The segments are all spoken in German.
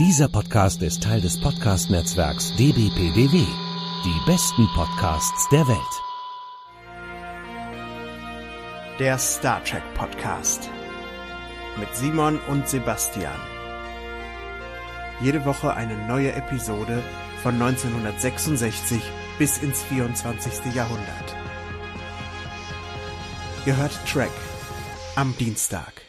Dieser Podcast ist Teil des Podcast-Netzwerks dbpdw. Die besten Podcasts der Welt. Der Star Trek Podcast mit Simon und Sebastian. Jede Woche eine neue Episode von 1966 bis ins 24. Jahrhundert. Ihr hört Track am Dienstag.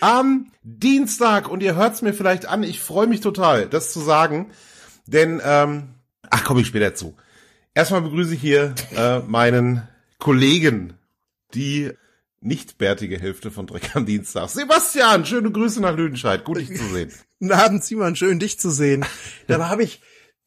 am Dienstag. Und ihr hört's mir vielleicht an. Ich freue mich total, das zu sagen. Denn, ähm, ach, komme ich später zu. Erstmal begrüße ich hier äh, meinen Kollegen, die nicht bärtige Hälfte von Dreck am Dienstag. Sebastian, schöne Grüße nach Lüdenscheid. Gut, dich zu sehen. Guten Abend, Simon. Schön, dich zu sehen. Dabei habe ich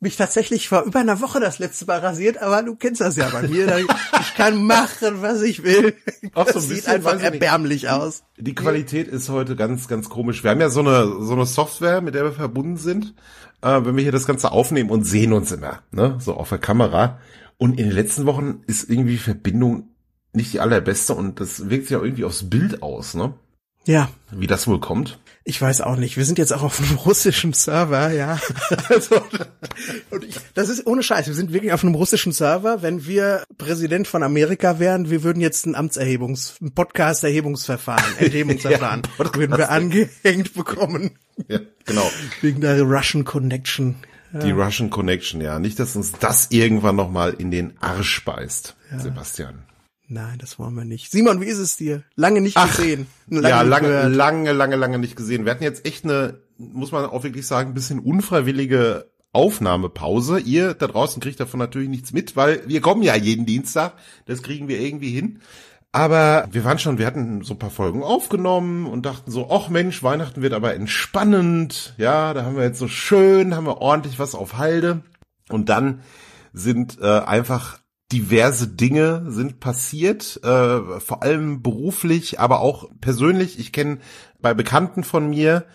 mich tatsächlich vor über einer Woche das letzte Mal rasiert, aber du kennst das ja bei mir. Ich kann machen, was ich will. Auch das so ein sieht einfach erbärmlich aus. Die Qualität ist heute ganz, ganz komisch. Wir haben ja so eine, so eine Software, mit der wir verbunden sind, äh, wenn wir hier das Ganze aufnehmen und sehen uns immer, ne, so auf der Kamera. Und in den letzten Wochen ist irgendwie Verbindung nicht die allerbeste und das wirkt sich auch irgendwie aufs Bild aus, ne? Ja. Wie das wohl kommt? Ich weiß auch nicht. Wir sind jetzt auch auf einem russischen Server, ja. also, und ich, das ist ohne Scheiß. Wir sind wirklich auf einem russischen Server. Wenn wir Präsident von Amerika wären, wir würden jetzt ein Amtserhebungs-, ein Podcast-Erhebungsverfahren, Erhebungsverfahren, ja, würden wir angehängt bekommen. Ja, genau. Wegen der Russian Connection. Ja. Die Russian Connection, ja. Nicht, dass uns das irgendwann nochmal in den Arsch beißt, ja. Sebastian. Nein, das wollen wir nicht. Simon, wie ist es dir? Lange nicht Ach, gesehen. Lange ja, lange, gehört. lange, lange, lange nicht gesehen. Wir hatten jetzt echt eine, muss man auch wirklich sagen, ein bisschen unfreiwillige Aufnahmepause. Ihr da draußen kriegt davon natürlich nichts mit, weil wir kommen ja jeden Dienstag. Das kriegen wir irgendwie hin. Aber wir waren schon, wir hatten so ein paar Folgen aufgenommen und dachten so, ach Mensch, Weihnachten wird aber entspannend. Ja, da haben wir jetzt so schön, haben wir ordentlich was auf Halde. Und dann sind äh, einfach diverse Dinge sind passiert, äh, vor allem beruflich, aber auch persönlich. Ich kenne bei Bekannten von mir,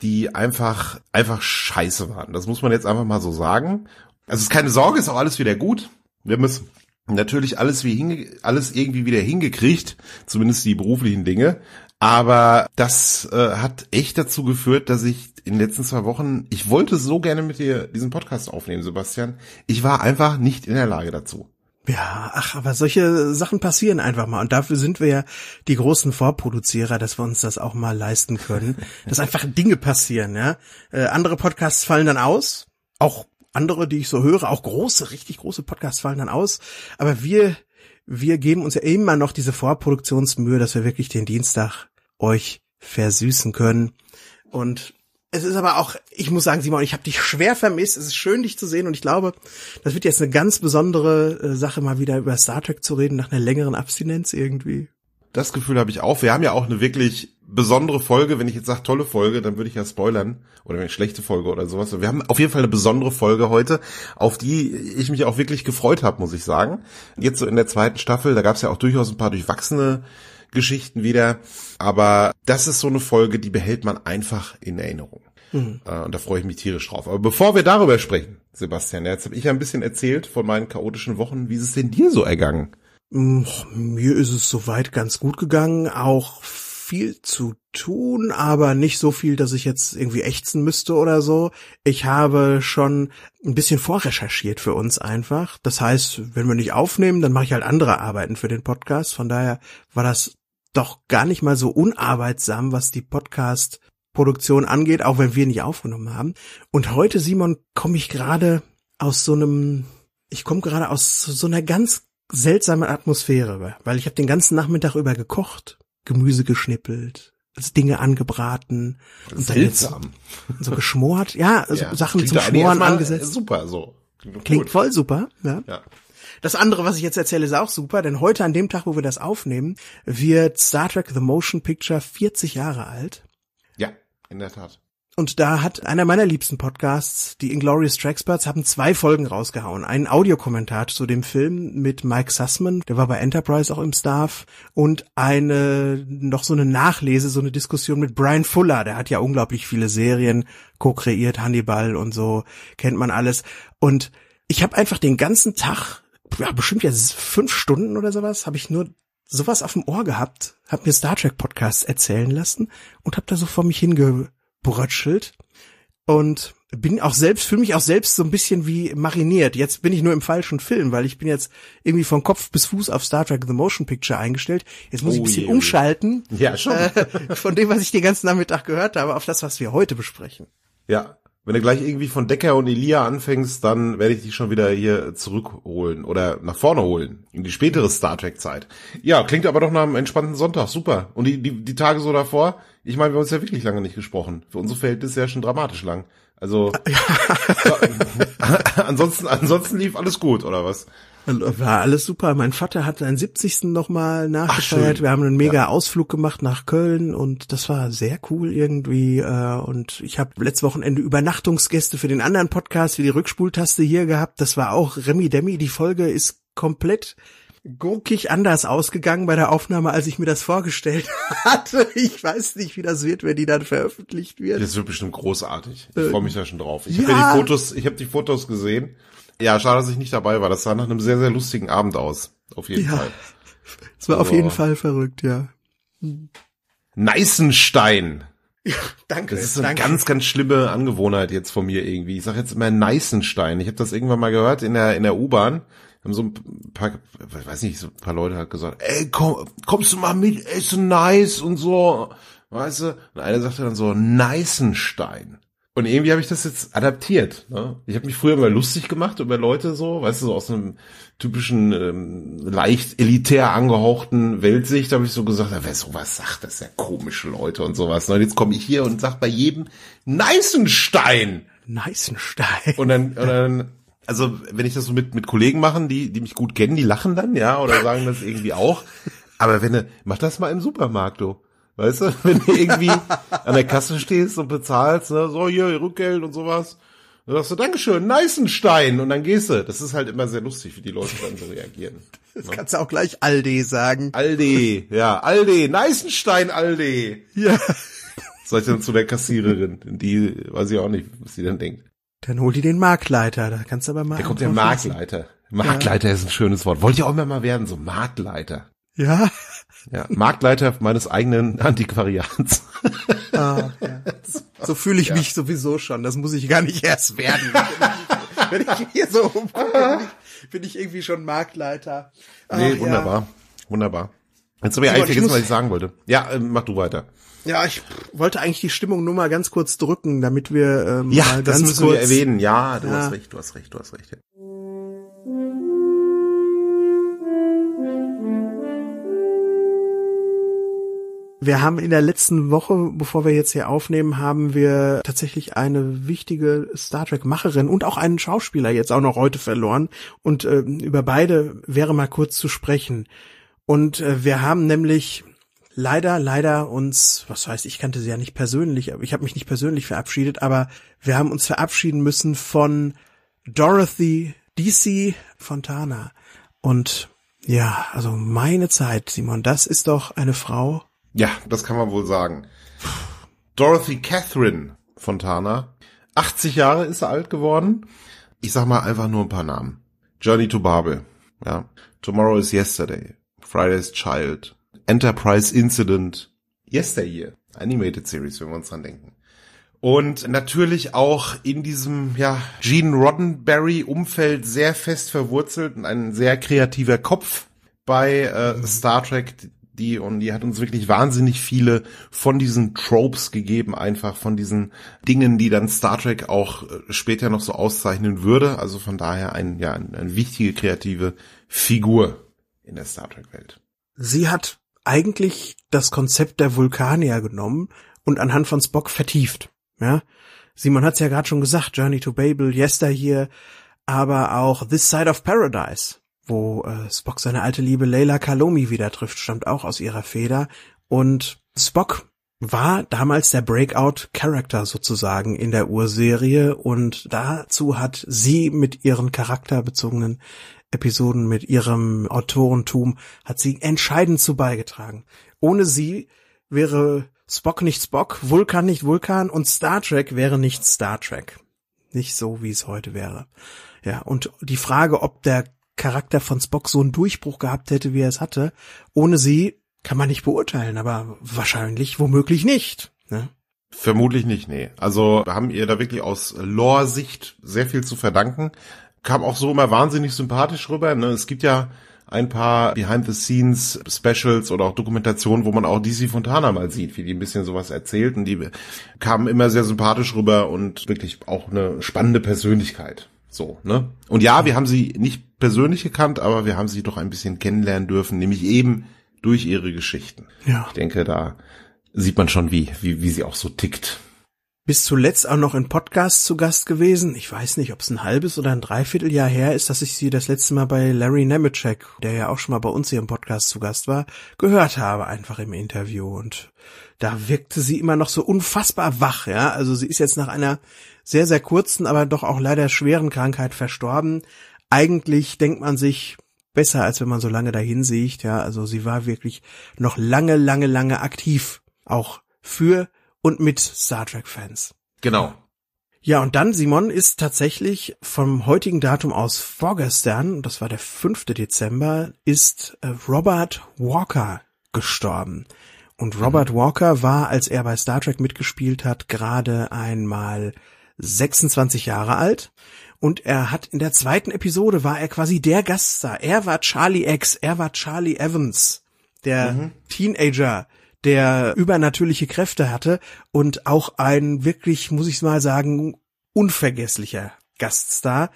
die einfach, einfach scheiße waren. Das muss man jetzt einfach mal so sagen. Also ist keine Sorge, ist auch alles wieder gut. Wir müssen natürlich alles wie hinge alles irgendwie wieder hingekriegt, zumindest die beruflichen Dinge. Aber das äh, hat echt dazu geführt, dass ich in den letzten zwei Wochen, ich wollte so gerne mit dir diesen Podcast aufnehmen, Sebastian. Ich war einfach nicht in der Lage dazu. Ja, ach, aber solche Sachen passieren einfach mal. Und dafür sind wir ja die großen Vorproduzierer, dass wir uns das auch mal leisten können. dass einfach Dinge passieren, ja. Äh, andere Podcasts fallen dann aus. Auch andere, die ich so höre, auch große, richtig große Podcasts fallen dann aus. Aber wir, wir geben uns ja immer noch diese Vorproduktionsmühe, dass wir wirklich den Dienstag euch versüßen können. Und es ist aber auch, ich muss sagen, Simon, ich habe dich schwer vermisst. Es ist schön, dich zu sehen. Und ich glaube, das wird jetzt eine ganz besondere äh, Sache, mal wieder über Star Trek zu reden, nach einer längeren Abstinenz irgendwie. Das Gefühl habe ich auch. Wir haben ja auch eine wirklich besondere Folge. Wenn ich jetzt sage, tolle Folge, dann würde ich ja spoilern. Oder eine schlechte Folge oder sowas. Wir haben auf jeden Fall eine besondere Folge heute, auf die ich mich auch wirklich gefreut habe, muss ich sagen. Jetzt so in der zweiten Staffel, da gab es ja auch durchaus ein paar durchwachsene Geschichten wieder. Aber das ist so eine Folge, die behält man einfach in Erinnerung. Mhm. Äh, und da freue ich mich tierisch drauf. Aber bevor wir darüber sprechen, Sebastian, jetzt habe ich ein bisschen erzählt von meinen chaotischen Wochen. Wie ist es denn dir so ergangen? Mm, mir ist es soweit ganz gut gegangen. Auch viel zu tun, aber nicht so viel, dass ich jetzt irgendwie ächzen müsste oder so. Ich habe schon ein bisschen vorrecherchiert für uns einfach. Das heißt, wenn wir nicht aufnehmen, dann mache ich halt andere Arbeiten für den Podcast. Von daher war das doch gar nicht mal so unarbeitsam, was die Podcast-Produktion angeht, auch wenn wir nicht aufgenommen haben. Und heute, Simon, komme ich gerade aus so einem, ich komme gerade aus so einer ganz seltsamen Atmosphäre, weil ich habe den ganzen Nachmittag über gekocht, Gemüse geschnippelt, also Dinge angebraten und Seltsam. so geschmort, ja, ja Sachen zum Schmoren angesetzt. Super, so. Klingt, Klingt voll super, ja. ja. Das andere, was ich jetzt erzähle, ist auch super, denn heute an dem Tag, wo wir das aufnehmen, wird Star Trek The Motion Picture 40 Jahre alt. Ja, in der Tat. Und da hat einer meiner liebsten Podcasts, die Inglorious Tracksperts, haben zwei Folgen rausgehauen. Einen Audiokommentar zu dem Film mit Mike Sussman, der war bei Enterprise auch im Staff, und eine, noch so eine Nachlese, so eine Diskussion mit Brian Fuller, der hat ja unglaublich viele Serien co-kreiert, Hannibal und so, kennt man alles. Und ich habe einfach den ganzen Tag ja, bestimmt jetzt fünf Stunden oder sowas, habe ich nur sowas auf dem Ohr gehabt, habe mir Star Trek Podcasts erzählen lassen und habe da so vor mich hingebrötschelt und bin auch selbst, fühle mich auch selbst so ein bisschen wie mariniert. Jetzt bin ich nur im falschen Film, weil ich bin jetzt irgendwie von Kopf bis Fuß auf Star Trek The Motion Picture eingestellt. Jetzt muss oh ich ein bisschen je, umschalten. Je. Ja, schon. Äh, von dem, was ich den ganzen Nachmittag gehört habe, auf das, was wir heute besprechen. Ja, wenn du gleich irgendwie von Decker und Elia anfängst, dann werde ich dich schon wieder hier zurückholen oder nach vorne holen. In die spätere Star Trek-Zeit. Ja, klingt aber doch nach einem entspannten Sonntag. Super. Und die, die, die Tage so davor, ich meine, wir haben uns ja wirklich lange nicht gesprochen. Für unsere Verhältnisse ja schon dramatisch lang. Also ja. ansonsten, ansonsten lief alles gut, oder was? War alles super. Mein Vater hat seinen 70. nochmal nachgefeiert. Wir haben einen mega ja. Ausflug gemacht nach Köln und das war sehr cool irgendwie. Äh, und ich habe letztes Wochenende Übernachtungsgäste für den anderen Podcast, für die Rückspultaste hier gehabt. Das war auch Remi Demi. Die Folge ist komplett gurkig anders ausgegangen bei der Aufnahme, als ich mir das vorgestellt hatte. Ich weiß nicht, wie das wird, wenn die dann veröffentlicht wird. Das wird bestimmt großartig. Ich äh, freue mich da schon drauf. Ich ja. habe ja die Fotos, ich habe die Fotos gesehen ja, schade, dass ich nicht dabei war. Das sah nach einem sehr, sehr lustigen Abend aus. Auf jeden ja. Fall. Es war also, auf jeden Fall verrückt, ja. Hm. Neißenstein. Ja, danke. Das ist eine danke. ganz, ganz schlimme Angewohnheit jetzt von mir irgendwie. Ich sage jetzt immer Neißenstein. Ich habe das irgendwann mal gehört in der, in der U-Bahn. Haben so ein paar, weiß nicht, so ein paar Leute hat gesagt, ey, komm, kommst du mal mit, essen nice und so. Weißt du? Und einer sagte dann so, Neißenstein. Und irgendwie habe ich das jetzt adaptiert. Ne? Ich habe mich früher mal lustig gemacht über Leute so, weißt du, so aus einem typischen, ähm, leicht elitär angehauchten Weltsicht habe ich so gesagt, wer sowas sagt, das ist ja komische Leute und sowas. Ne? Und jetzt komme ich hier und sag bei jedem Neißenstein. Neißenstein. Und dann, und dann also wenn ich das so mit, mit Kollegen machen, die, die mich gut kennen, die lachen dann, ja, oder sagen das irgendwie auch. Aber wenn du, mach das mal im Supermarkt, du. Weißt du, wenn du irgendwie an der Kasse stehst und bezahlst, ne, so hier, Rückgeld und sowas. Dann sagst du, Dankeschön, nice Stein. Und dann gehst du. Das ist halt immer sehr lustig, wie die Leute dann so reagieren. Das ne? kannst du auch gleich Aldi sagen. Aldi, ja, Aldi, nice Stein, Aldi. Ja. Sag ich dann zu der Kassiererin, die weiß ich auch nicht, was sie dann denkt. Dann hol die den Marktleiter, da kannst du aber mal. Da kommt der Marktleiter. Marktleiter ja. ist ein schönes Wort. Wollt ihr auch immer mal werden, so Marktleiter. Ja. Ja, Marktleiter meines eigenen Antiquariats. Ah, ja. So fühle ich ja. mich sowieso schon. Das muss ich gar nicht erst werden. Wenn ich, hier so rumgucke, bin ah. ich, bin ich irgendwie schon Marktleiter. Ach, nee, wunderbar. Ja. Wunderbar. Jetzt habe ich eigentlich vergessen, was ich sagen wollte. Ja, ähm, mach du weiter. Ja, ich wollte eigentlich die Stimmung nur mal ganz kurz drücken, damit wir ähm, ja, mal das müssen kurz, wir erwähnen. Ja, du ja. hast recht, du hast recht, du hast recht. Wir haben in der letzten Woche, bevor wir jetzt hier aufnehmen, haben wir tatsächlich eine wichtige Star Trek-Macherin und auch einen Schauspieler jetzt auch noch heute verloren. Und äh, über beide wäre mal kurz zu sprechen. Und äh, wir haben nämlich leider, leider uns, was heißt, ich kannte sie ja nicht persönlich, aber ich habe mich nicht persönlich verabschiedet, aber wir haben uns verabschieden müssen von Dorothy DC Fontana. Und ja, also meine Zeit, Simon, das ist doch eine Frau, ja, das kann man wohl sagen. Dorothy Catherine Fontana. 80 Jahre ist er alt geworden. Ich sag mal einfach nur ein paar Namen. Journey to Babel. Ja. Tomorrow is Yesterday. Friday's Child. Enterprise Incident. Yesteryear. Animated Series, wenn wir uns dran denken. Und natürlich auch in diesem, ja, Gene Roddenberry Umfeld sehr fest verwurzelt und ein sehr kreativer Kopf bei äh, Star Trek die und die hat uns wirklich wahnsinnig viele von diesen Tropes gegeben, einfach von diesen Dingen, die dann Star Trek auch äh, später noch so auszeichnen würde. Also von daher ein, ja, eine, wichtige kreative Figur in der Star Trek Welt. Sie hat eigentlich das Konzept der Vulkanier genommen und anhand von Spock vertieft. Ja, Simon hat's ja gerade schon gesagt, Journey to Babel, Yester hier, aber auch This Side of Paradise wo äh, Spock seine alte Liebe Leila Kalomi wieder trifft, stammt auch aus ihrer Feder. Und Spock war damals der Breakout-Character sozusagen in der Urserie und dazu hat sie mit ihren charakterbezogenen Episoden, mit ihrem Autorentum, hat sie entscheidend zu beigetragen. Ohne sie wäre Spock nicht Spock, Vulkan nicht Vulkan und Star Trek wäre nicht Star Trek. Nicht so, wie es heute wäre. Ja, und die Frage, ob der Charakter von Spock so einen Durchbruch gehabt hätte, wie er es hatte. Ohne sie kann man nicht beurteilen, aber wahrscheinlich, womöglich nicht. Ne? Vermutlich nicht, nee. Also wir haben ihr da wirklich aus Lore-Sicht sehr viel zu verdanken. Kam auch so immer wahnsinnig sympathisch rüber. Ne? Es gibt ja ein paar Behind-the-Scenes-Specials oder auch Dokumentationen, wo man auch DC Fontana mal sieht, wie die ein bisschen sowas erzählt. Und die kamen immer sehr sympathisch rüber und wirklich auch eine spannende Persönlichkeit. So, ne? Und ja, wir haben sie nicht persönlich gekannt, aber wir haben sie doch ein bisschen kennenlernen dürfen, nämlich eben durch ihre Geschichten. Ja. Ich denke, da sieht man schon, wie, wie, wie sie auch so tickt. Bis zuletzt auch noch in Podcast zu Gast gewesen. Ich weiß nicht, ob es ein halbes oder ein Dreivierteljahr her ist, dass ich sie das letzte Mal bei Larry Nemeczek, der ja auch schon mal bei uns hier im Podcast zu Gast war, gehört habe, einfach im Interview. Und da wirkte sie immer noch so unfassbar wach, ja. Also sie ist jetzt nach einer sehr, sehr kurzen, aber doch auch leider schweren Krankheit verstorben. Eigentlich denkt man sich, besser, als wenn man so lange dahin sieht. Ja, also sie war wirklich noch lange, lange, lange aktiv. Auch für und mit Star Trek Fans. Genau. Ja, und dann, Simon, ist tatsächlich vom heutigen Datum aus vorgestern, das war der 5. Dezember, ist äh, Robert Walker gestorben. Und Robert mhm. Walker war, als er bei Star Trek mitgespielt hat, gerade einmal 26 Jahre alt und er hat in der zweiten Episode war er quasi der Gaststar. Er war Charlie X, er war Charlie Evans, der mhm. Teenager, der übernatürliche Kräfte hatte und auch ein wirklich, muss ich mal sagen, unvergesslicher Gaststar.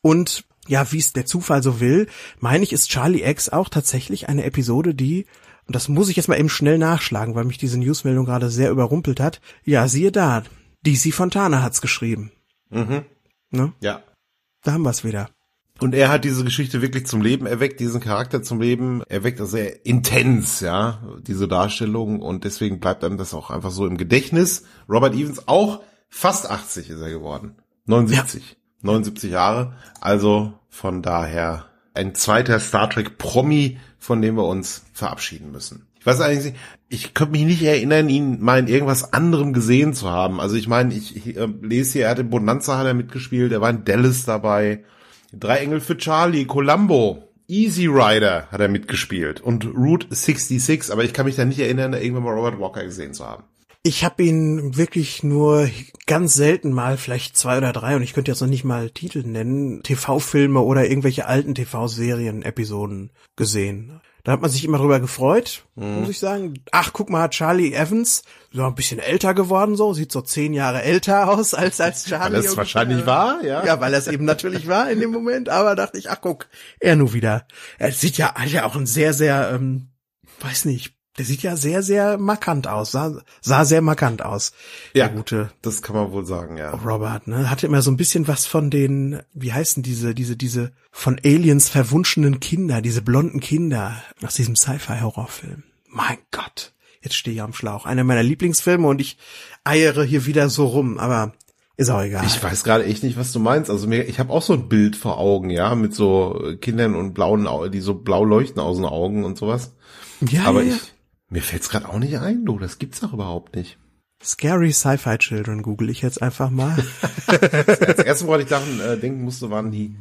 Und ja, wie es der Zufall so will, meine ich, ist Charlie X auch tatsächlich eine Episode, die und das muss ich jetzt mal eben schnell nachschlagen, weil mich diese Newsmeldung gerade sehr überrumpelt hat. Ja, siehe da. DC Fontana hat's geschrieben. Mhm. Ne? Ja. Da haben wir's wieder. Und er hat diese Geschichte wirklich zum Leben erweckt, diesen Charakter zum Leben erweckt, also sehr intens, ja, diese Darstellung. Und deswegen bleibt einem das auch einfach so im Gedächtnis. Robert Evans auch fast 80 ist er geworden. 79. Ja. 79 Jahre. Also von daher ein zweiter Star Trek Promi, von dem wir uns verabschieden müssen. Ich weiß eigentlich nicht, ich könnte mich nicht erinnern, ihn mal in irgendwas anderem gesehen zu haben. Also ich meine, ich, ich äh, lese hier, er hat in Bonanza hat er mitgespielt, er war in Dallas dabei. Drei Engel für Charlie, Columbo, Easy Rider hat er mitgespielt und Route 66, aber ich kann mich da nicht erinnern, da irgendwann mal Robert Walker gesehen zu haben. Ich habe ihn wirklich nur ganz selten mal, vielleicht zwei oder drei, und ich könnte jetzt noch nicht mal Titel nennen, TV-Filme oder irgendwelche alten TV-Serien-Episoden gesehen. Da hat man sich immer drüber gefreut, mhm. muss ich sagen. Ach, guck mal, Charlie Evans, so ein bisschen älter geworden, so, sieht so zehn Jahre älter aus als als Charlie. weil es wahrscheinlich äh, war, ja. Ja, weil es eben natürlich war in dem Moment, aber dachte ich, ach guck, er nur wieder. Er sieht ja, hat ja auch ein sehr, sehr, ähm, weiß nicht, der sieht ja sehr, sehr markant aus, sah, sah sehr markant aus. Ja, gute. Das kann man wohl sagen, ja. Robert, ne? Hatte immer so ein bisschen was von den, wie heißen diese, diese, diese von Aliens verwunschenen Kinder, diese blonden Kinder aus diesem Sci-Fi-Horrorfilm. Mein Gott. Jetzt stehe ich am Schlauch. Einer meiner Lieblingsfilme und ich eiere hier wieder so rum, aber ist auch egal. Ich weiß gerade echt nicht, was du meinst. Also mir, ich habe auch so ein Bild vor Augen, ja, mit so Kindern und blauen, die so blau leuchten aus den Augen und sowas. Ja, aber ja, ich, mir fällt's gerade auch nicht ein, du. Das gibt's doch überhaupt nicht. Scary Sci-Fi Children google ich jetzt einfach mal. das erste, woran ich daran äh, denken musste, waren die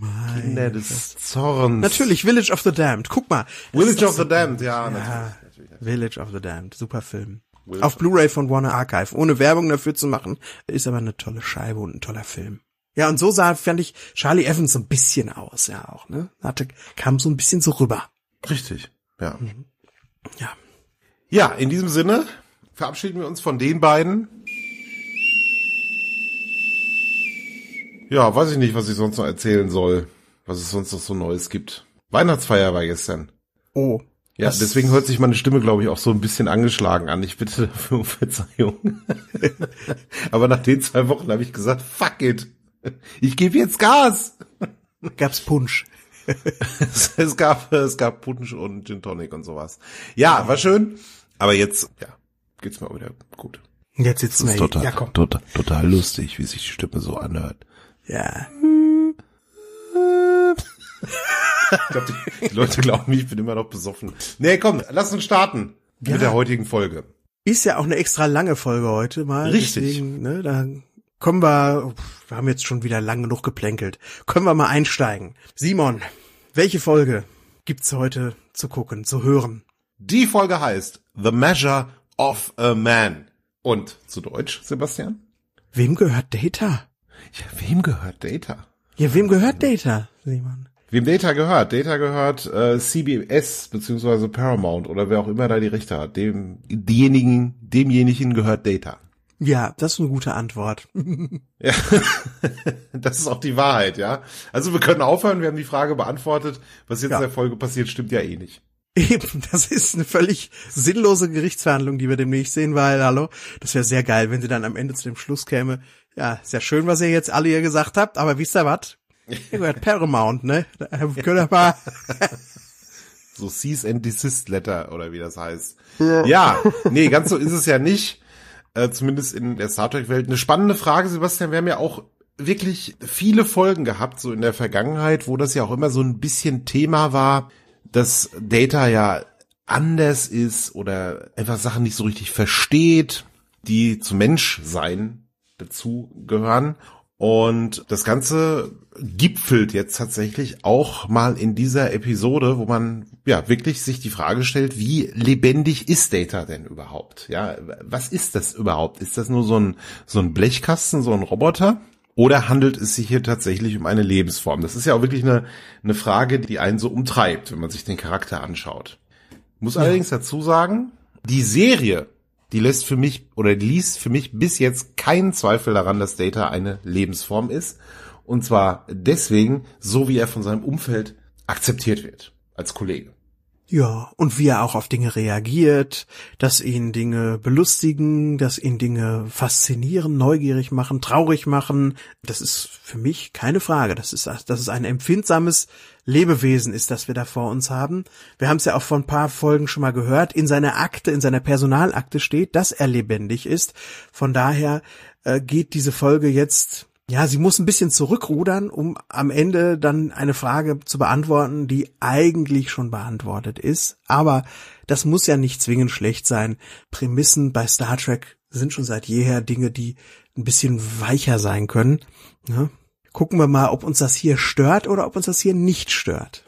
mein Kinder des Zorns. Natürlich, Village of the Damned. Guck mal. Village of so the Damned, ja, ja natürlich, natürlich, natürlich, Village of the Damned, super Film. Village Auf Blu-ray von Warner Archive, ohne Werbung dafür zu machen, ist aber eine tolle Scheibe und ein toller Film. Ja, und so sah, fand ich, Charlie Evans so ein bisschen aus, ja auch, ne? Hatte, kam so ein bisschen so rüber. Richtig, ja. Mhm. Ja. Ja, in diesem Sinne verabschieden wir uns von den beiden. Ja, weiß ich nicht, was ich sonst noch erzählen soll, was es sonst noch so Neues gibt. Weihnachtsfeier war gestern. Oh. Ja, deswegen hört sich meine Stimme, glaube ich, auch so ein bisschen angeschlagen an. Ich bitte dafür um Verzeihung. Aber nach den zwei Wochen habe ich gesagt, fuck it. Ich gebe jetzt Gas. Gab's Punsch. es, gab, es gab Punsch und Gin Tonic und sowas. Ja, war schön. Aber jetzt, ja, geht's mir wieder gut. Jetzt sitzt mir total, ja, komm. Total, total lustig, wie sich die Stimme so anhört. Ja. Ich glaube, die, die, Leute glauben, ich bin immer noch besoffen. Nee, komm, lass uns starten ja. mit der heutigen Folge. Ist ja auch eine extra lange Folge heute mal. Richtig. Deswegen, ne, da kommen wir, wir haben jetzt schon wieder lang genug geplänkelt. Können wir mal einsteigen. Simon, welche Folge gibt's heute zu gucken, zu hören? Die Folge heißt The Measure of a Man. Und zu Deutsch, Sebastian? Wem gehört Data? Ja, wem gehört Data? Ja, wem gehört Data, Simon? Wem Data gehört? Data gehört äh, CBS beziehungsweise Paramount oder wer auch immer da die Richter hat. Dem, diejenigen, demjenigen gehört Data. Ja, das ist eine gute Antwort. ja, das ist auch die Wahrheit, ja. Also wir können aufhören, wir haben die Frage beantwortet. Was jetzt ja. in der Folge passiert, stimmt ja eh nicht. Eben, das ist eine völlig sinnlose Gerichtsverhandlung, die wir demnächst sehen, weil, hallo, das wäre sehr geil, wenn sie dann am Ende zu dem Schluss käme. Ja, sehr schön, was ihr jetzt alle hier gesagt habt, aber wisst ihr was? Ihr gehört Paramount, ne? Da können wir mal. so Cease and Desist Letter oder wie das heißt. Ja. ja, nee, ganz so ist es ja nicht. Äh, zumindest in der Star Trek Welt. Eine spannende Frage, Sebastian. Wir haben ja auch wirklich viele Folgen gehabt, so in der Vergangenheit, wo das ja auch immer so ein bisschen Thema war dass Data ja anders ist oder einfach Sachen nicht so richtig versteht, die zum Menschsein dazu gehören. Und das Ganze gipfelt jetzt tatsächlich auch mal in dieser Episode, wo man ja wirklich sich die Frage stellt, wie lebendig ist Data denn überhaupt? Ja, was ist das überhaupt? Ist das nur so ein, so ein Blechkasten, so ein Roboter? Oder handelt es sich hier tatsächlich um eine Lebensform? Das ist ja auch wirklich eine, eine Frage, die einen so umtreibt, wenn man sich den Charakter anschaut. Muss ja. allerdings dazu sagen, die Serie, die lässt für mich oder die ließ für mich bis jetzt keinen Zweifel daran, dass Data eine Lebensform ist. Und zwar deswegen, so wie er von seinem Umfeld akzeptiert wird als Kollege. Ja, und wie er auch auf Dinge reagiert, dass ihn Dinge belustigen, dass ihn Dinge faszinieren, neugierig machen, traurig machen, das ist für mich keine Frage. Das ist, dass es ein empfindsames Lebewesen ist, das wir da vor uns haben. Wir haben es ja auch vor ein paar Folgen schon mal gehört. In seiner Akte, in seiner Personalakte steht, dass er lebendig ist. Von daher äh, geht diese Folge jetzt ja, sie muss ein bisschen zurückrudern, um am Ende dann eine Frage zu beantworten, die eigentlich schon beantwortet ist. Aber das muss ja nicht zwingend schlecht sein. Prämissen bei Star Trek sind schon seit jeher Dinge, die ein bisschen weicher sein können. Ja. Ne? Gucken wir mal, ob uns das hier stört oder ob uns das hier nicht stört.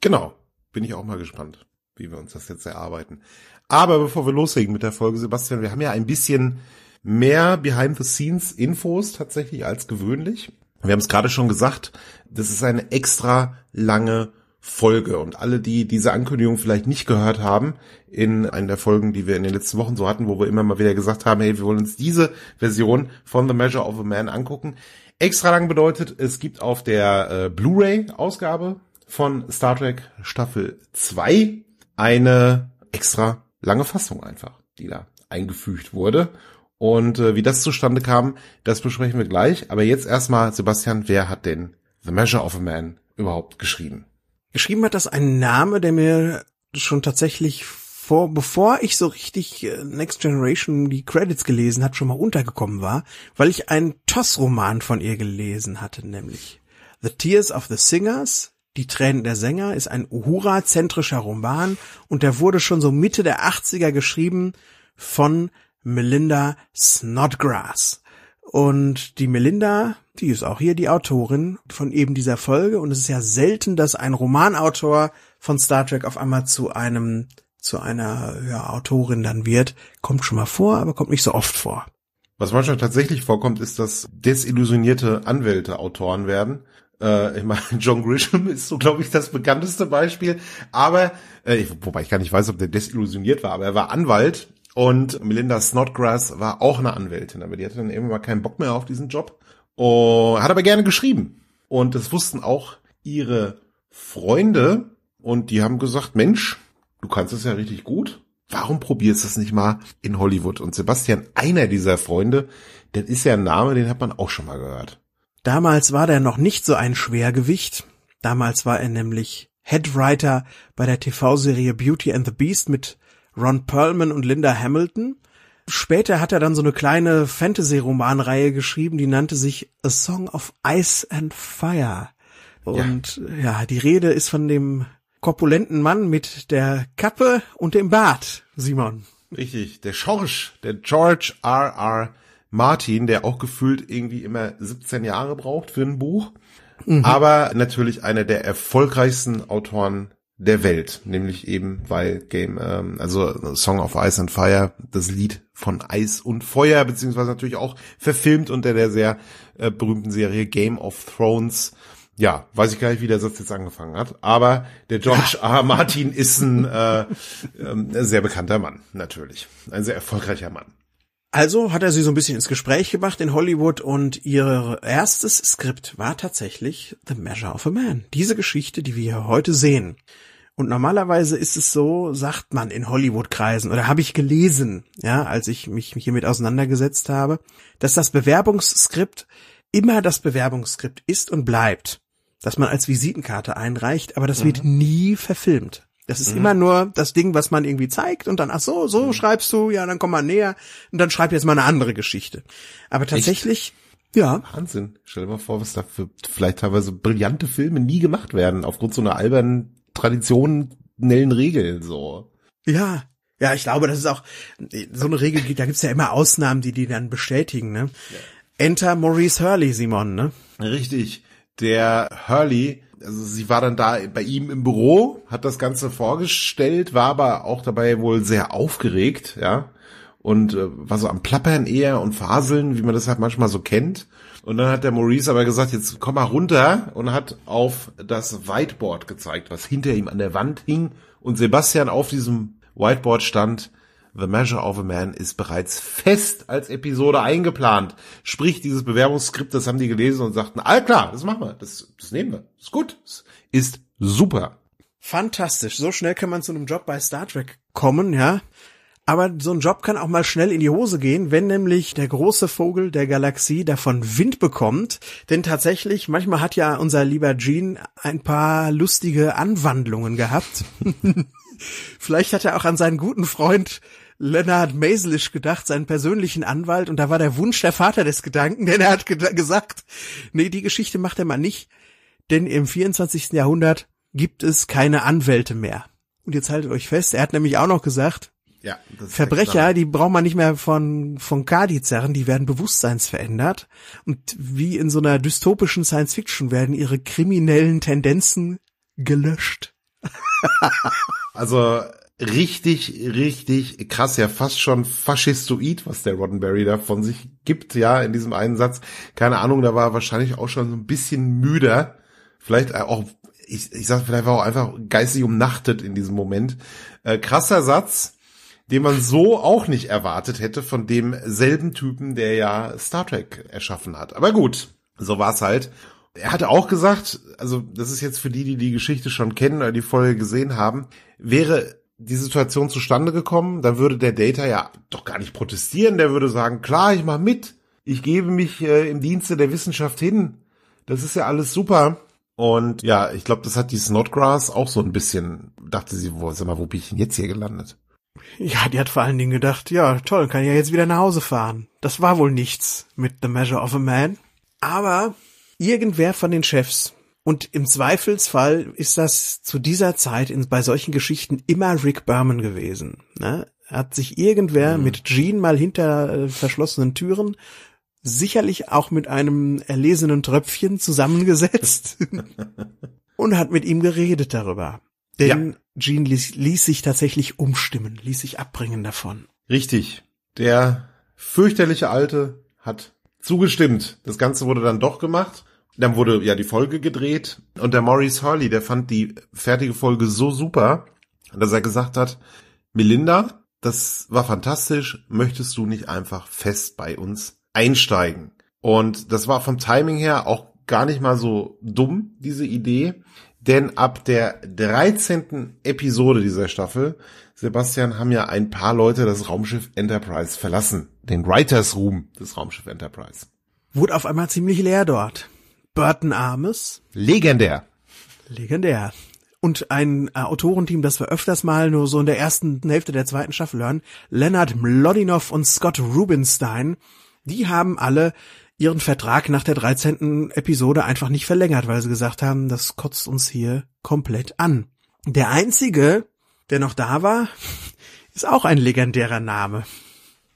Genau. Bin ich auch mal gespannt, wie wir uns das jetzt erarbeiten. Aber bevor wir loslegen mit der Folge, Sebastian, wir haben ja ein bisschen mehr Behind-the-Scenes-Infos tatsächlich als gewöhnlich. Wir haben es gerade schon gesagt, das ist eine extra lange Folge. Und alle, die diese Ankündigung vielleicht nicht gehört haben, in einer der Folgen, die wir in den letzten Wochen so hatten, wo wir immer mal wieder gesagt haben, hey, wir wollen uns diese Version von The Measure of a Man angucken. Extra lang bedeutet, es gibt auf der äh, Blu-ray-Ausgabe von Star Trek Staffel 2 eine extra lange Fassung einfach, die da eingefügt wurde. Und äh, wie das zustande kam, das besprechen wir gleich. Aber jetzt erstmal, Sebastian, wer hat den The Measure of a Man überhaupt geschrieben? Geschrieben hat das ein Name, der mir schon tatsächlich vor, bevor ich so richtig äh, Next Generation die Credits gelesen hat, schon mal untergekommen war, weil ich einen Toss-Roman von ihr gelesen hatte, nämlich The Tears of the Singers, die Tränen der Sänger ist ein Uhura-zentrischer Roman und der wurde schon so Mitte der 80er geschrieben von Melinda Snodgrass. Und die Melinda, die ist auch hier die Autorin von eben dieser Folge. Und es ist ja selten, dass ein Romanautor von Star Trek auf einmal zu einem, zu einer ja, Autorin dann wird. Kommt schon mal vor, aber kommt nicht so oft vor. Was manchmal tatsächlich vorkommt, ist, dass desillusionierte Anwälte Autoren werden. Äh, ich meine, John Grisham ist so, glaube ich, das bekannteste Beispiel. Aber, äh, wobei ich gar nicht weiß, ob der desillusioniert war, aber er war Anwalt und Melinda Snodgrass war auch eine Anwältin, aber die hatte dann irgendwann keinen Bock mehr auf diesen Job. Und oh, hat aber gerne geschrieben. Und das wussten auch ihre Freunde. Und die haben gesagt, Mensch, du kannst es ja richtig gut. Warum probierst du es nicht mal in Hollywood? Und Sebastian, einer dieser Freunde, der ist ja ein Name, den hat man auch schon mal gehört. Damals war der noch nicht so ein Schwergewicht. Damals war er nämlich Headwriter bei der TV-Serie Beauty and the Beast mit Ron Perlman und Linda Hamilton. Später hat er dann so eine kleine Fantasy-Romanreihe geschrieben, die nannte sich A Song of Ice and Fire. Und ja, ja die Rede ist von dem korpulenten Mann mit der Kappe und dem Bart, Simon. Richtig, der George, der George R. R. Martin, der auch gefühlt irgendwie immer 17 Jahre braucht für ein Buch, mhm. aber natürlich einer der erfolgreichsten Autoren der Welt, nämlich eben weil Game, ähm, also Song of Ice and Fire, das Lied von Eis und Feuer, beziehungsweise natürlich auch verfilmt unter der sehr äh, berühmten Serie Game of Thrones. Ja, weiß ich gar nicht, wie der Satz jetzt angefangen hat, aber der George ja. R. Martin ist ein äh, äh, sehr bekannter Mann, natürlich. Ein sehr erfolgreicher Mann. Also hat er sie so ein bisschen ins Gespräch gebracht in Hollywood und ihr erstes Skript war tatsächlich The Measure of a Man. Diese Geschichte, die wir heute sehen. Und normalerweise ist es so, sagt man in Hollywood-Kreisen oder habe ich gelesen, ja, als ich mich hiermit auseinandergesetzt habe, dass das Bewerbungsskript immer das Bewerbungsskript ist und bleibt, dass man als Visitenkarte einreicht, aber das mhm. wird nie verfilmt. Das ist mhm. immer nur das Ding, was man irgendwie zeigt und dann, ach so, so mhm. schreibst du, ja, dann komm mal näher und dann schreib jetzt mal eine andere Geschichte. Aber tatsächlich, Echt? ja. Wahnsinn. Stell dir mal vor, was da für vielleicht teilweise brillante Filme nie gemacht werden, aufgrund so einer albernen, traditionellen Regel, so. Ja, ja, ich glaube, das ist auch so eine Regel, da gibt's ja immer Ausnahmen, die die dann bestätigen. Ne? Ja. Enter Maurice Hurley, Simon. Ne? Richtig. Der Hurley also sie war dann da bei ihm im Büro, hat das Ganze vorgestellt, war aber auch dabei wohl sehr aufgeregt, ja. Und äh, war so am Plappern eher und Faseln, wie man das halt manchmal so kennt. Und dann hat der Maurice aber gesagt, jetzt komm mal runter und hat auf das Whiteboard gezeigt, was hinter ihm an der Wand hing. Und Sebastian auf diesem Whiteboard stand, The Measure of a Man ist bereits fest als Episode eingeplant. Sprich, dieses Bewerbungsskript, das haben die gelesen und sagten, all klar, das machen wir, das, das nehmen wir, ist gut, das ist super. Fantastisch, so schnell kann man zu einem Job bei Star Trek kommen, ja. Aber so ein Job kann auch mal schnell in die Hose gehen, wenn nämlich der große Vogel der Galaxie davon Wind bekommt. Denn tatsächlich, manchmal hat ja unser lieber Gene ein paar lustige Anwandlungen gehabt. Vielleicht hat er auch an seinen guten Freund Lennart Maiselisch gedacht, seinen persönlichen Anwalt, und da war der Wunsch der Vater des Gedanken, denn er hat ge gesagt, nee, die Geschichte macht er mal nicht, denn im 24. Jahrhundert gibt es keine Anwälte mehr. Und jetzt haltet euch fest, er hat nämlich auch noch gesagt, ja, Verbrecher, die braucht man nicht mehr von, von Kadi zerren, die werden bewusstseinsverändert. Und wie in so einer dystopischen Science Fiction werden ihre kriminellen Tendenzen gelöscht. also, richtig, richtig krass, ja fast schon faschistoid, was der Roddenberry da von sich gibt, ja, in diesem einen Satz. Keine Ahnung, da war er wahrscheinlich auch schon so ein bisschen müder. Vielleicht äh, auch, ich, ich sag, vielleicht war er auch einfach geistig umnachtet in diesem Moment. Äh, krasser Satz den man so auch nicht erwartet hätte von demselben Typen, der ja Star Trek erschaffen hat. Aber gut, so war's halt. Er hatte auch gesagt, also das ist jetzt für die, die die Geschichte schon kennen oder die Folge gesehen haben, wäre die Situation zustande gekommen, dann würde der Data ja doch gar nicht protestieren, der würde sagen, klar, ich mach mit, ich gebe mich äh, im Dienste der Wissenschaft hin, das ist ja alles super. Und ja, ich glaube, das hat die Snodgrass auch so ein bisschen, dachte sie, wo, sag mal, wo bin ich denn jetzt hier gelandet? Ja, die hat vor allen Dingen gedacht, ja, toll, kann ja jetzt wieder nach Hause fahren. Das war wohl nichts mit The Measure of a Man. Aber irgendwer von den Chefs und im Zweifelsfall ist das zu dieser Zeit in, bei solchen Geschichten immer Rick Berman gewesen. Ne? Hat sich irgendwer mhm. mit Gene mal hinter äh, verschlossenen Türen sicherlich auch mit einem erlesenen Tröpfchen zusammengesetzt und hat mit ihm geredet darüber. Denn ja. Gene ließ, ließ sich tatsächlich umstimmen, ließ sich abbringen davon. Richtig. Der fürchterliche Alte hat zugestimmt. Das Ganze wurde dann doch gemacht. Dann wurde ja die Folge gedreht und der Maurice Hurley, der fand die fertige Folge so super, dass er gesagt hat, Melinda, das war fantastisch, möchtest du nicht einfach fest bei uns einsteigen? Und das war vom Timing her auch gar nicht mal so dumm, diese Idee. Denn ab der 13. Episode dieser Staffel, Sebastian, haben ja ein paar Leute das Raumschiff Enterprise verlassen. Den Writers Room des Raumschiff Enterprise. Wurde auf einmal ziemlich leer dort. Burton Armes. Legendär. Legendär. Und ein äh, Autorenteam, das wir öfters mal nur so in der ersten Hälfte der zweiten Staffel hören. Leonard Mlodinow und Scott Rubinstein. Die haben alle ihren Vertrag nach der 13. Episode einfach nicht verlängert, weil sie gesagt haben, das kotzt uns hier komplett an. Der einzige, der noch da war, ist auch ein legendärer Name.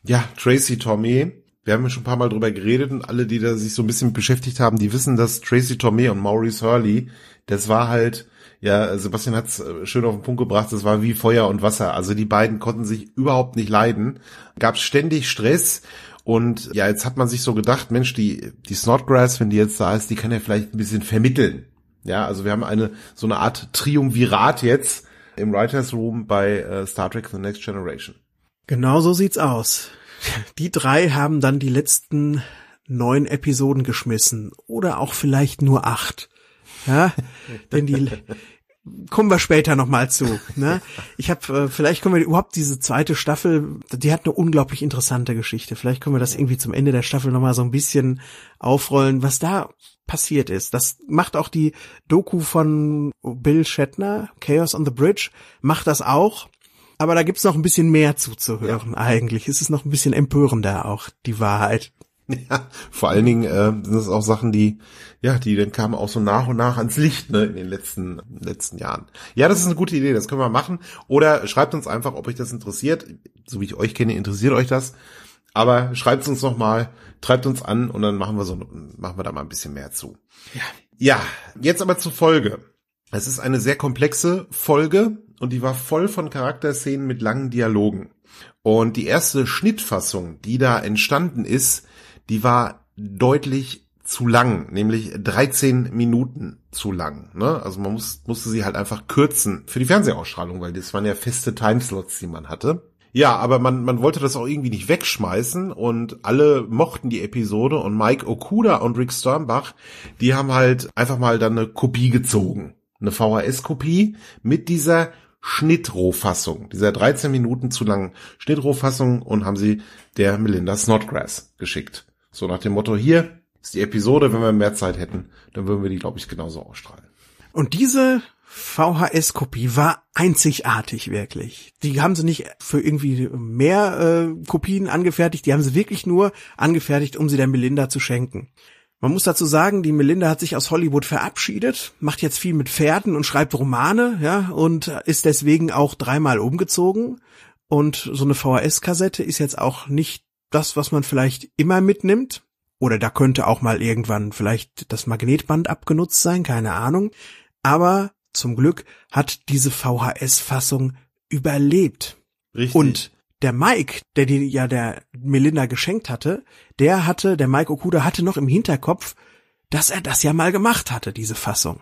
Ja, Tracy Tommy, wir haben ja schon ein paar Mal drüber geredet und alle, die da sich so ein bisschen beschäftigt haben, die wissen, dass Tracy Tomei und Maurice Hurley, das war halt, ja, Sebastian hat's äh, schön auf den Punkt gebracht, das war wie Feuer und Wasser. Also die beiden konnten sich überhaupt nicht leiden, gab ständig Stress und ja, jetzt hat man sich so gedacht, Mensch, die, die Snodgrass, wenn die jetzt da ist, die kann ja vielleicht ein bisschen vermitteln. Ja, also wir haben eine, so eine Art Triumvirat jetzt im Writers Room bei äh, Star Trek The Next Generation. Genau so sieht's aus. Die drei haben dann die letzten neun Episoden geschmissen oder auch vielleicht nur acht. Ja, denn die kommen wir später nochmal zu. Ne? Ich habe äh, vielleicht können wir überhaupt diese zweite Staffel, die hat eine unglaublich interessante Geschichte. Vielleicht können wir das irgendwie zum Ende der Staffel nochmal so ein bisschen aufrollen, was da passiert ist. Das macht auch die Doku von Bill Shatner, Chaos on the Bridge, macht das auch. Aber da gibt's noch ein bisschen mehr zuzuhören ja. eigentlich. Es ist noch ein bisschen empörender auch, die Wahrheit. Ja, vor allen Dingen äh, sind das auch Sachen, die, ja, die dann kamen auch so nach und nach ans Licht, ne, in den letzten, letzten Jahren. Ja, das ist eine gute Idee, das können wir machen. Oder schreibt uns einfach, ob euch das interessiert. So wie ich euch kenne, interessiert euch das. Aber schreibt uns nochmal, treibt uns an und dann machen wir so, machen wir da mal ein bisschen mehr zu. Ja. Ja, jetzt aber zur Folge. Es ist eine sehr komplexe Folge und die war voll von Charakterszenen mit langen Dialogen. Und die erste Schnittfassung, die da entstanden ist, die war deutlich zu lang, nämlich 13 Minuten zu lang. Ne? Also man muss, musste sie halt einfach kürzen für die Fernsehausstrahlung, weil das waren ja feste Timeslots, die man hatte. Ja, aber man, man wollte das auch irgendwie nicht wegschmeißen und alle mochten die Episode und Mike Okuda und Rick Sternbach, die haben halt einfach mal dann eine Kopie gezogen. Eine VHS-Kopie mit dieser Schnittrohfassung, dieser 13 Minuten zu langen Schnittrohfassung und haben sie der Melinda Snodgrass geschickt. So nach dem Motto, hier ist die Episode, wenn wir mehr Zeit hätten, dann würden wir die, glaube ich, genauso ausstrahlen. Und diese VHS-Kopie war einzigartig, wirklich. Die haben sie nicht für irgendwie mehr äh, Kopien angefertigt, die haben sie wirklich nur angefertigt, um sie der Melinda zu schenken. Man muss dazu sagen, die Melinda hat sich aus Hollywood verabschiedet, macht jetzt viel mit Pferden und schreibt Romane, ja, und ist deswegen auch dreimal umgezogen. Und so eine VHS-Kassette ist jetzt auch nicht das, was man vielleicht immer mitnimmt. Oder da könnte auch mal irgendwann vielleicht das Magnetband abgenutzt sein, keine Ahnung. Aber zum Glück hat diese VHS-Fassung überlebt. Richtig. Und der Mike, der die ja der Melinda geschenkt hatte, der hatte, der Mike Okuda hatte noch im Hinterkopf, dass er das ja mal gemacht hatte, diese Fassung.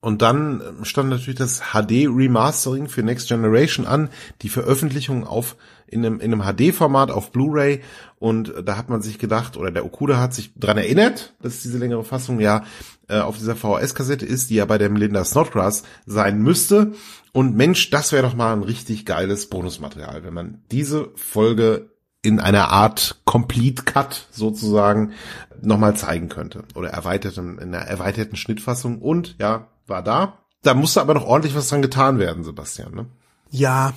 Und dann ähm, stand natürlich das HD Remastering für Next Generation an, die Veröffentlichung auf in einem, in einem HD-Format auf Blu-ray. Und äh, da hat man sich gedacht, oder der Okuda hat sich dran erinnert, dass diese längere Fassung ja äh, auf dieser VHS-Kassette ist, die ja bei der Melinda Snodgrass sein müsste. Und Mensch, das wäre doch mal ein richtig geiles Bonusmaterial, wenn man diese Folge in einer Art Complete Cut sozusagen nochmal zeigen könnte oder erweiterten, in einer erweiterten Schnittfassung und ja, war da. Da musste aber noch ordentlich was dran getan werden, Sebastian, ne? Ja.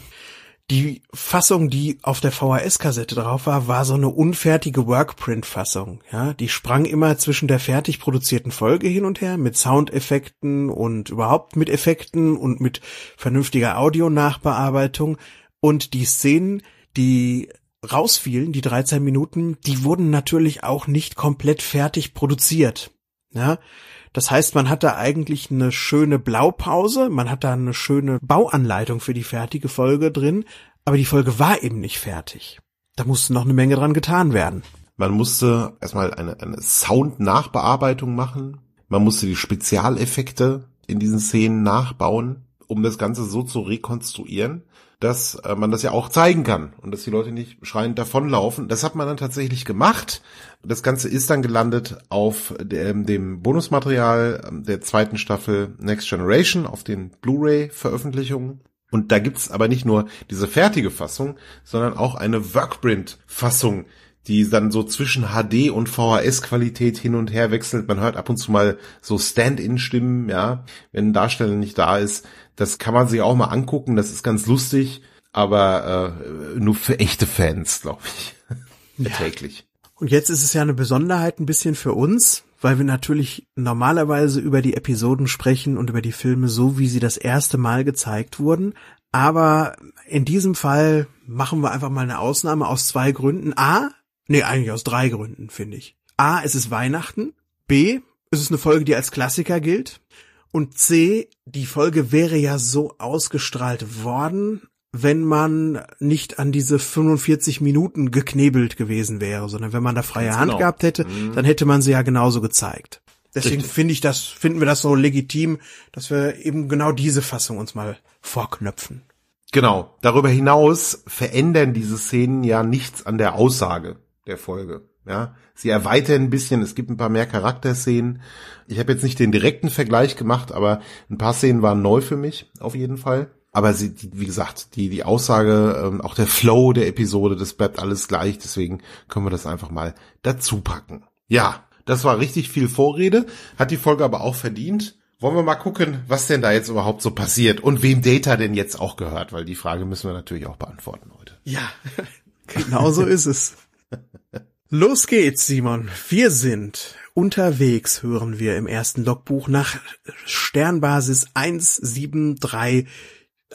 Die Fassung, die auf der VHS-Kassette drauf war, war so eine unfertige Workprint-Fassung. Ja, die sprang immer zwischen der fertig produzierten Folge hin und her mit Soundeffekten und überhaupt mit Effekten und mit vernünftiger Audio-Nachbearbeitung und die Szenen, die rausfielen, die 13 Minuten, die wurden natürlich auch nicht komplett fertig produziert. Ja, das heißt, man hat da eigentlich eine schöne Blaupause, man hat da eine schöne Bauanleitung für die fertige Folge drin, aber die Folge war eben nicht fertig. Da musste noch eine Menge dran getan werden. Man musste erstmal eine, eine Sound-Nachbearbeitung machen. Man musste die Spezialeffekte in diesen Szenen nachbauen, um das Ganze so zu rekonstruieren, dass äh, man das ja auch zeigen kann und dass die Leute nicht schreiend davonlaufen. Das hat man dann tatsächlich gemacht. Das Ganze ist dann gelandet auf dem, ähm, dem Bonusmaterial ähm, der zweiten Staffel Next Generation, auf den Blu-ray-Veröffentlichungen. Und da gibt's aber nicht nur diese fertige Fassung, sondern auch eine Workprint-Fassung, die dann so zwischen HD und VHS-Qualität hin und her wechselt. Man hört ab und zu mal so Stand-in-Stimmen, ja, wenn ein Darsteller nicht da ist. Das kann man sich auch mal angucken, das ist ganz lustig, aber äh, nur für echte Fans, glaube ich. Ja. Täglich. Und jetzt ist es ja eine Besonderheit ein bisschen für uns, weil wir natürlich normalerweise über die Episoden sprechen und über die Filme so, wie sie das erste Mal gezeigt wurden. Aber in diesem Fall machen wir einfach mal eine Ausnahme aus zwei Gründen. A, nee, eigentlich aus drei Gründen, finde ich. A, es ist Weihnachten. B, es ist eine Folge, die als Klassiker gilt. Und C, die Folge wäre ja so ausgestrahlt worden, wenn man nicht an diese 45 Minuten geknebelt gewesen wäre, sondern wenn man da freie Ganz Hand genau. gehabt hätte, mhm. dann hätte man sie ja genauso gezeigt. Deswegen finde ich das, finden wir das so legitim, dass wir eben genau diese Fassung uns mal vorknöpfen. Genau. Darüber hinaus verändern diese Szenen ja nichts an der Aussage der Folge. Ja, sie erweitern ein bisschen, es gibt ein paar mehr Charakterszenen. Ich habe jetzt nicht den direkten Vergleich gemacht, aber ein paar Szenen waren neu für mich, auf jeden Fall. Aber sie, wie gesagt, die, die Aussage, ähm, auch der Flow der Episode, das bleibt alles gleich, deswegen können wir das einfach mal dazu packen. Ja, das war richtig viel Vorrede, hat die Folge aber auch verdient. Wollen wir mal gucken, was denn da jetzt überhaupt so passiert und wem Data denn jetzt auch gehört, weil die Frage müssen wir natürlich auch beantworten heute. Ja, genau so ist es. Los geht's, Simon. Wir sind unterwegs, hören wir im ersten Logbuch nach Sternbasis 173.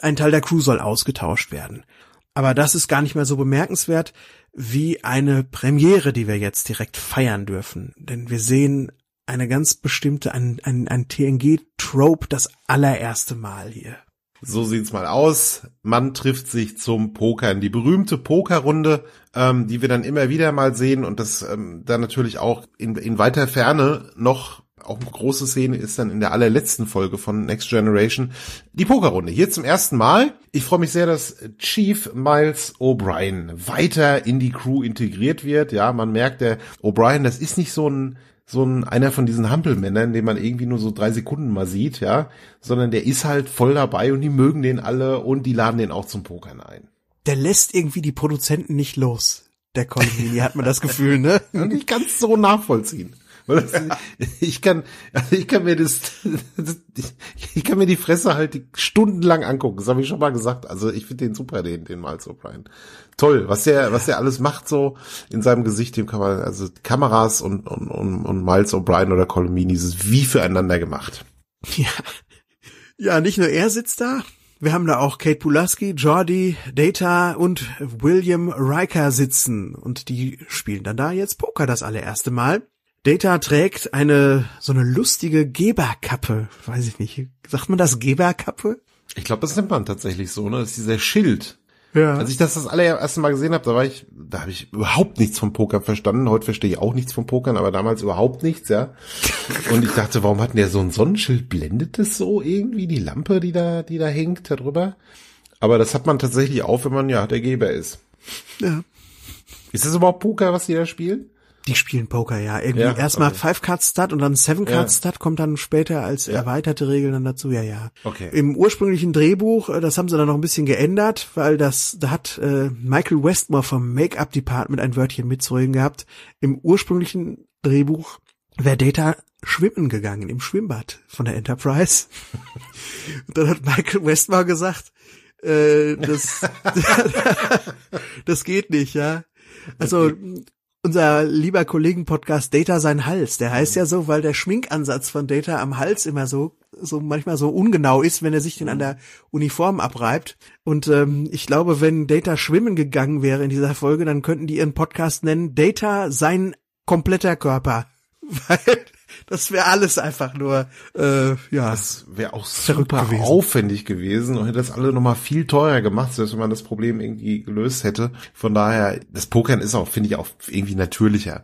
Ein Teil der Crew soll ausgetauscht werden. Aber das ist gar nicht mehr so bemerkenswert wie eine Premiere, die wir jetzt direkt feiern dürfen. Denn wir sehen eine ganz bestimmte, ein, ein, ein TNG-Trope das allererste Mal hier. So sieht's mal aus. Man trifft sich zum Pokern. Die berühmte Pokerrunde, ähm, die wir dann immer wieder mal sehen und das ähm, dann natürlich auch in, in weiter Ferne noch auch eine große Szene ist dann in der allerletzten Folge von Next Generation die Pokerrunde. Hier zum ersten Mal. Ich freue mich sehr, dass Chief Miles O'Brien weiter in die Crew integriert wird. Ja, man merkt, der O'Brien, das ist nicht so ein so ein, einer von diesen Hampelmännern, den man irgendwie nur so drei Sekunden mal sieht, ja, sondern der ist halt voll dabei und die mögen den alle und die laden den auch zum Pokern ein. Der lässt irgendwie die Produzenten nicht los. Der Convini, hat man das Gefühl, ne? Und Nicht ganz so nachvollziehen. Das, ich kann, also ich kann mir das, ich, ich, kann mir die Fresse halt stundenlang angucken. Das habe ich schon mal gesagt. Also ich finde den super, den, den Miles O'Brien. Toll, was der, was der alles macht so in seinem Gesicht, dem kann man, also Kameras und, und, und, und Miles O'Brien oder Colomini ist wie füreinander gemacht. Ja. Ja, nicht nur er sitzt da, wir haben da auch Kate Pulaski, Jordi, Data und William Riker sitzen. Und die spielen dann da jetzt Poker das allererste Mal. Data trägt eine so eine lustige Geberkappe, weiß ich nicht. Sagt man das Geberkappe? Ich glaube, das nennt man tatsächlich so, ne? Das ist dieser Schild. Ja. Als ich das das allererste Mal gesehen habe, da war ich, da habe ich überhaupt nichts vom Poker verstanden. Heute verstehe ich auch nichts vom Pokern, aber damals überhaupt nichts, ja. Und ich dachte, warum hat denn der so ein Sonnenschild? Blendet das so irgendwie die Lampe, die da, die da hängt darüber? Aber das hat man tatsächlich auch, wenn man ja der Geber ist. Ja. Ist das überhaupt Poker, was die da spielen? Die spielen Poker, ja. Irgendwie ja, erstmal okay. Five Card Stud und dann Seven Card ja. Stud kommt dann später als ja. erweiterte Regel dann dazu. Ja, ja. Okay. Im ursprünglichen Drehbuch, äh, das haben sie dann noch ein bisschen geändert, weil das da hat äh, Michael Westmore vom Make-up Department ein Wörtchen mitzureden gehabt. Im ursprünglichen Drehbuch wäre Data schwimmen gegangen im Schwimmbad von der Enterprise. und dann hat Michael Westmore gesagt, äh, das das geht nicht, ja. Also unser lieber Kollegen-Podcast Data sein Hals. Der heißt mhm. ja so, weil der Schminkansatz von Data am Hals immer so, so manchmal so ungenau ist, wenn er sich den an mhm. der Uniform abreibt. Und ähm, ich glaube, wenn Data schwimmen gegangen wäre in dieser Folge, dann könnten die ihren Podcast nennen Data sein kompletter Körper. Weil das wäre alles einfach nur, äh, ja. Das wäre auch super gewesen. aufwendig gewesen und hätte das alle nochmal viel teurer gemacht, selbst wenn man das Problem irgendwie gelöst hätte. Von daher, das Pokern ist auch, finde ich, auch irgendwie natürlicher.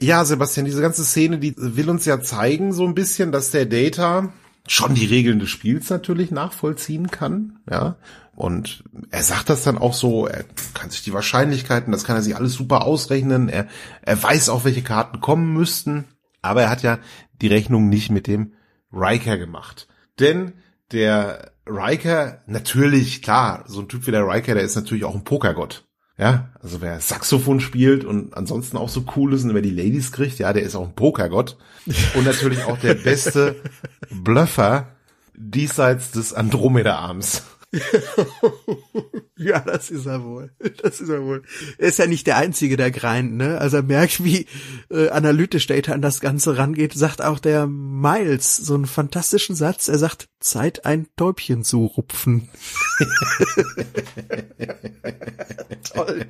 Ja, Sebastian, diese ganze Szene, die will uns ja zeigen so ein bisschen, dass der Data schon die Regeln des Spiels natürlich nachvollziehen kann, ja. Und er sagt das dann auch so, er kann sich die Wahrscheinlichkeiten, das kann er sich alles super ausrechnen, er, er weiß auch, welche Karten kommen müssten. Aber er hat ja die Rechnung nicht mit dem Riker gemacht. Denn der Riker, natürlich, klar, so ein Typ wie der Riker, der ist natürlich auch ein Pokergott. Ja, also wer Saxophon spielt und ansonsten auch so cool ist und wer die Ladies kriegt, ja, der ist auch ein Pokergott. Und natürlich auch der beste Bluffer diesseits des Andromeda-Arms. ja, das ist er wohl. Das ist er wohl. Er ist ja nicht der Einzige, der greint, ne? Also er merkt, wie äh, analytisch Data an das Ganze rangeht, sagt auch der Miles so einen fantastischen Satz. Er sagt, Zeit ein Täubchen zu rupfen. toll.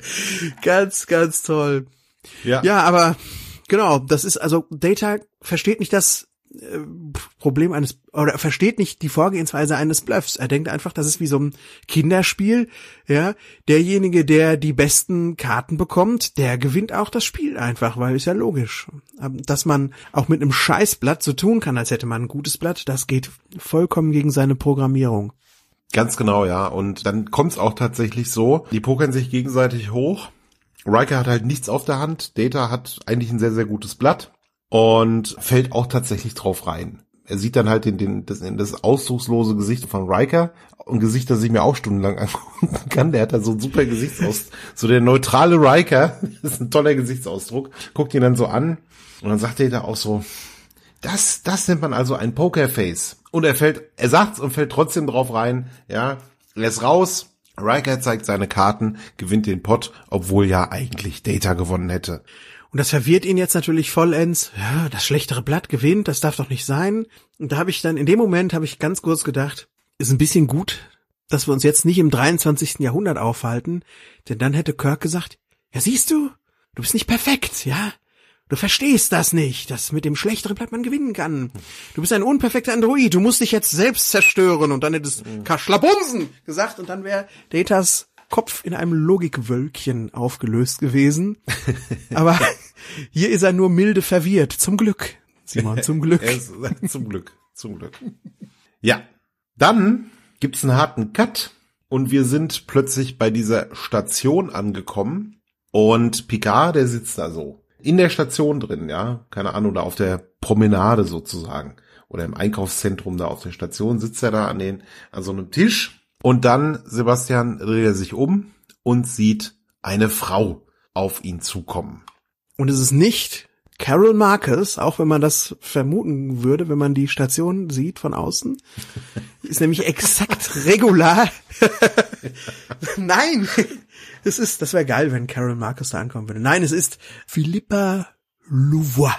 Ganz, ganz toll. Ja. Ja, aber genau, das ist also Data versteht nicht, dass Problem eines, oder versteht nicht die Vorgehensweise eines Bluffs. Er denkt einfach, das ist wie so ein Kinderspiel, ja. Derjenige, der die besten Karten bekommt, der gewinnt auch das Spiel einfach, weil ist ja logisch. Ähm, dass man auch mit einem Scheißblatt so tun kann, als hätte man ein gutes Blatt, das geht vollkommen gegen seine Programmierung. Ganz genau, ja. Und dann kommt's auch tatsächlich so, die pokern sich gegenseitig hoch. Riker hat halt nichts auf der Hand. Data hat eigentlich ein sehr, sehr gutes Blatt und fällt auch tatsächlich drauf rein. Er sieht dann halt den, den, das, das ausdruckslose Gesicht von Riker Ein Gesicht, das ich mir auch stundenlang angucken kann. Der hat da so ein super Gesichtsausdruck. So der neutrale Riker, das ist ein toller Gesichtsausdruck, guckt ihn dann so an und dann sagt er da auch so, das, das nennt man also ein Pokerface. Und er fällt, er sagt's und fällt trotzdem drauf rein, ja, lässt raus, Riker zeigt seine Karten, gewinnt den Pot, obwohl ja eigentlich Data gewonnen hätte. Und das verwirrt ihn jetzt natürlich vollends. Ja, das schlechtere Blatt gewinnt, das darf doch nicht sein. Und da habe ich dann, in dem Moment habe ich ganz kurz gedacht, ist ein bisschen gut, dass wir uns jetzt nicht im 23. Jahrhundert aufhalten, denn dann hätte Kirk gesagt, ja siehst du, du bist nicht perfekt, ja? Du verstehst das nicht, dass mit dem schlechteren Blatt man gewinnen kann. Du bist ein unperfekter Android, du musst dich jetzt selbst zerstören. Und dann hätte es mhm. Kaschlabumsen gesagt und dann wäre Datas Kopf in einem Logikwölkchen aufgelöst gewesen. Aber hier ist er nur milde verwirrt. Zum Glück, Simon, zum Glück. ist, zum Glück, zum Glück. Ja, dann gibt's einen harten Cut und wir sind plötzlich bei dieser Station angekommen und Picard, der sitzt da so in der Station drin, ja, keine Ahnung, oder auf der Promenade sozusagen oder im Einkaufszentrum da auf der Station sitzt er da an den an so einem Tisch und dann Sebastian dreht er sich um und sieht eine Frau auf ihn zukommen. Und es ist nicht Carol Marcus, auch wenn man das vermuten würde, wenn man die Station sieht von außen, ist nämlich exakt regular. Nein, es ist, das wäre geil, wenn Carol Marcus da ankommen würde. Nein, es ist Philippa Louvois.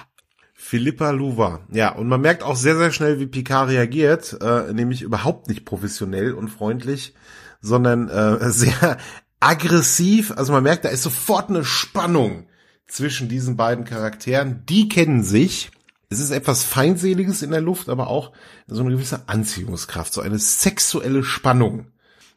Philippa Louvois. Ja, und man merkt auch sehr, sehr schnell, wie Picard reagiert, äh, nämlich überhaupt nicht professionell und freundlich, sondern äh, sehr aggressiv. Also man merkt, da ist sofort eine Spannung zwischen diesen beiden Charakteren. Die kennen sich. Es ist etwas Feindseliges in der Luft, aber auch so eine gewisse Anziehungskraft, so eine sexuelle Spannung.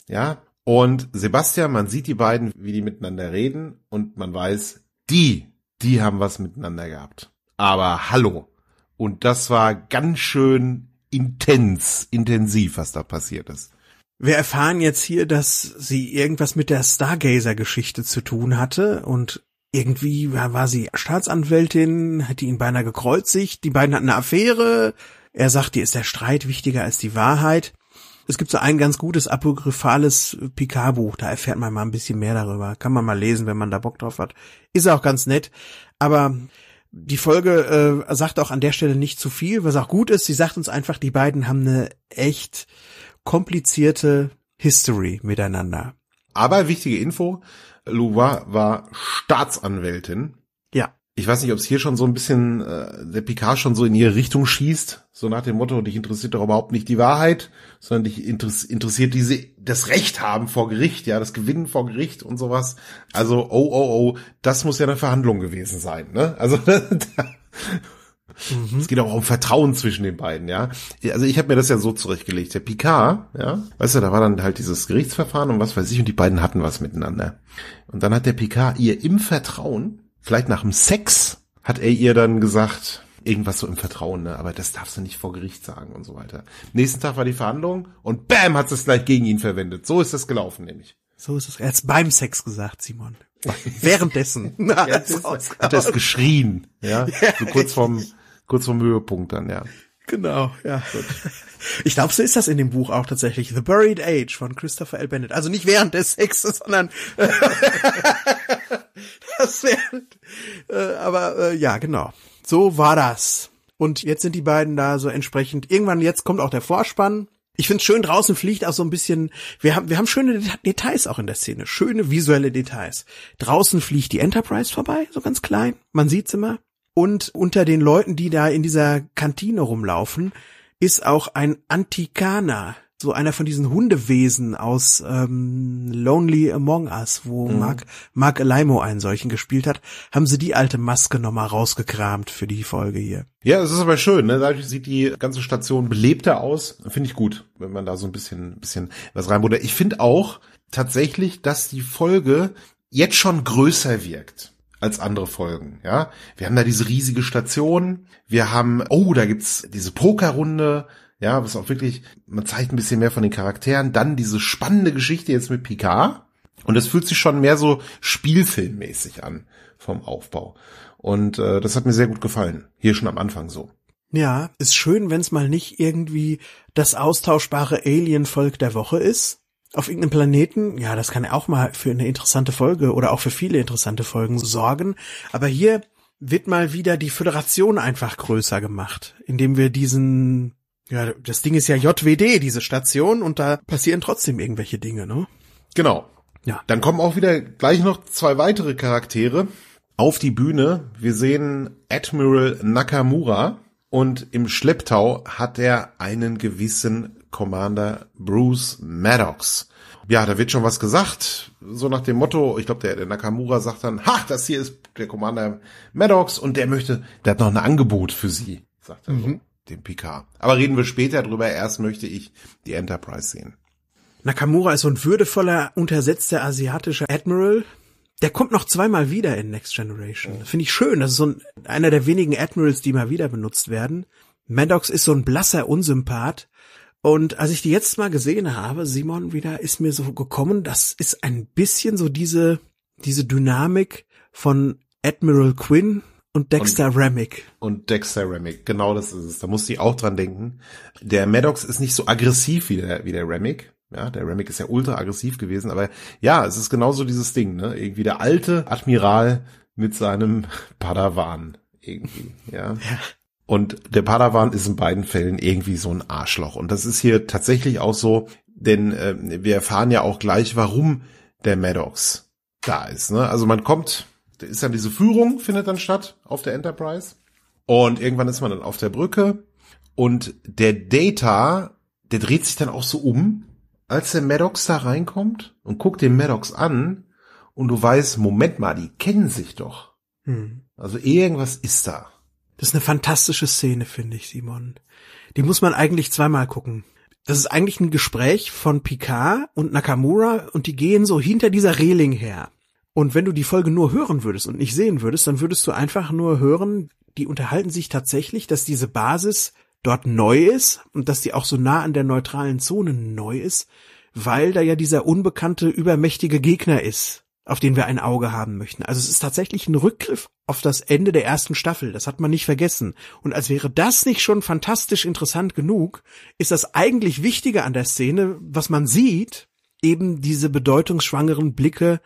Ja. Und Sebastian, man sieht die beiden, wie die miteinander reden und man weiß, die, die haben was miteinander gehabt. Aber hallo. Und das war ganz schön intens, intensiv, was da passiert ist. Wir erfahren jetzt hier, dass sie irgendwas mit der Stargazer-Geschichte zu tun hatte und irgendwie war sie Staatsanwältin, hat die ihn beinahe gekreuzigt, die beiden hatten eine Affäre. Er sagt, ihr ist der Streit wichtiger als die Wahrheit. Es gibt so ein ganz gutes apokryphales Picard-Buch, da erfährt man mal ein bisschen mehr darüber. Kann man mal lesen, wenn man da Bock drauf hat. Ist auch ganz nett. Aber die Folge äh, sagt auch an der Stelle nicht zu viel, was auch gut ist. Sie sagt uns einfach, die beiden haben eine echt komplizierte History miteinander. Aber wichtige Info, Louvois war Staatsanwältin. Ja. Ich weiß nicht, ob es hier schon so ein bisschen, äh, der Picard schon so in ihre Richtung schießt, so nach dem Motto, dich interessiert doch überhaupt nicht die Wahrheit, sondern dich interessiert diese, das Recht haben vor Gericht, ja, das Gewinnen vor Gericht und sowas. Also, oh, oh, oh, das muss ja eine Verhandlung gewesen sein, ne? Also, Mhm. Es geht auch um Vertrauen zwischen den beiden, ja. Also ich habe mir das ja so zurechtgelegt. Der Picard, ja, weißt du, da war dann halt dieses Gerichtsverfahren und was weiß ich und die beiden hatten was miteinander. Und dann hat der Picard ihr im Vertrauen, vielleicht nach dem Sex, hat er ihr dann gesagt, irgendwas so im Vertrauen, ne? aber das darfst du nicht vor Gericht sagen und so weiter. Nächsten Tag war die Verhandlung und bam, hat es gleich gegen ihn verwendet. So ist das gelaufen nämlich. So ist es. Er hat's beim Sex gesagt, Simon. Währenddessen. Na, ja, hat er es geschrien. Ja, so kurz vorm, kurz vom Höhepunkt dann, ja. Genau, ja. Gut. Ich glaube, so ist das in dem Buch auch tatsächlich. The Buried Age von Christopher L. Bennett. Also nicht während des Sexes, sondern das während. Äh, aber äh, ja, genau. So war das. Und jetzt sind die beiden da so entsprechend. Irgendwann jetzt kommt auch der Vorspann. Ich find's schön, draußen fliegt auch so ein bisschen, wir haben, wir haben schöne Details auch in der Szene, schöne visuelle Details. Draußen fliegt die Enterprise vorbei, so ganz klein, man sieht's immer. Und unter den Leuten, die da in dieser Kantine rumlaufen, ist auch ein Antikaner, so einer von diesen Hundewesen aus ähm, Lonely Among Us, wo mhm. Mark, Mark Alaimo einen solchen gespielt hat, haben sie die alte Maske nochmal rausgekramt für die Folge hier. Ja, es ist aber schön, ne? Dadurch sieht die ganze Station belebter aus. Finde ich gut, wenn man da so ein bisschen, bisschen was reinbuddelt. Ich finde auch tatsächlich, dass die Folge jetzt schon größer wirkt als andere Folgen, ja. Wir haben da diese riesige Station, wir haben, oh, da gibt's diese Pokerrunde, ja, was auch wirklich, man zeigt ein bisschen mehr von den Charakteren, dann diese spannende Geschichte jetzt mit Picard und das fühlt sich schon mehr so spielfilmmäßig an vom Aufbau und äh, das hat mir sehr gut gefallen, hier schon am Anfang so. Ja, ist schön, wenn es mal nicht irgendwie das austauschbare Alien-Volk der Woche ist, auf irgendeinem Planeten, ja, das kann auch mal für eine interessante Folge oder auch für viele interessante Folgen sorgen. Aber hier wird mal wieder die Föderation einfach größer gemacht, indem wir diesen, ja, das Ding ist ja JWD, diese Station, und da passieren trotzdem irgendwelche Dinge, ne? Genau. Ja. Dann kommen auch wieder gleich noch zwei weitere Charaktere auf die Bühne. Wir sehen Admiral Nakamura und im Schlepptau hat er einen gewissen Commander Bruce Maddox. Ja, da wird schon was gesagt, so nach dem Motto, ich glaube, der, Nakamura sagt dann, ha, das hier ist der Commander Maddox und der möchte, der hat noch ein Angebot für Sie, sagt er mhm. so, dem Picard. Aber reden wir später drüber, erst möchte ich die Enterprise sehen. Nakamura ist so ein würdevoller, untersetzter asiatischer Admiral, der kommt noch zweimal wieder in Next Generation. Finde ich schön. Das ist so ein, einer der wenigen Admirals, die mal wieder benutzt werden. Maddox ist so ein blasser Unsympath, und als ich die jetzt mal gesehen habe, Simon wieder, ist mir so gekommen, das ist ein bisschen so diese, diese Dynamik von Admiral Quinn und Dexter und, Remick. Und Dexter Remick, genau das ist es. Da musste ich auch dran denken. Der Maddox ist nicht so aggressiv wie der, wie der Remick. Ja, der Remick ist ja ultra aggressiv gewesen, aber ja, es ist genauso dieses Ding, ne? Irgendwie der alte Admiral mit seinem Padawan. Irgendwie, ja. ja. Und der Padawan ist in beiden Fällen irgendwie so ein Arschloch. Und das ist hier tatsächlich auch so, denn äh, wir erfahren ja auch gleich, warum der Maddox da ist. Ne? Also man kommt, da ist dann diese Führung, findet dann statt auf der Enterprise. Und irgendwann ist man dann auf der Brücke. Und der Data, der dreht sich dann auch so um, als der Maddox da reinkommt und guckt den Maddox an. Und du weißt, Moment mal, die kennen sich doch. Hm. Also irgendwas ist da. Das ist eine fantastische Szene, finde ich, Simon. Die muss man eigentlich zweimal gucken. Das ist eigentlich ein Gespräch von Picard und Nakamura und die gehen so hinter dieser Reling her. Und wenn du die Folge nur hören würdest und nicht sehen würdest, dann würdest du einfach nur hören, die unterhalten sich tatsächlich, dass diese Basis dort neu ist und dass die auch so nah an der neutralen Zone neu ist, weil da ja dieser unbekannte, übermächtige Gegner ist, auf den wir ein Auge haben möchten. Also es ist tatsächlich ein Rückgriff auf das Ende der ersten Staffel. Das hat man nicht vergessen. Und als wäre das nicht schon fantastisch interessant genug, ist das eigentlich Wichtige an der Szene, was man sieht, eben diese bedeutungsschwangeren Blicke,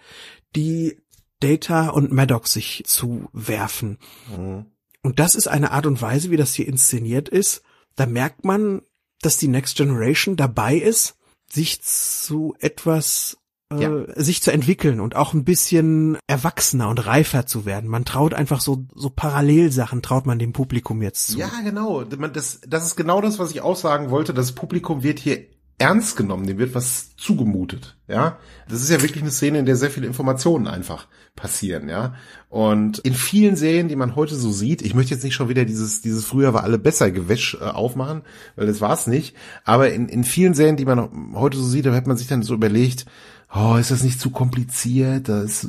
die Data und Maddox sich zuwerfen. Mhm. Und das ist eine Art und Weise, wie das hier inszeniert ist. Da merkt man, dass die Next Generation dabei ist, sich zu etwas ja. Äh, sich zu entwickeln und auch ein bisschen erwachsener und reifer zu werden. Man traut einfach so, so Parallelsachen, traut man dem Publikum jetzt zu. Ja, genau. Das, das ist genau das, was ich auch sagen wollte. Das Publikum wird hier ernst genommen, dem wird was zugemutet, ja. Das ist ja wirklich eine Szene, in der sehr viele Informationen einfach passieren, ja. Und in vielen Serien, die man heute so sieht, ich möchte jetzt nicht schon wieder dieses, dieses früher war alle besser Gewäsch äh, aufmachen, weil das war's nicht. Aber in, in vielen Serien, die man heute so sieht, da hat man sich dann so überlegt, oh, ist das nicht zu kompliziert? Das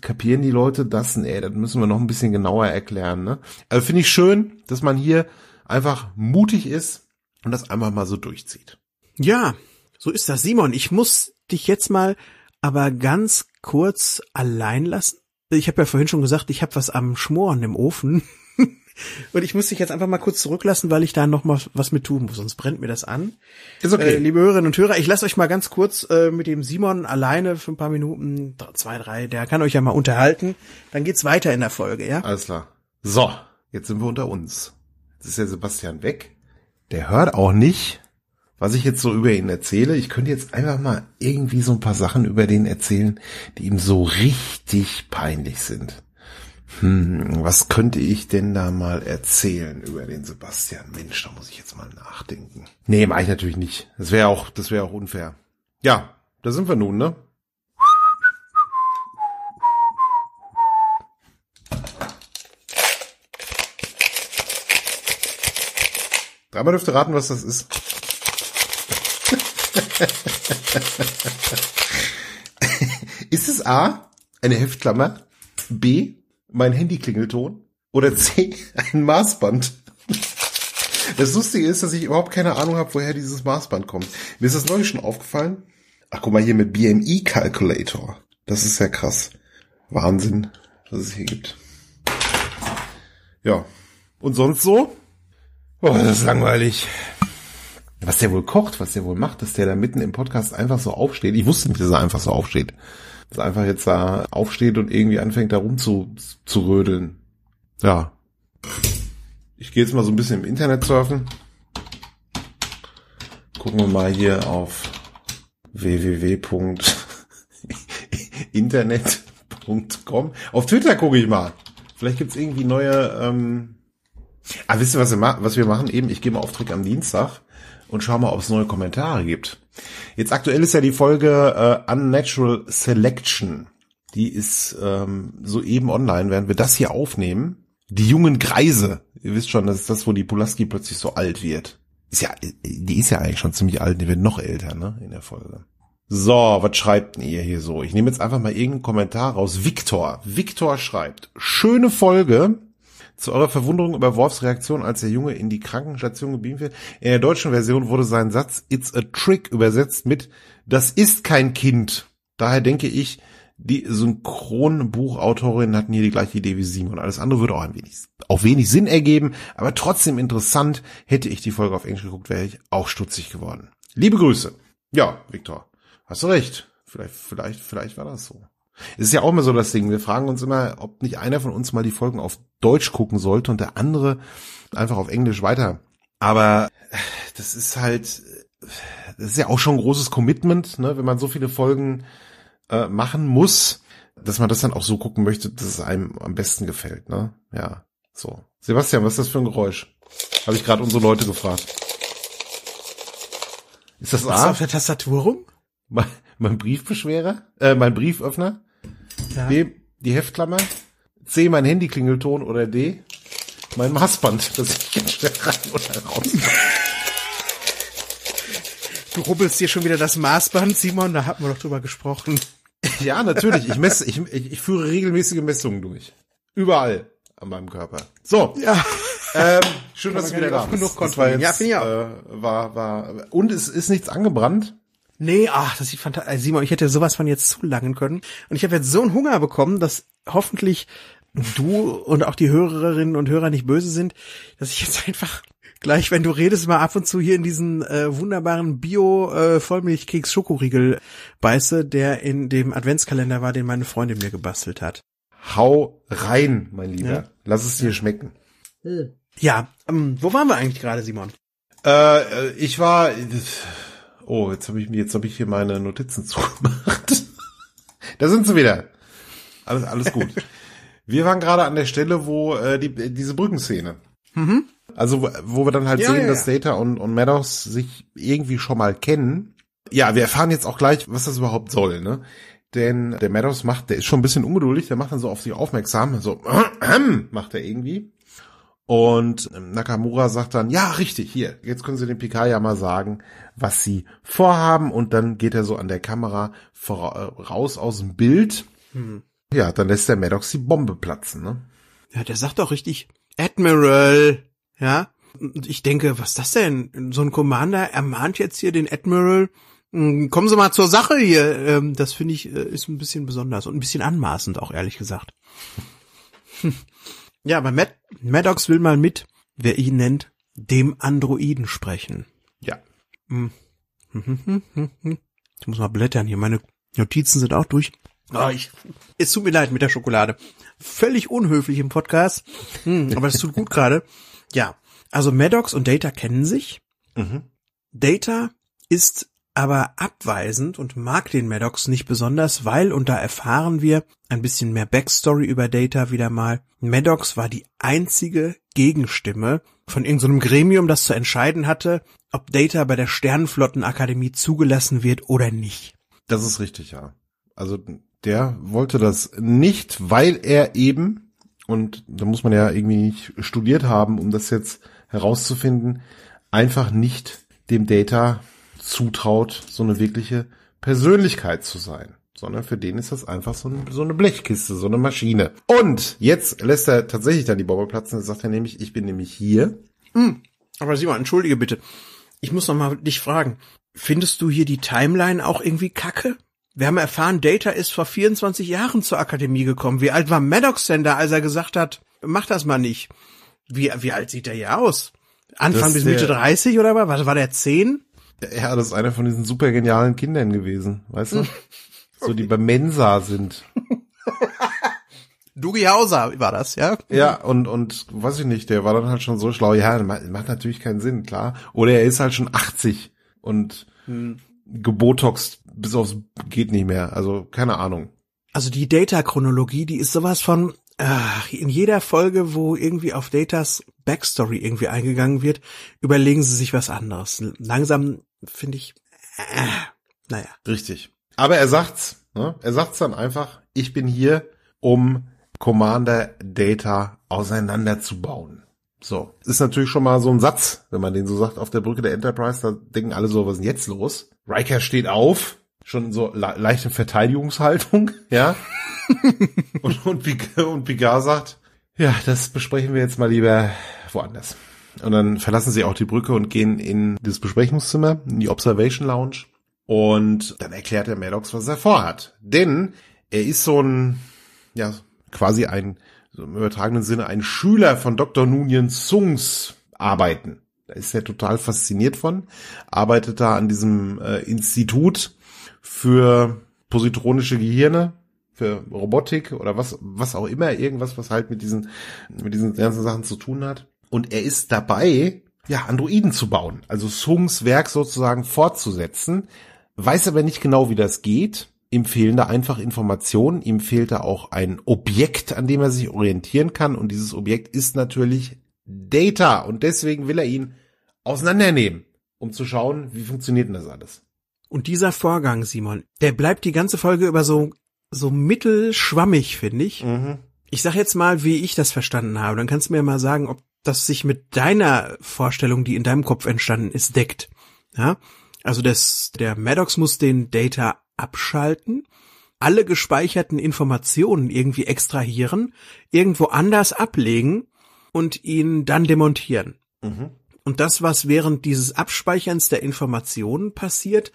kapieren die Leute das? Nee, das müssen wir noch ein bisschen genauer erklären. Ne? Also finde ich schön, dass man hier einfach mutig ist und das einfach mal so durchzieht. Ja, so ist das. Simon, ich muss dich jetzt mal aber ganz kurz allein lassen. Ich habe ja vorhin schon gesagt, ich habe was am Schmoren im Ofen. Und ich muss dich jetzt einfach mal kurz zurücklassen, weil ich da noch mal was mit tun muss, sonst brennt mir das an. Ist okay. Äh, liebe Hörerinnen und Hörer, ich lasse euch mal ganz kurz äh, mit dem Simon alleine für ein paar Minuten, zwei, drei, der kann euch ja mal unterhalten. Dann geht's weiter in der Folge, ja? Alles klar. So, jetzt sind wir unter uns. Jetzt ist der Sebastian weg. Der hört auch nicht, was ich jetzt so über ihn erzähle. Ich könnte jetzt einfach mal irgendwie so ein paar Sachen über den erzählen, die ihm so richtig peinlich sind hm, was könnte ich denn da mal erzählen über den Sebastian? Mensch, da muss ich jetzt mal nachdenken. Nee, mach ich natürlich nicht. Das wäre auch, das wäre auch unfair. Ja, da sind wir nun, ne? Dreimal dürfte raten, was das ist. ist es A, eine Heftklammer, B, mein Handy-Klingelton oder C, ein Maßband. Das Lustige ist, dass ich überhaupt keine Ahnung habe, woher dieses Maßband kommt. Mir ist das neulich schon aufgefallen. Ach, guck mal hier mit BMI e Calculator. Das ist ja krass. Wahnsinn, was es hier gibt. Ja. Und sonst so? Oh, das ist langweilig. Was der wohl kocht, was der wohl macht, dass der da mitten im Podcast einfach so aufsteht. Ich wusste nicht, dass er einfach so aufsteht dass einfach jetzt da aufsteht und irgendwie anfängt da rumzurödeln. zu, Ja. Ich gehe jetzt mal so ein bisschen im Internet surfen. Gucken wir mal hier auf www.internet.com. Auf Twitter gucke ich mal. Vielleicht gibt's irgendwie neue. Ähm ah, wisst ihr, was wir, ma was wir machen? Eben, ich gehe mal auf Trick am Dienstag und schau mal, ob es neue Kommentare gibt. Jetzt aktuell ist ja die Folge äh, Unnatural Selection. Die ist ähm, soeben online, während wir das hier aufnehmen. Die jungen Greise. Ihr wisst schon, das ist das, wo die Pulaski plötzlich so alt wird. Ist ja, die ist ja eigentlich schon ziemlich alt, die wird noch älter, ne, in der Folge. So, was schreibt denn ihr hier so? Ich nehme jetzt einfach mal irgendeinen Kommentar raus. Victor. Victor schreibt, schöne Folge. Zu eurer Verwunderung über Worfs Reaktion, als der Junge in die Krankenstation gebeamt wird, in der deutschen Version wurde sein Satz It's a Trick übersetzt mit Das ist kein Kind. Daher denke ich, die Synchronbuchautorinnen hatten hier die gleiche Idee wie Simon. Alles andere würde auch ein wenig, auch wenig Sinn ergeben, aber trotzdem interessant. Hätte ich die Folge auf Englisch geguckt, wäre ich auch stutzig geworden. Liebe Grüße. Ja, Viktor, hast du recht. Vielleicht, vielleicht, vielleicht war das so. Es ist ja auch immer so das Ding. Wir fragen uns immer, ob nicht einer von uns mal die Folgen auf Deutsch gucken sollte und der andere einfach auf Englisch weiter. Aber äh, das ist halt, äh, das ist ja auch schon ein großes Commitment, ne, wenn man so viele Folgen äh, machen muss, dass man das dann auch so gucken möchte, dass es einem am besten gefällt, ne? Ja, so. Sebastian, was ist das für ein Geräusch? Habe ich gerade unsere Leute gefragt. Ist das A? Ist auf der Tastatur rum? Mein, mein Briefbeschwerer? Äh, mein Brieföffner? Ja. B, die Heftklammer. C, mein Handyklingelton oder D, mein Maßband, das ich ganz schnell rein oder raus. Du rubbelst hier schon wieder das Maßband, Simon, da hatten wir doch drüber gesprochen. Ja, natürlich. Ich messe, ich, ich ich führe regelmäßige Messungen durch. Überall an meinem Körper. So. Ja. Ähm, schön, dass du wieder da bist. Genug Konferenz, ja, bin ich auch. Äh, war, war, und es ist nichts angebrannt. Nee, ach, das sieht fantastisch. Äh, Simon, ich hätte sowas von jetzt zulangen können. Und ich habe jetzt so einen Hunger bekommen, dass hoffentlich du und auch die Hörerinnen und Hörer nicht böse sind, dass ich jetzt einfach gleich, wenn du redest, mal ab und zu hier in diesen äh, wunderbaren Bio-Vollmilchkeks-Schokoriegel äh, beiße, der in dem Adventskalender war, den meine Freundin mir gebastelt hat. Hau rein, mein Lieber. Ja? Lass es dir schmecken. Äh. Ja, ähm, wo waren wir eigentlich gerade, Simon? Äh, äh ich war Oh, jetzt habe ich mir, jetzt habe ich hier meine Notizen zugemacht. da sind sie wieder. Alles, alles gut. Wir waren gerade an der Stelle, wo äh, die, diese Brückenszene. Mhm. Also wo, wo wir dann halt ja, sehen, ja, dass Data und, und Meadows sich irgendwie schon mal kennen. Ja, wir erfahren jetzt auch gleich, was das überhaupt soll, ne? Denn der Meadows macht, der ist schon ein bisschen ungeduldig, der macht dann so auf sich aufmerksam, so äh, äh, macht er irgendwie. Und ähm, Nakamura sagt dann, ja, richtig, hier, jetzt können Sie dem Picard ja mal sagen, was Sie vorhaben. Und dann geht er so an der Kamera äh, raus aus dem Bild. Hm. Ja, dann lässt der Maddox die Bombe platzen, ne? Ja, der sagt doch richtig, Admiral, ja? Und ich denke, was ist das denn? So ein Commander ermahnt jetzt hier den Admiral, hm, kommen Sie mal zur Sache hier. Ähm, das finde ich, äh, ist ein bisschen besonders und ein bisschen anmaßend auch, ehrlich gesagt. Hm. Ja, aber Mad Maddox will mal mit, wer ihn nennt, dem Androiden sprechen. Ja. Hm. Hm, hm, ich muss mal blättern hier. Meine Notizen sind auch durch. Oh, ich, es tut mir leid mit der Schokolade. Völlig unhöflich im Podcast. aber es tut gut gerade. Ja. Also Maddox und Data kennen sich. Mhm. Data ist aber abweisend und mag den Maddox nicht besonders, weil, und da erfahren wir ein bisschen mehr Backstory über Data wieder mal, Maddox war die einzige Gegenstimme von irgendeinem so Gremium, das zu entscheiden hatte, ob Data bei der Sternenflottenakademie zugelassen wird oder nicht. Das ist richtig, ja. Also der wollte das nicht, weil er eben, und da muss man ja irgendwie nicht studiert haben, um das jetzt herauszufinden, einfach nicht dem Data zutraut, so eine wirkliche Persönlichkeit zu sein sondern für den ist das einfach so, ein, so, eine Blechkiste, so eine Maschine. Und jetzt lässt er tatsächlich dann die Bombe platzen, sagt er nämlich, ich bin nämlich hier. Hm, aber Simon, entschuldige bitte. Ich muss noch mal dich fragen, findest du hier die Timeline auch irgendwie kacke? Wir haben erfahren, Data ist vor 24 Jahren zur Akademie gekommen. Wie alt war Maddox denn da, als er gesagt hat, mach das mal nicht? Wie, wie alt sieht er hier aus? Anfang bis Mitte 30 oder was? War der 10? Ja, das ist einer von diesen super genialen Kindern gewesen, weißt du? so, die bei Mensa sind. Dugi Hauser war das, ja? Ja, und, und, weiß ich nicht, der war dann halt schon so schlau. Ja, macht natürlich keinen Sinn, klar. Oder er ist halt schon 80 und hm. gebotoxt bis aufs geht nicht mehr. Also, keine Ahnung. Also, die Data-Chronologie, die ist sowas von, ach, in jeder Folge, wo irgendwie auf Datas Backstory irgendwie eingegangen wird, überlegen sie sich was anderes. Langsam finde ich, äh, naja. Richtig. Aber er sagt's, ne? er sagt's dann einfach, ich bin hier, um Commander Data auseinanderzubauen. So, ist natürlich schon mal so ein Satz, wenn man den so sagt, auf der Brücke der Enterprise, da denken alle so, was ist denn jetzt los? Riker steht auf, schon so le leichte Verteidigungshaltung, ja. und, und, und Picard sagt, ja, das besprechen wir jetzt mal lieber woanders. Und dann verlassen sie auch die Brücke und gehen in das Besprechungszimmer, in die Observation Lounge. Und dann erklärt der Maddox, was er vorhat. Denn er ist so ein, ja, quasi ein, so im übertragenen Sinne, ein Schüler von Dr. Nunien Sungs Arbeiten. Da ist er total fasziniert von, arbeitet da an diesem äh, Institut für positronische Gehirne, für Robotik oder was, was auch immer, irgendwas, was halt mit diesen, mit diesen ganzen Sachen zu tun hat. Und er ist dabei, ja, Androiden zu bauen, also Sungs Werk sozusagen fortzusetzen, weiß aber nicht genau, wie das geht. Ihm fehlen da einfach Informationen, ihm fehlt da auch ein Objekt, an dem er sich orientieren kann und dieses Objekt ist natürlich Data und deswegen will er ihn auseinandernehmen, um zu schauen, wie funktioniert denn das alles. Und dieser Vorgang, Simon, der bleibt die ganze Folge über so, so mittelschwammig, finde ich. Mhm. Ich sag jetzt mal, wie ich das verstanden habe. Dann kannst du mir mal sagen, ob das sich mit deiner Vorstellung, die in deinem Kopf entstanden ist, deckt. Ja? Also das, der Maddox muss den Data abschalten, alle gespeicherten Informationen irgendwie extrahieren, irgendwo anders ablegen und ihn dann demontieren. Mhm. Und das, was während dieses Abspeicherns der Informationen passiert,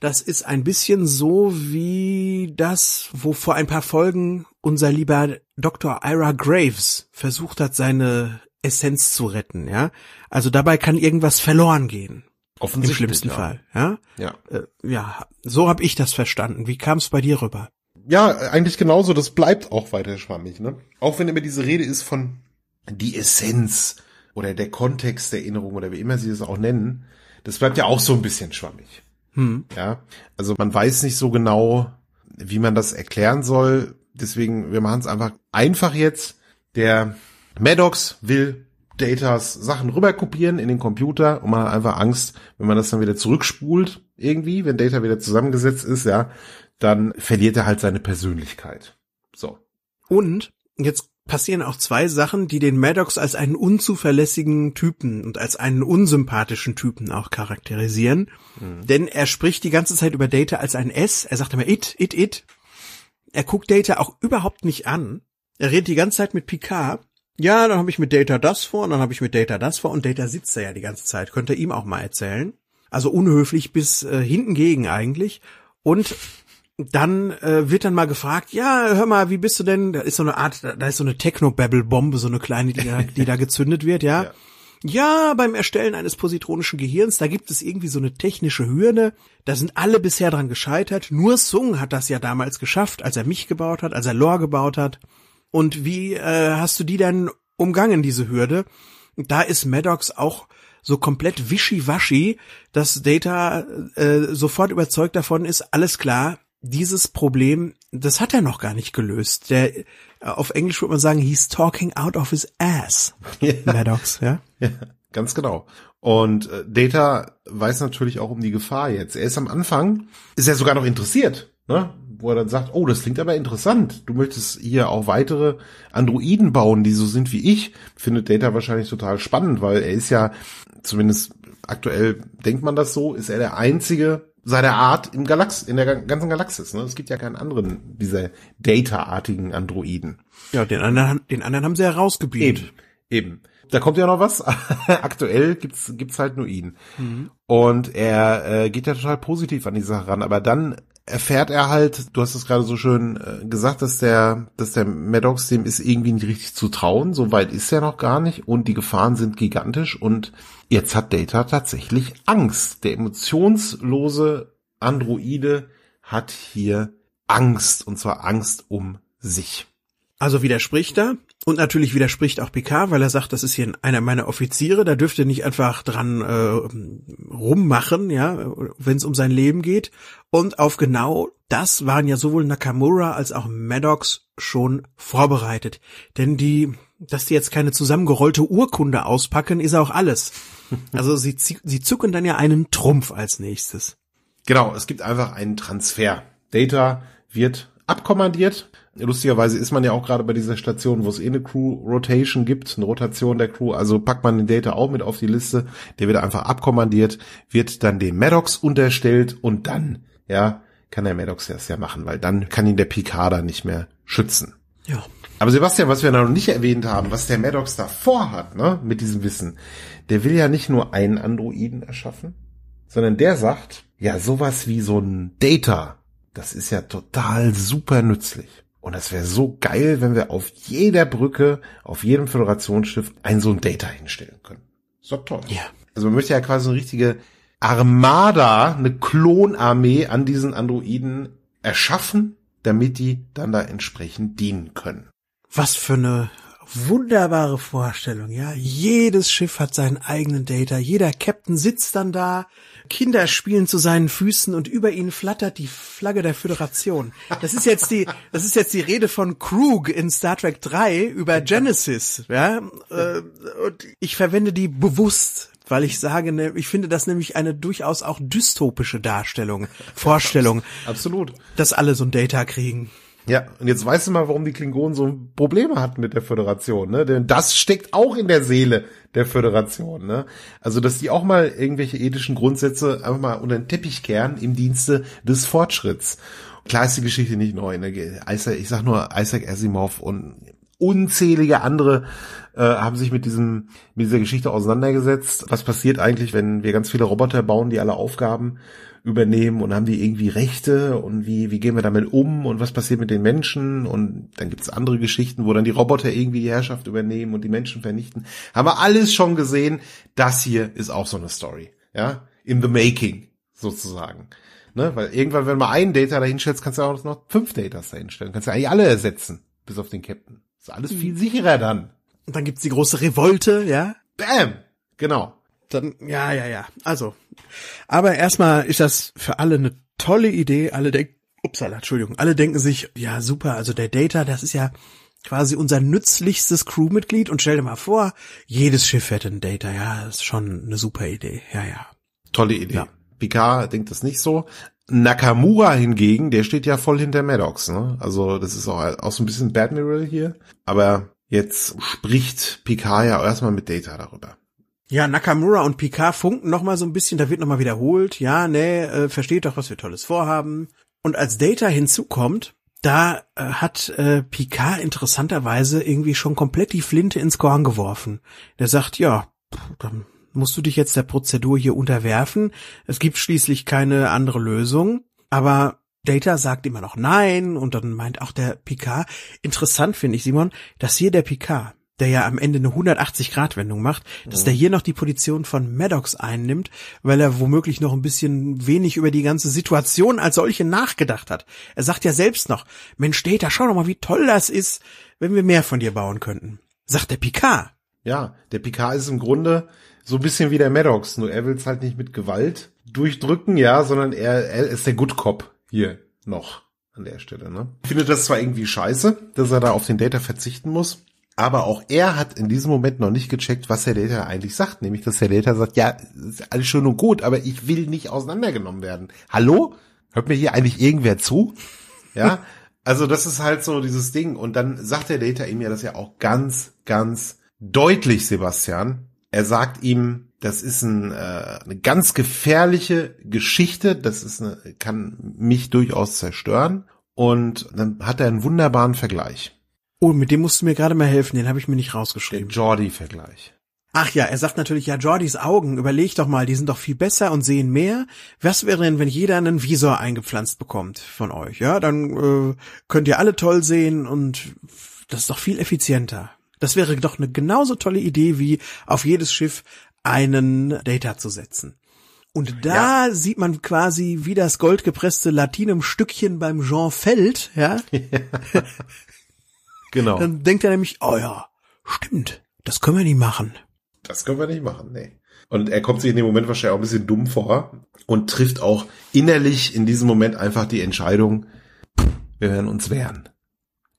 das ist ein bisschen so wie das, wo vor ein paar Folgen unser lieber Dr. Ira Graves versucht hat, seine Essenz zu retten, ja. Also dabei kann irgendwas verloren gehen. Offensichtlich. Im schlimmsten ja. Fall, ja. Ja. Äh, ja, so habe ich das verstanden. Wie kam es bei dir rüber? Ja, eigentlich genauso. Das bleibt auch weiter schwammig, ne? Auch wenn immer diese Rede ist von die Essenz oder der Kontext der Erinnerung oder wie immer sie es auch nennen, das bleibt ja auch so ein bisschen schwammig. Hm. Ja, also man weiß nicht so genau, wie man das erklären soll. Deswegen, wir machen es einfach einfach jetzt. Der Maddox will Datas Sachen rüberkopieren in den Computer und man hat einfach Angst, wenn man das dann wieder zurückspult, irgendwie, wenn Data wieder zusammengesetzt ist, ja, dann verliert er halt seine Persönlichkeit. So. Und jetzt passieren auch zwei Sachen, die den Maddox als einen unzuverlässigen Typen und als einen unsympathischen Typen auch charakterisieren. Mhm. Denn er spricht die ganze Zeit über Data als ein S. Er sagt immer it, it, it. Er guckt Data auch überhaupt nicht an. Er redet die ganze Zeit mit Picard ja, dann habe ich mit Data das vor und dann habe ich mit Data das vor und Data sitzt da ja die ganze Zeit. Könnt ihr ihm auch mal erzählen? Also unhöflich bis äh, hinten gegen eigentlich. Und dann äh, wird dann mal gefragt, ja, hör mal, wie bist du denn? Da ist so eine Art, da ist so eine techno babble bombe so eine kleine, die da, die da gezündet wird, ja. ja. Ja, beim Erstellen eines positronischen Gehirns, da gibt es irgendwie so eine technische Hürde. Da sind alle bisher dran gescheitert. Nur Sung hat das ja damals geschafft, als er mich gebaut hat, als er Lore gebaut hat. Und wie äh, hast du die denn umgangen, diese Hürde? Da ist Maddox auch so komplett wischiwaschi, dass Data äh, sofort überzeugt davon ist, alles klar, dieses Problem, das hat er noch gar nicht gelöst. Der, äh, auf Englisch würde man sagen, he's talking out of his ass. Ja. Maddox, ja? ja. Ganz genau. Und äh, Data weiß natürlich auch um die Gefahr jetzt. Er ist am Anfang, ist er sogar noch interessiert. Ne? wo er dann sagt, oh, das klingt aber interessant. Du möchtest hier auch weitere Androiden bauen, die so sind wie ich. Findet Data wahrscheinlich total spannend, weil er ist ja, zumindest aktuell denkt man das so, ist er der einzige seiner Art im Galax, in der ganzen Galaxis. Ne? Es gibt ja keinen anderen dieser Data-artigen Androiden. Ja, den anderen, den anderen haben sie herausgebildet. Eben, eben. Da kommt ja noch was. Aktuell gibt's gibt's halt nur ihn. Mhm. Und er äh, geht ja total positiv an die Sache ran. Aber dann erfährt er halt, du hast es gerade so schön äh, gesagt, dass der, dass der Maddox dem ist irgendwie nicht richtig zu trauen. So weit ist er noch gar nicht und die Gefahren sind gigantisch und jetzt hat Data tatsächlich Angst. Der emotionslose Androide hat hier Angst und zwar Angst um sich. Also widerspricht er und natürlich widerspricht auch Picard, weil er sagt, das ist hier einer meiner Offiziere, da dürfte nicht einfach dran äh, rummachen, ja, wenn es um sein Leben geht. Und auf genau das waren ja sowohl Nakamura als auch Maddox schon vorbereitet. Denn die, dass die jetzt keine zusammengerollte Urkunde auspacken, ist auch alles. Also sie, sie zucken dann ja einen Trumpf als nächstes. Genau, es gibt einfach einen Transfer. Data wird abkommandiert. Lustigerweise ist man ja auch gerade bei dieser Station, wo es eh eine Crew-Rotation gibt, eine Rotation der Crew. Also packt man den Data auch mit auf die Liste. Der wird einfach abkommandiert, wird dann dem Maddox unterstellt und dann ja, kann der Maddox das ja machen, weil dann kann ihn der Picard nicht mehr schützen. Ja. Aber Sebastian, was wir noch nicht erwähnt haben, was der Maddox da vorhat, ne, mit diesem Wissen, der will ja nicht nur einen Androiden erschaffen, sondern der sagt, ja, sowas wie so ein Data, das ist ja total super nützlich. Und das wäre so geil, wenn wir auf jeder Brücke, auf jedem Föderationsschiff ein so ein Data hinstellen können. So toll. Ja. Also man möchte ja quasi eine richtige Armada, eine Klonarmee an diesen Androiden erschaffen, damit die dann da entsprechend dienen können. Was für eine wunderbare Vorstellung, ja. Jedes Schiff hat seinen eigenen Data, jeder Captain sitzt dann da, Kinder spielen zu seinen Füßen und über ihnen flattert die Flagge der Föderation. Das ist jetzt die, das ist jetzt die Rede von Krug in Star Trek 3 über Genesis, ja. Äh, und ich verwende die bewusst, weil ich sage, ne, ich finde das nämlich eine durchaus auch dystopische Darstellung, Vorstellung. Absolut. Dass alle so ein Data kriegen. Ja, und jetzt weißt du mal, warum die Klingonen so Probleme hatten mit der Föderation, ne? Denn das steckt auch in der Seele der Föderation, ne? Also, dass die auch mal irgendwelche ethischen Grundsätze einfach mal unter den Teppich kehren im Dienste des Fortschritts. Klar ist die Geschichte nicht neu, ne? ich sag nur Isaac Asimov und unzählige andere äh, haben sich mit diesem mit dieser Geschichte auseinandergesetzt. Was passiert eigentlich, wenn wir ganz viele Roboter bauen, die alle Aufgaben übernehmen und haben die irgendwie Rechte und wie wie gehen wir damit um und was passiert mit den Menschen und dann gibt's andere Geschichten, wo dann die Roboter irgendwie die Herrschaft übernehmen und die Menschen vernichten. Haben wir alles schon gesehen. Das hier ist auch so eine Story, ja, in the making sozusagen. Ne? Weil irgendwann, wenn man einen Data dahinstellt, kannst du auch noch fünf Datas dahinstellen. Kannst du eigentlich alle ersetzen, bis auf den Captain. Ist alles viel mhm. sicherer dann. Und dann gibt's die große Revolte, ja? Bam! Genau. Dann, ja, ja, ja. Also. Aber erstmal ist das für alle eine tolle Idee. Alle denken, upsala, Entschuldigung. Alle denken sich, ja, super. Also der Data, das ist ja quasi unser nützlichstes Crewmitglied. Und stell dir mal vor, jedes Schiff hätte einen Data. Ja, das ist schon eine super Idee. Ja, ja. Tolle Idee. Ja. Picard denkt das nicht so, Nakamura hingegen, der steht ja voll hinter Maddox, ne? Also das ist auch, auch so ein bisschen Badmiral hier. Aber jetzt spricht Picard ja erstmal mit Data darüber. Ja, Nakamura und Picard funken nochmal so ein bisschen, da wird nochmal wiederholt, ja, nee, äh, versteht doch, was wir Tolles vorhaben. Und als Data hinzukommt, da äh, hat äh, Picard interessanterweise irgendwie schon komplett die Flinte ins Korn geworfen. Der sagt, ja, pff, dann musst du dich jetzt der Prozedur hier unterwerfen? Es gibt schließlich keine andere Lösung. Aber Data sagt immer noch nein und dann meint auch der Picard. Interessant finde ich, Simon, dass hier der Picard, der ja am Ende eine 180-Grad-Wendung macht, dass mhm. der hier noch die Position von Maddox einnimmt, weil er womöglich noch ein bisschen wenig über die ganze Situation als solche nachgedacht hat. Er sagt ja selbst noch, Mensch, Data, schau doch mal, wie toll das ist, wenn wir mehr von dir bauen könnten. Sagt der Picard. Ja, der Picard ist im Grunde so ein bisschen wie der Maddox, nur er will es halt nicht mit Gewalt durchdrücken, ja, sondern er, er ist der Good Cop hier noch an der Stelle. Ne? Ich finde das zwar irgendwie scheiße, dass er da auf den Data verzichten muss, aber auch er hat in diesem Moment noch nicht gecheckt, was der Data eigentlich sagt. Nämlich, dass der Data sagt, ja, ist alles schön und gut, aber ich will nicht auseinandergenommen werden. Hallo? Hört mir hier eigentlich irgendwer zu? Ja? Also das ist halt so dieses Ding. Und dann sagt der Data ihm ja das ja auch ganz, ganz deutlich, Sebastian. Er sagt ihm, das ist ein, äh, eine ganz gefährliche Geschichte, das ist eine, kann mich durchaus zerstören. Und dann hat er einen wunderbaren Vergleich. Oh, mit dem musst du mir gerade mal helfen, den habe ich mir nicht rausgeschrieben. Der Jordi-Vergleich. Ach ja, er sagt natürlich, ja, Jordis Augen, überleg doch mal, die sind doch viel besser und sehen mehr. Was wäre denn, wenn jeder einen Visor eingepflanzt bekommt von euch? Ja, dann äh, könnt ihr alle toll sehen und das ist doch viel effizienter. Das wäre doch eine genauso tolle Idee wie auf jedes Schiff einen Data zu setzen. Und da ja. sieht man quasi, wie das goldgepresste Latinum-Stückchen beim Jean fällt, ja. ja. genau. Dann denkt er nämlich, oh ja, stimmt, das können wir nicht machen. Das können wir nicht machen, nee. Und er kommt sich in dem Moment wahrscheinlich auch ein bisschen dumm vor und trifft auch innerlich in diesem Moment einfach die Entscheidung, wir werden uns wehren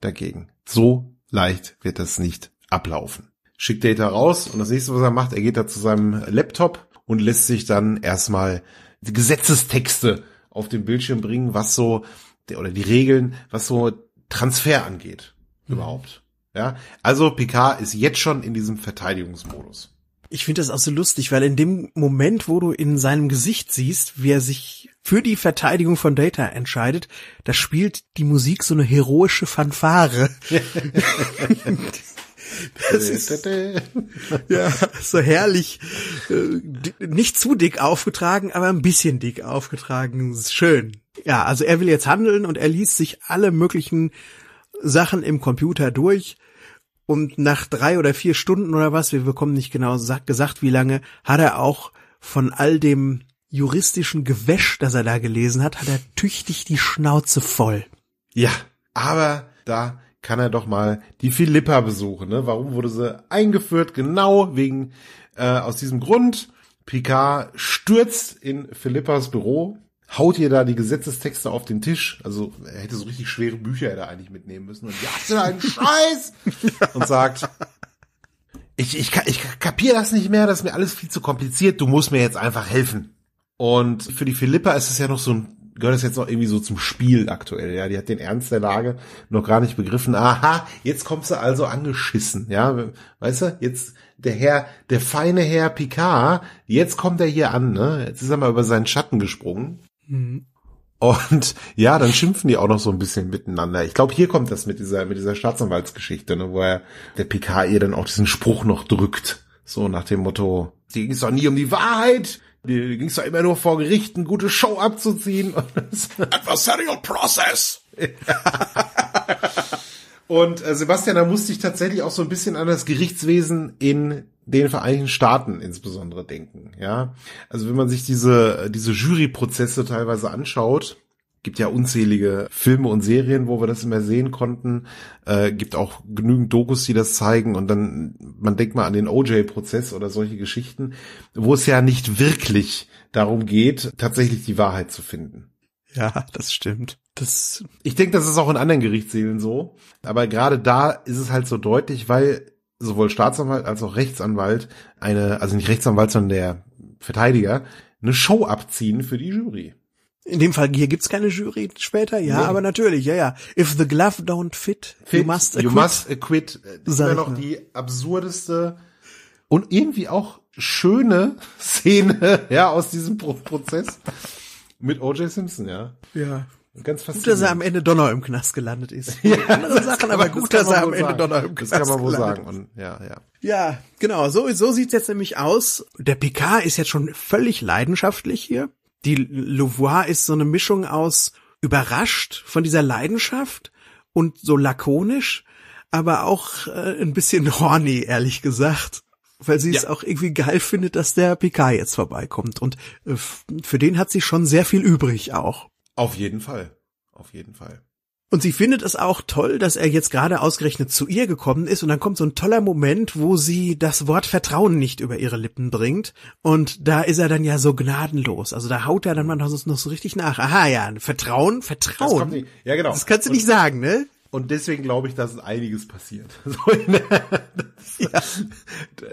dagegen. So leicht wird das nicht ablaufen. Schickt Data raus und das nächste, was er macht, er geht da zu seinem Laptop und lässt sich dann erstmal Gesetzestexte auf den Bildschirm bringen, was so, oder die Regeln, was so Transfer angeht. Mhm. Überhaupt. Ja. Also Picard ist jetzt schon in diesem Verteidigungsmodus. Ich finde das auch so lustig, weil in dem Moment, wo du in seinem Gesicht siehst, wie er sich für die Verteidigung von Data entscheidet, da spielt die Musik so eine heroische Fanfare. Das äh, ist, ja, so herrlich, äh, nicht zu dick aufgetragen, aber ein bisschen dick aufgetragen. Schön. Ja, also er will jetzt handeln und er liest sich alle möglichen Sachen im Computer durch. Und nach drei oder vier Stunden oder was, wir bekommen nicht genau gesagt, wie lange, hat er auch von all dem juristischen Gewäsch, das er da gelesen hat, hat er tüchtig die Schnauze voll. Ja, aber da kann er doch mal die Philippa besuchen. Ne? Warum wurde sie eingeführt? Genau wegen äh, aus diesem Grund. Picard stürzt in Philippas Büro, haut ihr da die Gesetzestexte auf den Tisch. Also er hätte so richtig schwere Bücher hätte er eigentlich mitnehmen müssen. Und jagt sie einen Scheiß? und sagt, ich, ich, ich kapiere das nicht mehr, das ist mir alles viel zu kompliziert, du musst mir jetzt einfach helfen. Und für die Philippa ist es ja noch so ein gehört das jetzt noch irgendwie so zum Spiel aktuell, ja. Die hat den Ernst der Lage noch gar nicht begriffen. Aha, jetzt kommst du also angeschissen, ja. Weißt du, jetzt der Herr, der feine Herr Picard, jetzt kommt er hier an, ne? Jetzt ist er mal über seinen Schatten gesprungen. Mhm. Und ja, dann schimpfen die auch noch so ein bisschen miteinander. Ich glaube, hier kommt das mit dieser, mit dieser Staatsanwaltsgeschichte, ne, wo er, der Picard ihr dann auch diesen Spruch noch drückt. So nach dem Motto, die ging es doch nie um die Wahrheit, die ging es ja immer nur vor Gericht, eine gute Show abzuziehen. Adversarial Process! und äh, Sebastian, da musste ich tatsächlich auch so ein bisschen an das Gerichtswesen in den Vereinigten Staaten insbesondere denken, ja. Also wenn man sich diese, diese Juryprozesse teilweise anschaut, gibt ja unzählige Filme und Serien, wo wir das immer sehen konnten. Äh, gibt auch genügend Dokus, die das zeigen. Und dann, man denkt mal an den OJ-Prozess oder solche Geschichten, wo es ja nicht wirklich darum geht, tatsächlich die Wahrheit zu finden. Ja, das stimmt. Das ich denke, das ist auch in anderen Gerichtssälen so. Aber gerade da ist es halt so deutlich, weil sowohl Staatsanwalt als auch Rechtsanwalt eine, also nicht Rechtsanwalt, sondern der Verteidiger, eine Show abziehen für die Jury. In dem Fall hier gibt's keine Jury später, ja, nee. aber natürlich, ja, ja. If the glove don't fit, fit you must acquit. You must acquit. Das ist noch die absurdeste und irgendwie auch schöne Szene, ja, aus diesem Pro Prozess mit O.J. Simpson, ja. Ja. Ganz Gut, dass er am Ende Donner im Knast gelandet ist. ja, Andere Sachen, aber gut, dass er am Ende sagen. Donner im Knast gelandet ist. Das kann man wohl sagen. Und, ja, ja. ja, genau. So, so sieht's jetzt nämlich aus. Der PK ist jetzt schon völlig leidenschaftlich hier die Louvois ist so eine Mischung aus überrascht von dieser Leidenschaft und so lakonisch, aber auch äh, ein bisschen horny, ehrlich gesagt. Weil sie ja. es auch irgendwie geil findet, dass der PK jetzt vorbeikommt. Und äh, für den hat sie schon sehr viel übrig auch. Auf jeden Fall. Auf jeden Fall. Und sie findet es auch toll, dass er jetzt gerade ausgerechnet zu ihr gekommen ist und dann kommt so ein toller Moment, wo sie das Wort Vertrauen nicht über ihre Lippen bringt und da ist er dann ja so gnadenlos. Also da haut er dann mal noch so richtig nach. Aha, ja, Vertrauen, Vertrauen. Das ja, genau. Das kannst du und, nicht sagen, ne? Und deswegen glaube ich, dass einiges passiert. das, ja.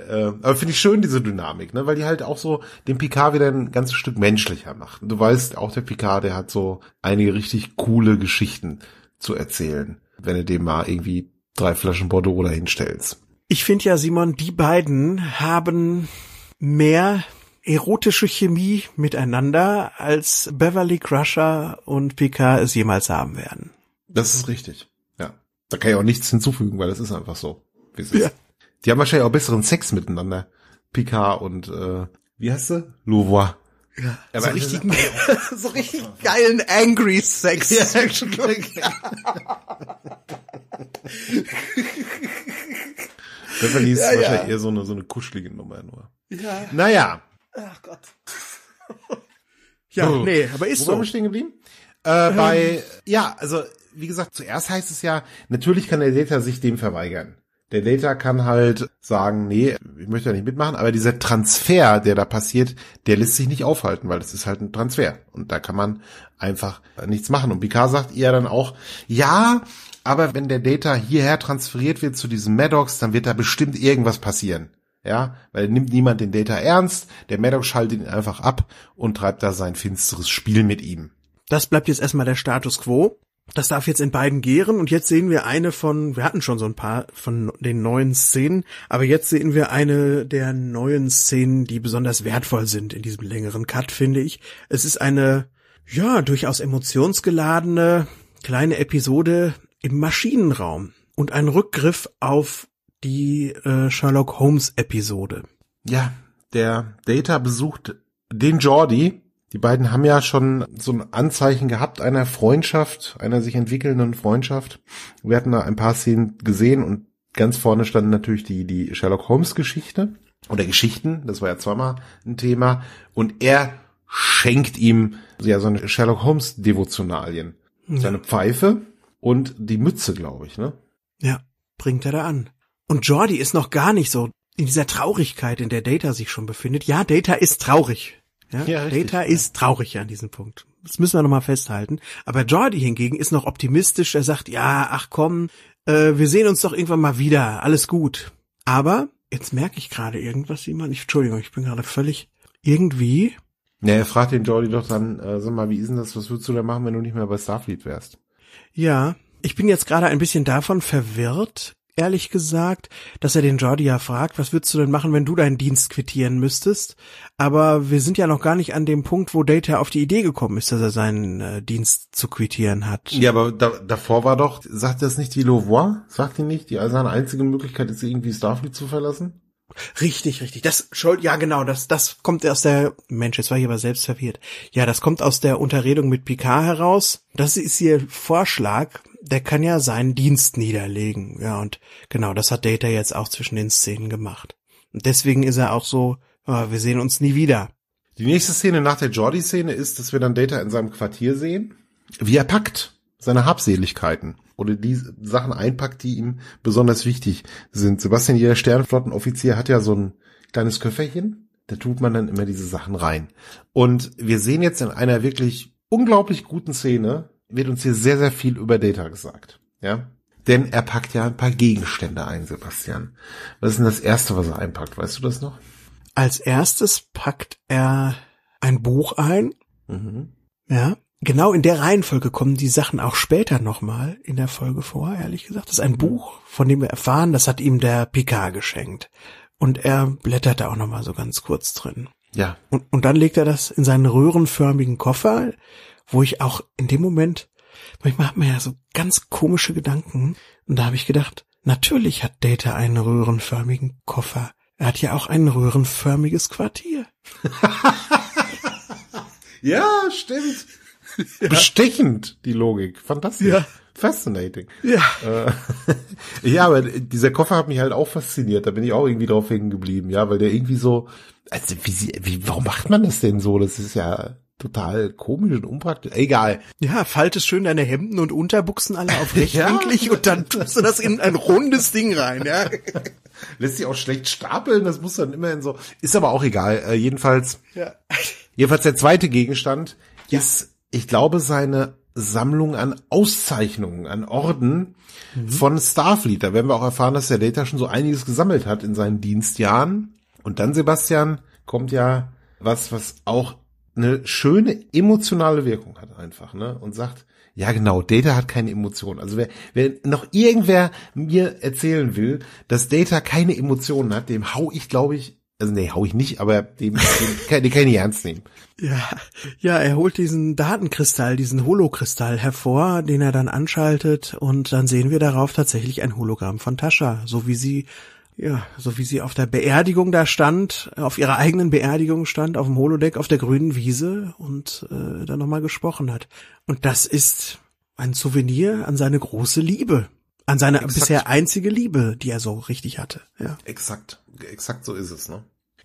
Äh, aber finde ich schön, diese Dynamik, ne? weil die halt auch so den Picard wieder ein ganzes Stück menschlicher macht. du weißt, auch der Picard, der hat so einige richtig coole Geschichten zu erzählen, wenn du dem mal irgendwie drei Flaschen Bordeaux dahinstellst. Ich finde ja, Simon, die beiden haben mehr erotische Chemie miteinander, als Beverly Crusher und Picard es jemals haben werden. Das ist richtig. Ja. Da kann ich auch nichts hinzufügen, weil das ist einfach so. Wie es ist. Ja. Die haben wahrscheinlich auch besseren Sex miteinander. Picard und äh, wie heißt sie? Louvois. Ja, so richtigen, so richtig geilen Angry Sex. Ja, Beverly ist ja, wahrscheinlich ja. eher so eine, so eine kuschelige Nummer nur. Ja. Naja. Ach Gott. ja, oh. nee, aber ist Wo so. stehen geblieben? Äh, ähm. bei, ja, also, wie gesagt, zuerst heißt es ja, natürlich kann der Data sich dem verweigern. Der Data kann halt sagen, nee, ich möchte da nicht mitmachen, aber dieser Transfer, der da passiert, der lässt sich nicht aufhalten, weil das ist halt ein Transfer. Und da kann man einfach nichts machen. Und Picard sagt ihr dann auch, ja, aber wenn der Data hierher transferiert wird zu diesem Maddox, dann wird da bestimmt irgendwas passieren. Ja, weil nimmt niemand den Data ernst, der Maddox schaltet ihn einfach ab und treibt da sein finsteres Spiel mit ihm. Das bleibt jetzt erstmal der Status quo. Das darf jetzt in beiden gären und jetzt sehen wir eine von, wir hatten schon so ein paar von den neuen Szenen, aber jetzt sehen wir eine der neuen Szenen, die besonders wertvoll sind in diesem längeren Cut, finde ich. Es ist eine, ja, durchaus emotionsgeladene kleine Episode im Maschinenraum und ein Rückgriff auf die äh, Sherlock Holmes Episode. Ja, der Data besucht den Jordi, die beiden haben ja schon so ein Anzeichen gehabt einer Freundschaft, einer sich entwickelnden Freundschaft. Wir hatten da ein paar Szenen gesehen und ganz vorne standen natürlich die, die Sherlock Holmes Geschichte oder Geschichten. Das war ja zweimal ein Thema. Und er schenkt ihm ja so eine Sherlock Holmes Devotionalien. Ja. Seine Pfeife und die Mütze, glaube ich, ne? Ja, bringt er da an. Und Jordi ist noch gar nicht so in dieser Traurigkeit, in der Data sich schon befindet. Ja, Data ist traurig. Ja, ja richtig, Data ja. ist traurig an diesem Punkt. Das müssen wir nochmal festhalten. Aber Jordi hingegen ist noch optimistisch. Er sagt, ja, ach komm, äh, wir sehen uns doch irgendwann mal wieder. Alles gut. Aber jetzt merke ich gerade irgendwas, jemand. Ich, Entschuldigung, ich bin gerade völlig irgendwie. Ja, er fragt den Jordi doch dann, äh, sag mal, wie ist denn das? Was würdest du da machen, wenn du nicht mehr bei Starfleet wärst? Ja, ich bin jetzt gerade ein bisschen davon verwirrt, ehrlich gesagt, dass er den Jordi ja fragt, was würdest du denn machen, wenn du deinen Dienst quittieren müsstest? Aber wir sind ja noch gar nicht an dem Punkt, wo Data auf die Idee gekommen ist, dass er seinen äh, Dienst zu quittieren hat. Ja, aber da, davor war doch, sagt das nicht die Lovois? Sagt die nicht, die, also seine einzige Möglichkeit ist irgendwie Starfleet zu verlassen? Richtig, richtig. Das Schuld, ja genau, das das kommt aus der Mensch, jetzt war ich aber selbst verwirrt. Ja, das kommt aus der Unterredung mit Picard heraus. Das ist ihr Vorschlag. Der kann ja seinen Dienst niederlegen. Ja, und genau, das hat Data jetzt auch zwischen den Szenen gemacht. Und deswegen ist er auch so, oh, wir sehen uns nie wieder. Die nächste Szene nach der Jordi-Szene ist, dass wir dann Data in seinem Quartier sehen, wie er packt seine Habseligkeiten oder die Sachen einpackt, die ihm besonders wichtig sind. Sebastian, jeder Sternflottenoffizier hat ja so ein kleines Köfferchen. Da tut man dann immer diese Sachen rein. Und wir sehen jetzt in einer wirklich unglaublich guten Szene, wird uns hier sehr, sehr viel über Data gesagt. Ja. Denn er packt ja ein paar Gegenstände ein, Sebastian. Was ist denn das erste, was er einpackt? Weißt du das noch? Als erstes packt er ein Buch ein. Mhm. Ja genau in der Reihenfolge kommen die Sachen auch später nochmal in der Folge vor, ehrlich gesagt. Das ist ein mhm. Buch, von dem wir erfahren, das hat ihm der PK geschenkt. Und er blättert da auch nochmal so ganz kurz drin. Ja. Und, und dann legt er das in seinen röhrenförmigen Koffer, wo ich auch in dem Moment, manchmal hat man ja so ganz komische Gedanken. Und da habe ich gedacht, natürlich hat Data einen röhrenförmigen Koffer. Er hat ja auch ein röhrenförmiges Quartier. ja, stimmt. Ja. Bestechend, die Logik. Fantastisch. Ja. Fascinating. Ja. Äh, ja, aber dieser Koffer hat mich halt auch fasziniert. Da bin ich auch irgendwie drauf hängen geblieben. Ja, weil der irgendwie so, also wie, wie, warum macht man das denn so? Das ist ja total komisch und unpraktisch. Egal. Ja, faltest schön deine Hemden und Unterbuchsen alle auf rechtwinklig ja. und dann tust du das in ein rundes Ding rein, ja. Lässt sich auch schlecht stapeln. Das muss dann immerhin so, ist aber auch egal. Äh, jedenfalls. Ja. Jedenfalls der zweite Gegenstand ja. ist ich glaube, seine Sammlung an Auszeichnungen, an Orden mhm. von Starfleet. Da werden wir auch erfahren, dass der Data schon so einiges gesammelt hat in seinen Dienstjahren. Und dann, Sebastian, kommt ja was, was auch eine schöne emotionale Wirkung hat einfach, ne? Und sagt, ja genau, Data hat keine Emotionen. Also wer, wer noch irgendwer mir erzählen will, dass Data keine Emotionen hat, dem hau ich, glaube ich, also nee, hau ich nicht, aber den, den, kann, den kann ich nicht ernst nehmen. Ja, ja, er holt diesen Datenkristall, diesen Holokristall hervor, den er dann anschaltet und dann sehen wir darauf tatsächlich ein Hologramm von Tascha, so wie sie ja, so wie sie auf der Beerdigung da stand, auf ihrer eigenen Beerdigung stand, auf dem Holodeck, auf der grünen Wiese und äh, dann nochmal gesprochen hat. Und das ist ein Souvenir an seine große Liebe, an seine exakt. bisher einzige Liebe, die er so richtig hatte. Ja. Exakt, exakt so ist es, ne?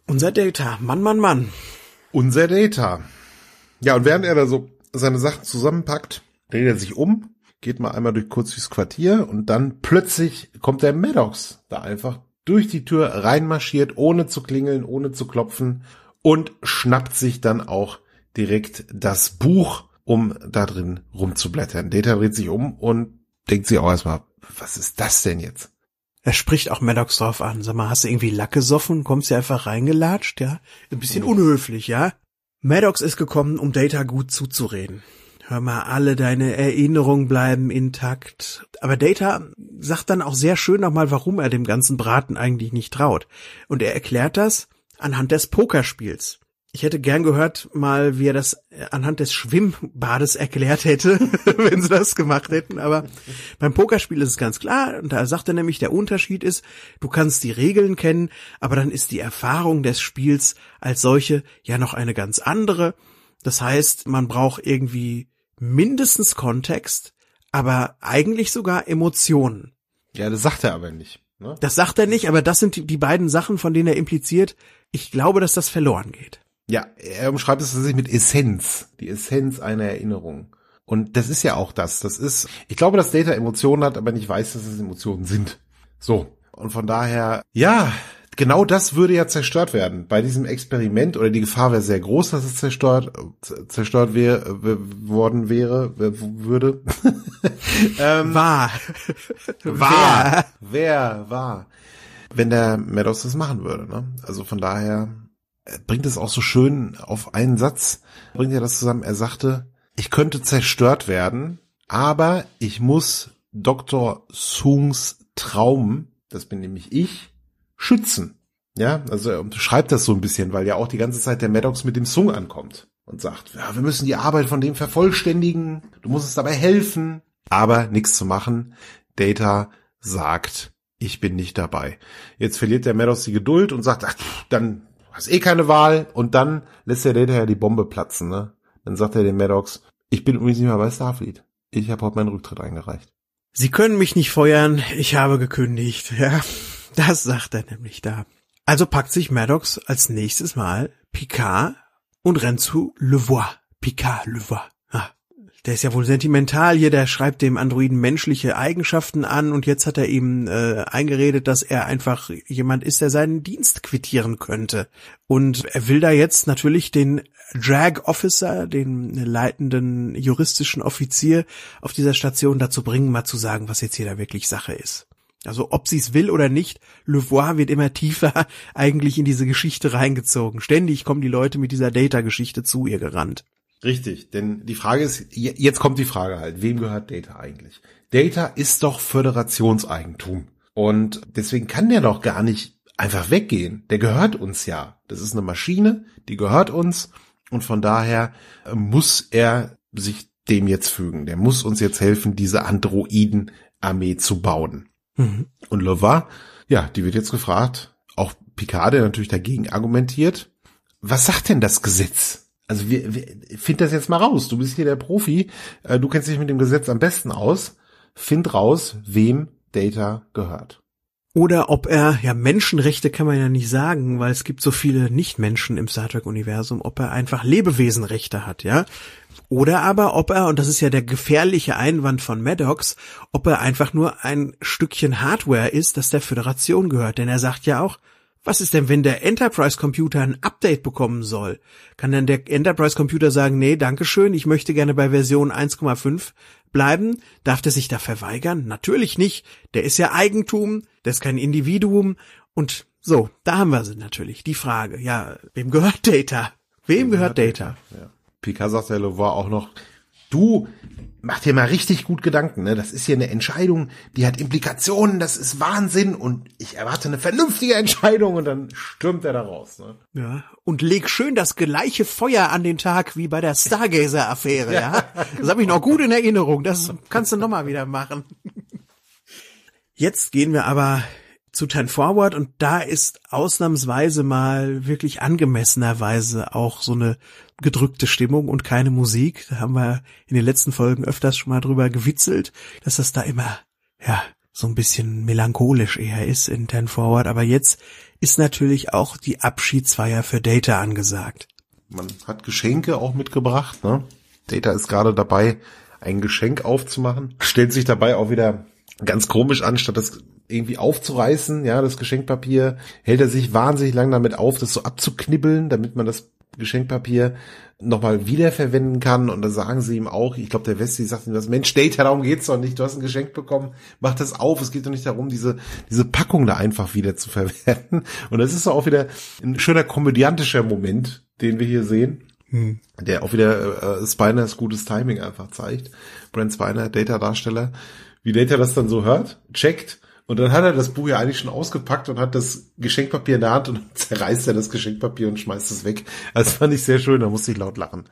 Unser Data. Mann, Mann, Mann. Unser Data. Ja, und während er da so seine Sachen zusammenpackt, dreht er sich um, geht mal einmal durch kurz durchs Quartier und dann plötzlich kommt der Maddox da einfach durch die Tür reinmarschiert, ohne zu klingeln, ohne zu klopfen und schnappt sich dann auch direkt das Buch, um da drin rumzublättern. Data dreht sich um und denkt sich auch erstmal, was ist das denn jetzt? Er spricht auch Maddox drauf an. Sag mal, hast du irgendwie Lack gesoffen? Kommst du einfach reingelatscht, ja? Ein bisschen hm. unhöflich, ja? Maddox ist gekommen, um Data gut zuzureden. Hör mal, alle deine Erinnerungen bleiben intakt. Aber Data sagt dann auch sehr schön nochmal, warum er dem ganzen Braten eigentlich nicht traut. Und er erklärt das anhand des Pokerspiels ich hätte gern gehört mal, wie er das äh, anhand des Schwimmbades erklärt hätte, wenn sie das gemacht hätten. Aber beim Pokerspiel ist es ganz klar. Und da sagt er nämlich, der Unterschied ist, du kannst die Regeln kennen, aber dann ist die Erfahrung des Spiels als solche ja noch eine ganz andere. Das heißt, man braucht irgendwie mindestens Kontext, aber eigentlich sogar Emotionen. Ja, das sagt er aber nicht. Ne? Das sagt er nicht, aber das sind die, die beiden Sachen, von denen er impliziert, ich glaube, dass das verloren geht. Ja, er umschreibt es sich mit Essenz, die Essenz einer Erinnerung. Und das ist ja auch das. Das ist, ich glaube, dass Data Emotionen hat, aber nicht weiß, dass es Emotionen sind. So. Und von daher, ja, genau das würde ja zerstört werden bei diesem Experiment oder die Gefahr wäre sehr groß, dass es zerstört zerstört wär, worden wäre würde. ähm, war war wer, wer war, wenn der Meadows das machen würde. Ne? Also von daher bringt es auch so schön auf einen Satz, bringt er das zusammen. Er sagte, ich könnte zerstört werden, aber ich muss Dr. Sungs Traum, das bin nämlich ich, schützen. Ja, also er schreibt das so ein bisschen, weil ja auch die ganze Zeit der Maddox mit dem Sung ankommt und sagt, ja, wir müssen die Arbeit von dem vervollständigen, du musst es dabei helfen, aber nichts zu machen. Data sagt, ich bin nicht dabei. Jetzt verliert der Maddox die Geduld und sagt, ach, dann hast eh keine Wahl und dann lässt der Data ja die Bombe platzen, ne? Dann sagt er dem Maddox, ich bin übrigens nicht mehr bei Starfleet. Ich habe heute meinen Rücktritt eingereicht. Sie können mich nicht feuern, ich habe gekündigt, ja. Das sagt er nämlich da. Also packt sich Maddox als nächstes Mal Picard und rennt zu Levois. Picard Levois der ist ja wohl sentimental hier, der schreibt dem Androiden menschliche Eigenschaften an und jetzt hat er ihm äh, eingeredet, dass er einfach jemand ist, der seinen Dienst quittieren könnte. Und er will da jetzt natürlich den Drag Officer, den leitenden juristischen Offizier auf dieser Station dazu bringen, mal zu sagen, was jetzt hier da wirklich Sache ist. Also ob sie es will oder nicht, Levoir wird immer tiefer eigentlich in diese Geschichte reingezogen. Ständig kommen die Leute mit dieser Data-Geschichte zu ihr gerannt. Richtig, denn die Frage ist, jetzt kommt die Frage halt, wem gehört Data eigentlich? Data ist doch Föderationseigentum. Und deswegen kann der doch gar nicht einfach weggehen. Der gehört uns ja. Das ist eine Maschine, die gehört uns. Und von daher äh, muss er sich dem jetzt fügen. Der muss uns jetzt helfen, diese Androiden-Armee zu bauen. Mhm. Und Lova, ja, die wird jetzt gefragt, auch Picard, der natürlich dagegen argumentiert, was sagt denn das Gesetz? Also wir, wir find das jetzt mal raus. Du bist hier der Profi. Äh, du kennst dich mit dem Gesetz am besten aus. Find raus, wem Data gehört. Oder ob er, ja, Menschenrechte kann man ja nicht sagen, weil es gibt so viele Nichtmenschen im Star Trek-Universum, ob er einfach Lebewesenrechte hat, ja. Oder aber ob er, und das ist ja der gefährliche Einwand von Maddox, ob er einfach nur ein Stückchen Hardware ist, das der Föderation gehört. Denn er sagt ja auch, was ist denn, wenn der Enterprise-Computer ein Update bekommen soll? Kann dann der Enterprise-Computer sagen, nee, Dankeschön, ich möchte gerne bei Version 1,5 bleiben? Darf der sich da verweigern? Natürlich nicht. Der ist ja Eigentum, der ist kein Individuum. Und so, da haben wir sie natürlich. Die Frage, ja, wem gehört Data? Wem, wem gehört, gehört, Data? Data? Ja. Picard war auch noch, du mach dir mal richtig gut Gedanken. Ne? Das ist hier eine Entscheidung, die hat Implikationen, das ist Wahnsinn und ich erwarte eine vernünftige Entscheidung und dann stürmt er da raus. Ne? Ja, und leg schön das gleiche Feuer an den Tag wie bei der Stargazer-Affäre. ja, ja, Das habe ich noch gut in Erinnerung, das kannst du nochmal wieder machen. Jetzt gehen wir aber zu Turn Forward und da ist ausnahmsweise mal wirklich angemessenerweise auch so eine gedrückte Stimmung und keine Musik. Da haben wir in den letzten Folgen öfters schon mal drüber gewitzelt, dass das da immer, ja, so ein bisschen melancholisch eher ist in Ten Forward. Aber jetzt ist natürlich auch die Abschiedsfeier für Data angesagt. Man hat Geschenke auch mitgebracht, ne? Data ist gerade dabei, ein Geschenk aufzumachen, stellt sich dabei auch wieder ganz komisch an, statt das irgendwie aufzureißen, ja, das Geschenkpapier, hält er sich wahnsinnig lang damit auf, das so abzuknibbeln, damit man das Geschenkpapier nochmal wiederverwenden kann. Und da sagen sie ihm auch, ich glaube, der Westi sagt ihm das, Mensch, Data, darum geht's doch nicht, du hast ein Geschenk bekommen, mach das auf. Es geht doch nicht darum, diese, diese Packung da einfach wieder zu verwerten. Und das ist doch auch wieder ein schöner komödiantischer Moment, den wir hier sehen. Hm. Der auch wieder äh, Spiners gutes Timing einfach zeigt. Brent Spiner, Data-Darsteller, wie Data das dann so hört, checkt und dann hat er das Buch ja eigentlich schon ausgepackt und hat das Geschenkpapier in der Hand und zerreißt er das Geschenkpapier und schmeißt es weg. Das fand ich sehr schön, da musste ich laut lachen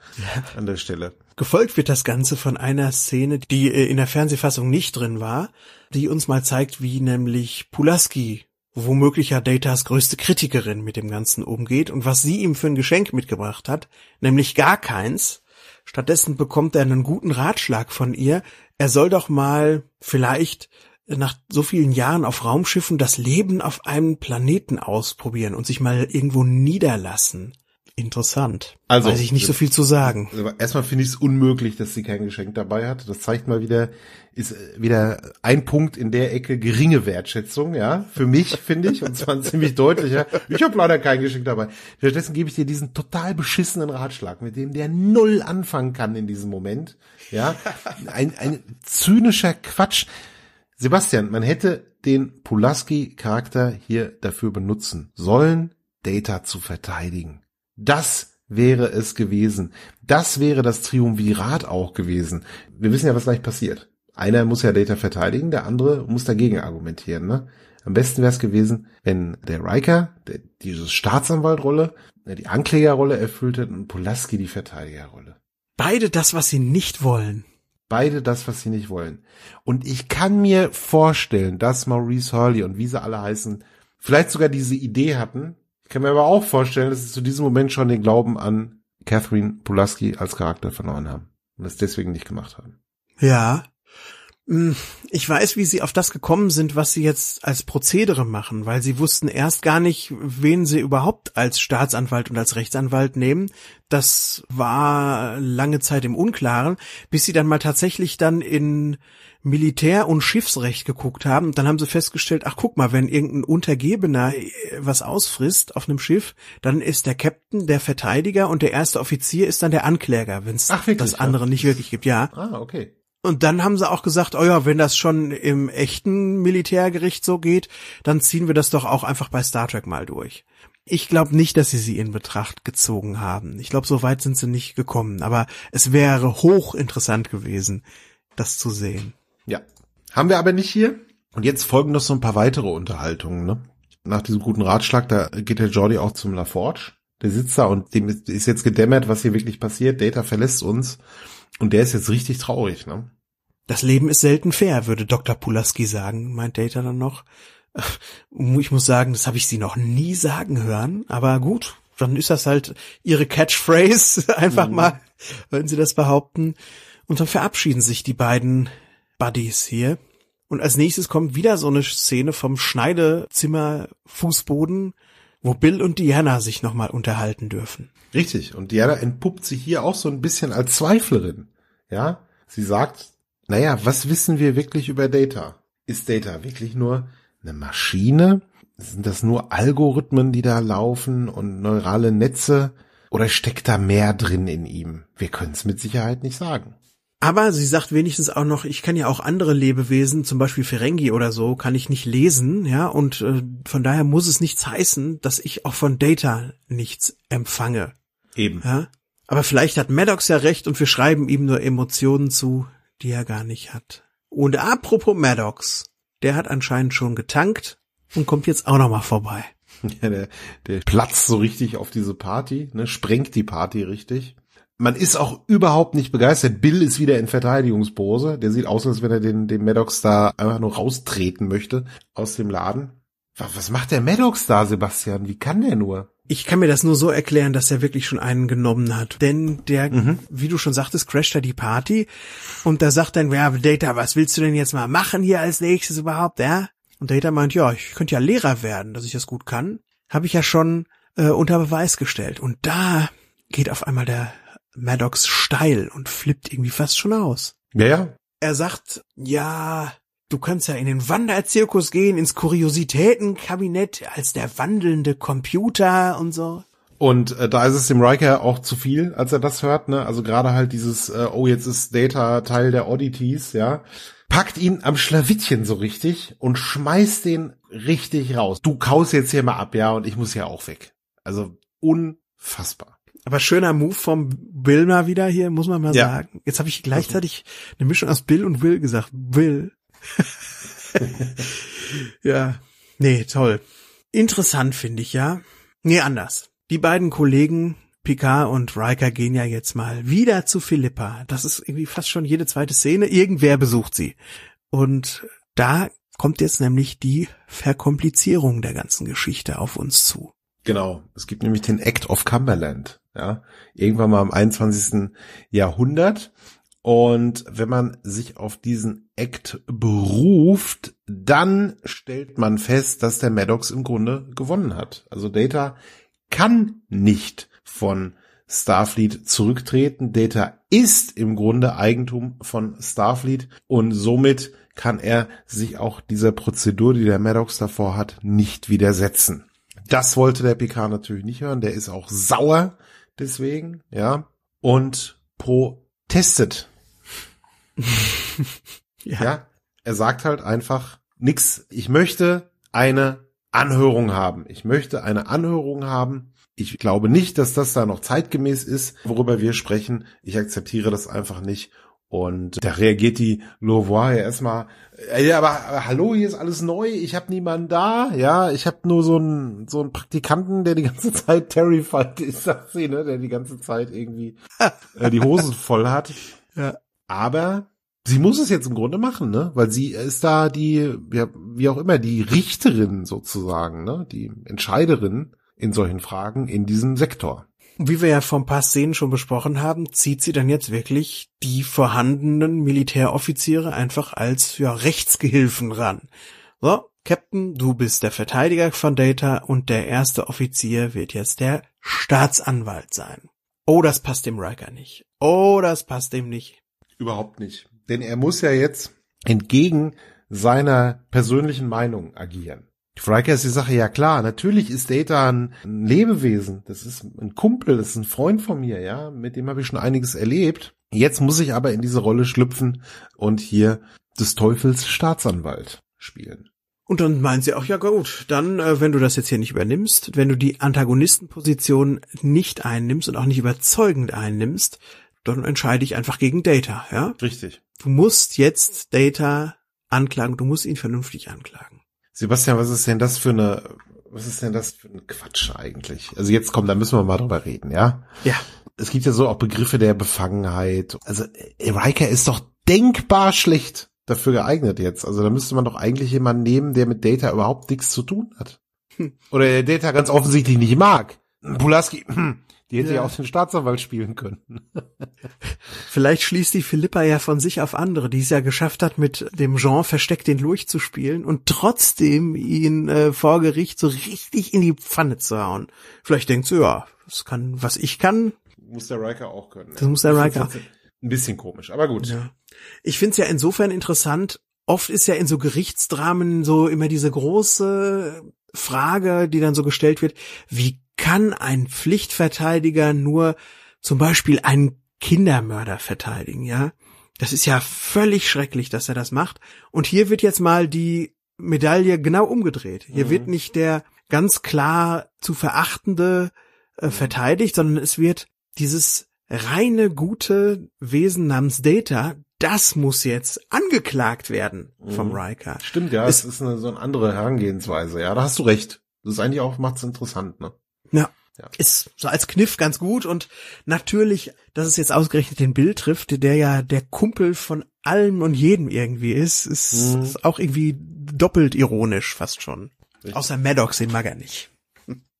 an der Stelle. Gefolgt wird das Ganze von einer Szene, die äh, in der Fernsehfassung nicht drin war, die uns mal zeigt, wie nämlich Pulaski womöglich ja Datas größte Kritikerin mit dem Ganzen umgeht und was sie ihm für ein Geschenk mitgebracht hat, nämlich gar keins. Stattdessen bekommt er einen guten Ratschlag von ihr. Er soll doch mal vielleicht nach so vielen Jahren auf Raumschiffen das Leben auf einem Planeten ausprobieren und sich mal irgendwo niederlassen. Interessant. Also weiß ich nicht so viel zu sagen. Also, erstmal finde ich es unmöglich, dass sie kein Geschenk dabei hat. Das zeigt mal wieder, ist äh, wieder ein Punkt in der Ecke geringe Wertschätzung, ja. Für mich finde ich und zwar ziemlich deutlicher. Ich habe leider kein Geschenk dabei. Stattdessen gebe ich dir diesen total beschissenen Ratschlag, mit dem der null anfangen kann in diesem Moment, ja. Ein, ein zynischer Quatsch Sebastian, man hätte den Pulaski-Charakter hier dafür benutzen sollen, Data zu verteidigen. Das wäre es gewesen. Das wäre das Triumvirat auch gewesen. Wir wissen ja, was gleich passiert. Einer muss ja Data verteidigen, der andere muss dagegen argumentieren. Ne? Am besten wäre es gewesen, wenn der Riker der, diese Staatsanwaltrolle, die Anklägerrolle erfüllt hätte und Pulaski die Verteidigerrolle. Beide das, was sie nicht wollen. Beide das, was sie nicht wollen. Und ich kann mir vorstellen, dass Maurice Hurley und wie sie alle heißen, vielleicht sogar diese Idee hatten. Ich kann mir aber auch vorstellen, dass sie zu diesem Moment schon den Glauben an Catherine Pulaski als Charakter verloren haben und das deswegen nicht gemacht haben. Ja, hm, ich weiß, wie sie auf das gekommen sind, was sie jetzt als Prozedere machen, weil sie wussten erst gar nicht, wen sie überhaupt als Staatsanwalt und als Rechtsanwalt nehmen. Das war lange Zeit im Unklaren, bis sie dann mal tatsächlich dann in Militär- und Schiffsrecht geguckt haben. dann haben sie festgestellt, ach guck mal, wenn irgendein Untergebener äh, was ausfrisst auf einem Schiff, dann ist der Captain der Verteidiger und der erste Offizier ist dann der Ankläger, wenn es das andere ja. nicht wirklich gibt. Ja. Ah, okay. Und dann haben sie auch gesagt, oh ja, wenn das schon im echten Militärgericht so geht, dann ziehen wir das doch auch einfach bei Star Trek mal durch. Ich glaube nicht, dass sie sie in Betracht gezogen haben. Ich glaube, so weit sind sie nicht gekommen. Aber es wäre hochinteressant gewesen, das zu sehen. Ja, haben wir aber nicht hier. Und jetzt folgen noch so ein paar weitere Unterhaltungen. Ne? Nach diesem guten Ratschlag, da geht der Jordi auch zum LaForge. Der sitzt da und dem ist, ist jetzt gedämmert, was hier wirklich passiert. Data verlässt uns. Und der ist jetzt richtig traurig, ne? Das Leben ist selten fair, würde Dr. Pulaski sagen, meint Data dann noch. Äh, ich muss sagen, das habe ich sie noch nie sagen hören, aber gut, dann ist das halt ihre Catchphrase, einfach mhm. mal, wenn sie das behaupten. Und dann verabschieden sich die beiden Buddies hier. Und als nächstes kommt wieder so eine Szene vom Schneidezimmer Fußboden, wo Bill und Diana sich nochmal unterhalten dürfen. Richtig. Und Diana entpuppt sich hier auch so ein bisschen als Zweiflerin. Ja. Sie sagt, naja, was wissen wir wirklich über Data? Ist Data wirklich nur eine Maschine? Sind das nur Algorithmen, die da laufen und neurale Netze? Oder steckt da mehr drin in ihm? Wir können es mit Sicherheit nicht sagen. Aber sie sagt wenigstens auch noch, ich kann ja auch andere Lebewesen, zum Beispiel Ferengi oder so, kann ich nicht lesen, ja, und äh, von daher muss es nichts heißen, dass ich auch von Data nichts empfange. Eben. Ja? Aber vielleicht hat Maddox ja recht und wir schreiben ihm nur Emotionen zu, die er gar nicht hat. Und apropos Maddox, der hat anscheinend schon getankt und kommt jetzt auch nochmal vorbei. Ja, der, der platzt so richtig auf diese Party, ne, sprengt die Party richtig. Man ist auch überhaupt nicht begeistert. Bill ist wieder in Verteidigungspose. Der sieht aus, als wenn er den, den Maddox da einfach nur raustreten möchte aus dem Laden. Was macht der Maddox da, Sebastian? Wie kann der nur? ich kann mir das nur so erklären, dass er wirklich schon einen genommen hat. Denn der, mhm. wie du schon sagtest, crasht da die Party und da sagt dann, ja, Data, was willst du denn jetzt mal machen hier als nächstes überhaupt, ja? Und Data meint, ja, ich könnte ja Lehrer werden, dass ich das gut kann. Habe ich ja schon äh, unter Beweis gestellt. Und da geht auf einmal der Maddox steil und flippt irgendwie fast schon aus. Ja, ja. Er sagt, ja, Du kannst ja in den Wanderzirkus gehen, ins Kuriositätenkabinett als der wandelnde Computer und so. Und äh, da ist es dem Riker auch zu viel, als er das hört, ne? Also gerade halt dieses, äh, oh, jetzt ist Data Teil der Oddities, ja. Packt ihn am Schlawittchen so richtig und schmeißt den richtig raus. Du kaust jetzt hier mal ab, ja, und ich muss ja auch weg. Also unfassbar. Aber schöner Move vom Bill mal wieder hier, muss man mal ja. sagen. Jetzt habe ich gleichzeitig also eine Mischung aus Bill und Will gesagt. Will. ja, nee, toll. Interessant finde ich, ja. Nee, anders. Die beiden Kollegen, Picard und Riker, gehen ja jetzt mal wieder zu Philippa. Das ist irgendwie fast schon jede zweite Szene. Irgendwer besucht sie. Und da kommt jetzt nämlich die Verkomplizierung der ganzen Geschichte auf uns zu. Genau. Es gibt nämlich den Act of Cumberland. Ja. Irgendwann mal im 21. Jahrhundert. Und wenn man sich auf diesen Act beruft, dann stellt man fest, dass der Maddox im Grunde gewonnen hat. Also Data kann nicht von Starfleet zurücktreten. Data ist im Grunde Eigentum von Starfleet und somit kann er sich auch dieser Prozedur, die der Maddox davor hat, nicht widersetzen. Das wollte der PK natürlich nicht hören. Der ist auch sauer deswegen, ja, und protestet. Ja. ja. Er sagt halt einfach nix. Ich möchte eine Anhörung haben. Ich möchte eine Anhörung haben. Ich glaube nicht, dass das da noch zeitgemäß ist, worüber wir sprechen. Ich akzeptiere das einfach nicht. Und da reagiert die Louvois ja erstmal, äh, ja, aber, aber, hallo, hier ist alles neu, ich habe niemanden da, ja, ich habe nur so einen so einen Praktikanten, der die ganze Zeit terrified ist, sagt sie, ne, der die ganze Zeit irgendwie äh, die Hosen voll hat. Ja. Aber sie muss es jetzt im Grunde machen, ne? Weil sie ist da die, ja, wie auch immer, die Richterin sozusagen, ne? Die Entscheiderin in solchen Fragen in diesem Sektor. Wie wir ja vor ein paar Szenen schon besprochen haben, zieht sie dann jetzt wirklich die vorhandenen Militäroffiziere einfach als ja, Rechtsgehilfen ran. So, Captain, du bist der Verteidiger von Data und der erste Offizier wird jetzt der Staatsanwalt sein. Oh, das passt dem Riker nicht. Oh, das passt dem nicht. Überhaupt nicht. Denn er muss ja jetzt entgegen seiner persönlichen Meinung agieren. Riker ist die Sache ja klar. Natürlich ist Data ein Lebewesen. Das ist ein Kumpel, das ist ein Freund von mir, ja. Mit dem habe ich schon einiges erlebt. Jetzt muss ich aber in diese Rolle schlüpfen und hier des Teufels Staatsanwalt spielen. Und dann meinen sie auch, ja gut, dann, äh, wenn du das jetzt hier nicht übernimmst, wenn du die Antagonistenposition nicht einnimmst und auch nicht überzeugend einnimmst, dann entscheide ich einfach gegen Data, ja? Richtig. Du musst jetzt Data anklagen, du musst ihn vernünftig anklagen. Sebastian, was ist denn das für eine, was ist denn das für ein Quatsch eigentlich? Also jetzt komm, da müssen wir mal drüber reden, ja? Ja. Es gibt ja so auch Begriffe der Befangenheit. Also Erika äh, ist doch denkbar schlecht dafür geeignet jetzt. Also da müsste man doch eigentlich jemanden nehmen, der mit Data überhaupt nichts zu tun hat. Hm. Oder der Data ganz offensichtlich nicht mag. Pulaski, hm. Die hätte ja. auch den Staatsanwalt spielen können. Vielleicht schließt die Philippa ja von sich auf andere, die es ja geschafft hat, mit dem Jean versteckt den Lurch zu spielen und trotzdem ihn äh, vor Gericht so richtig in die Pfanne zu hauen. Vielleicht denkt sie, ja, das kann, was ich kann. Muss der Riker auch können. Das ja. muss der Riker. Ein bisschen komisch, aber gut. Ja. Ich finde es ja insofern interessant, oft ist ja in so Gerichtsdramen so immer diese große Frage, die dann so gestellt wird, wie kann ein Pflichtverteidiger nur zum Beispiel einen Kindermörder verteidigen, ja? Das ist ja völlig schrecklich, dass er das macht. Und hier wird jetzt mal die Medaille genau umgedreht. Hier mhm. wird nicht der ganz klar zu verachtende äh, mhm. verteidigt, sondern es wird dieses reine gute Wesen namens Data, das muss jetzt angeklagt werden vom mhm. Riker. Stimmt, ja, es ist eine, so eine andere Herangehensweise, ja, da hast du recht. Das ist eigentlich auch, macht's interessant, ne? Ja. Ja. Ist so als Kniff ganz gut und natürlich, dass es jetzt ausgerechnet den Bill trifft, der ja der Kumpel von allen und jedem irgendwie ist, ist, mhm. ist auch irgendwie doppelt ironisch fast schon. Richtig. Außer Maddox, den mag er nicht.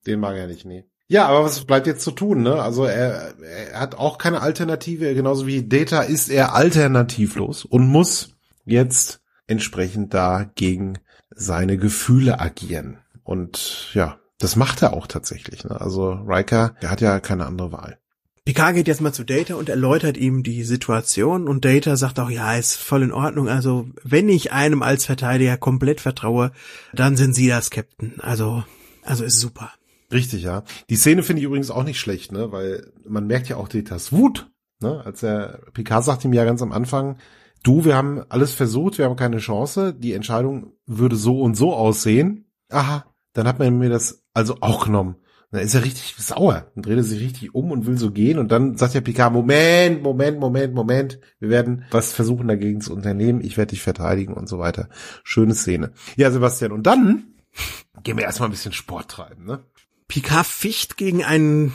Den mag er nicht, nee. Ja, aber was bleibt jetzt zu tun, ne? Also er, er hat auch keine Alternative, genauso wie Data ist er alternativlos und muss jetzt entsprechend da gegen seine Gefühle agieren. Und ja, das macht er auch tatsächlich. Ne? Also Riker, der hat ja keine andere Wahl. Picard geht jetzt mal zu Data und erläutert ihm die Situation und Data sagt auch, ja, ist voll in Ordnung. Also wenn ich einem als Verteidiger komplett vertraue, dann sind sie das Captain. Also, also ist super. Richtig, ja. Die Szene finde ich übrigens auch nicht schlecht, ne, weil man merkt ja auch Datas Wut, ne, als er Picard sagt ihm ja ganz am Anfang, du, wir haben alles versucht, wir haben keine Chance, die Entscheidung würde so und so aussehen. Aha, dann hat man mir das also auch genommen. dann ist er richtig sauer und dreht sich richtig um und will so gehen. Und dann sagt der Picard, Moment, Moment, Moment, Moment. Wir werden was versuchen dagegen zu unternehmen. Ich werde dich verteidigen und so weiter. Schöne Szene. Ja, Sebastian. Und dann gehen wir erstmal ein bisschen Sport treiben, ne? Picard ficht gegen einen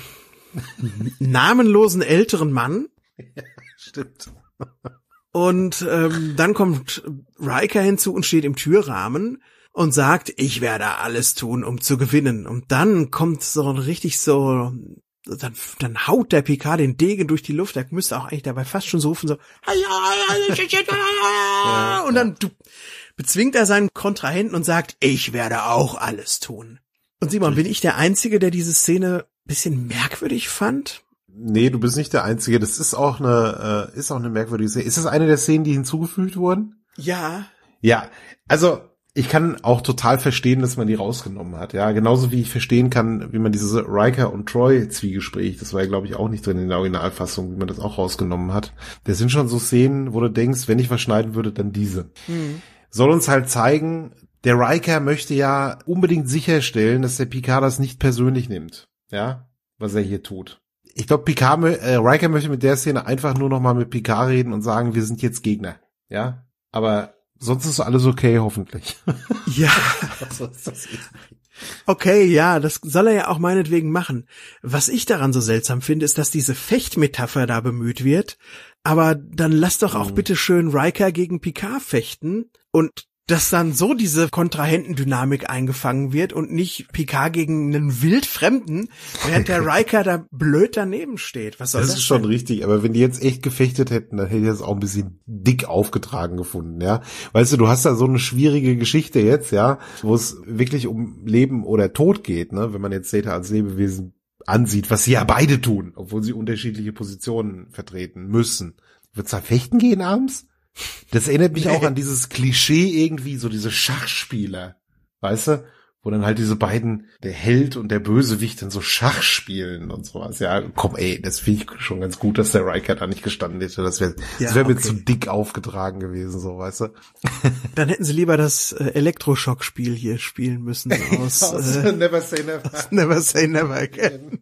namenlosen älteren Mann. Ja, stimmt. Und ähm, dann kommt Riker hinzu und steht im Türrahmen und sagt, ich werde alles tun, um zu gewinnen. Und dann kommt so ein richtig so, dann, dann haut der PK den Degen durch die Luft. Er müsste auch eigentlich dabei fast schon so rufen, so, und dann du, bezwingt er seinen Kontrahenten und sagt, ich werde auch alles tun. Und Simon, bin ich der Einzige, der diese Szene bisschen merkwürdig fand? Nee, du bist nicht der Einzige. Das ist auch eine, äh, ist auch eine merkwürdige Szene. Ist das eine der Szenen, die hinzugefügt wurden? Ja. Ja. Also, ich kann auch total verstehen, dass man die rausgenommen hat. Ja, genauso wie ich verstehen kann, wie man dieses Riker und Troy Zwiegespräch, das war ja glaube ich auch nicht drin in der Originalfassung, wie man das auch rausgenommen hat. Das sind schon so Szenen, wo du denkst, wenn ich was schneiden würde, dann diese. Mhm. Soll uns halt zeigen, der Riker möchte ja unbedingt sicherstellen, dass der Picard das nicht persönlich nimmt. Ja, was er hier tut. Ich glaube, Picard, äh, Riker möchte mit der Szene einfach nur noch mal mit Picard reden und sagen, wir sind jetzt Gegner. Ja, aber sonst ist alles okay, hoffentlich. Ja. Okay, ja, das soll er ja auch meinetwegen machen. Was ich daran so seltsam finde, ist, dass diese Fechtmetapher da bemüht wird. Aber dann lass doch auch mhm. bitte schön Riker gegen Picard fechten und dass dann so diese Kontrahentendynamik eingefangen wird und nicht PK gegen einen wildfremden, während der Riker da blöd daneben steht. Was soll das? Das ist schon denn? richtig, aber wenn die jetzt echt gefechtet hätten, dann hätte ich das auch ein bisschen dick aufgetragen gefunden, ja. Weißt du, du hast da so eine schwierige Geschichte jetzt, ja, wo es wirklich um Leben oder Tod geht, ne, wenn man jetzt Zeta als Lebewesen ansieht, was sie ja beide tun, obwohl sie unterschiedliche Positionen vertreten müssen. Wird's da fechten gehen abends? Das erinnert mich auch an dieses Klischee irgendwie, so diese Schachspieler, weißt du? Wo dann halt diese beiden, der Held und der Bösewicht dann so Schach spielen und sowas. Ja, komm ey, das finde ich schon ganz gut, dass der Riker da nicht gestanden hätte. Das wäre ja, wär okay. mir zu dick aufgetragen gewesen, so, weißt du? Dann hätten sie lieber das äh, Elektroschock-Spiel hier spielen müssen aus, aus äh, Never Say Never. Never Say Never Again.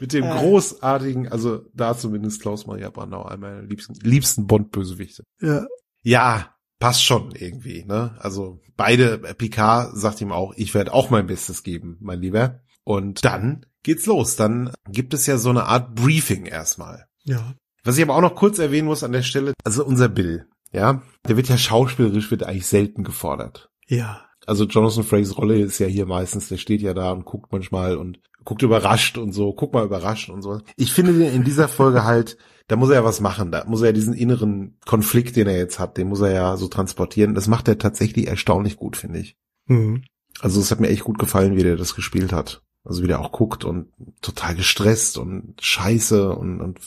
Mit dem äh, großartigen, also da zumindest Klaus-Maria Brandau, einer meiner liebsten, liebsten Bond-Bösewichte. Ja. Ja, passt schon irgendwie, ne? Also beide, Picard sagt ihm auch, ich werde auch mein Bestes geben, mein Lieber. Und dann geht's los. Dann gibt es ja so eine Art Briefing erstmal. Ja. Was ich aber auch noch kurz erwähnen muss an der Stelle, also unser Bill, ja, der wird ja schauspielerisch, wird eigentlich selten gefordert. Ja. Also Jonathan Frakes Rolle ist ja hier meistens, der steht ja da und guckt manchmal und guckt überrascht und so, guck mal überrascht und so. Ich finde in dieser Folge halt, da muss er ja was machen, da muss er ja diesen inneren Konflikt, den er jetzt hat, den muss er ja so transportieren. Das macht er tatsächlich erstaunlich gut, finde ich. Mhm. Also es hat mir echt gut gefallen, wie der das gespielt hat. Also wie der auch guckt und total gestresst und scheiße und, und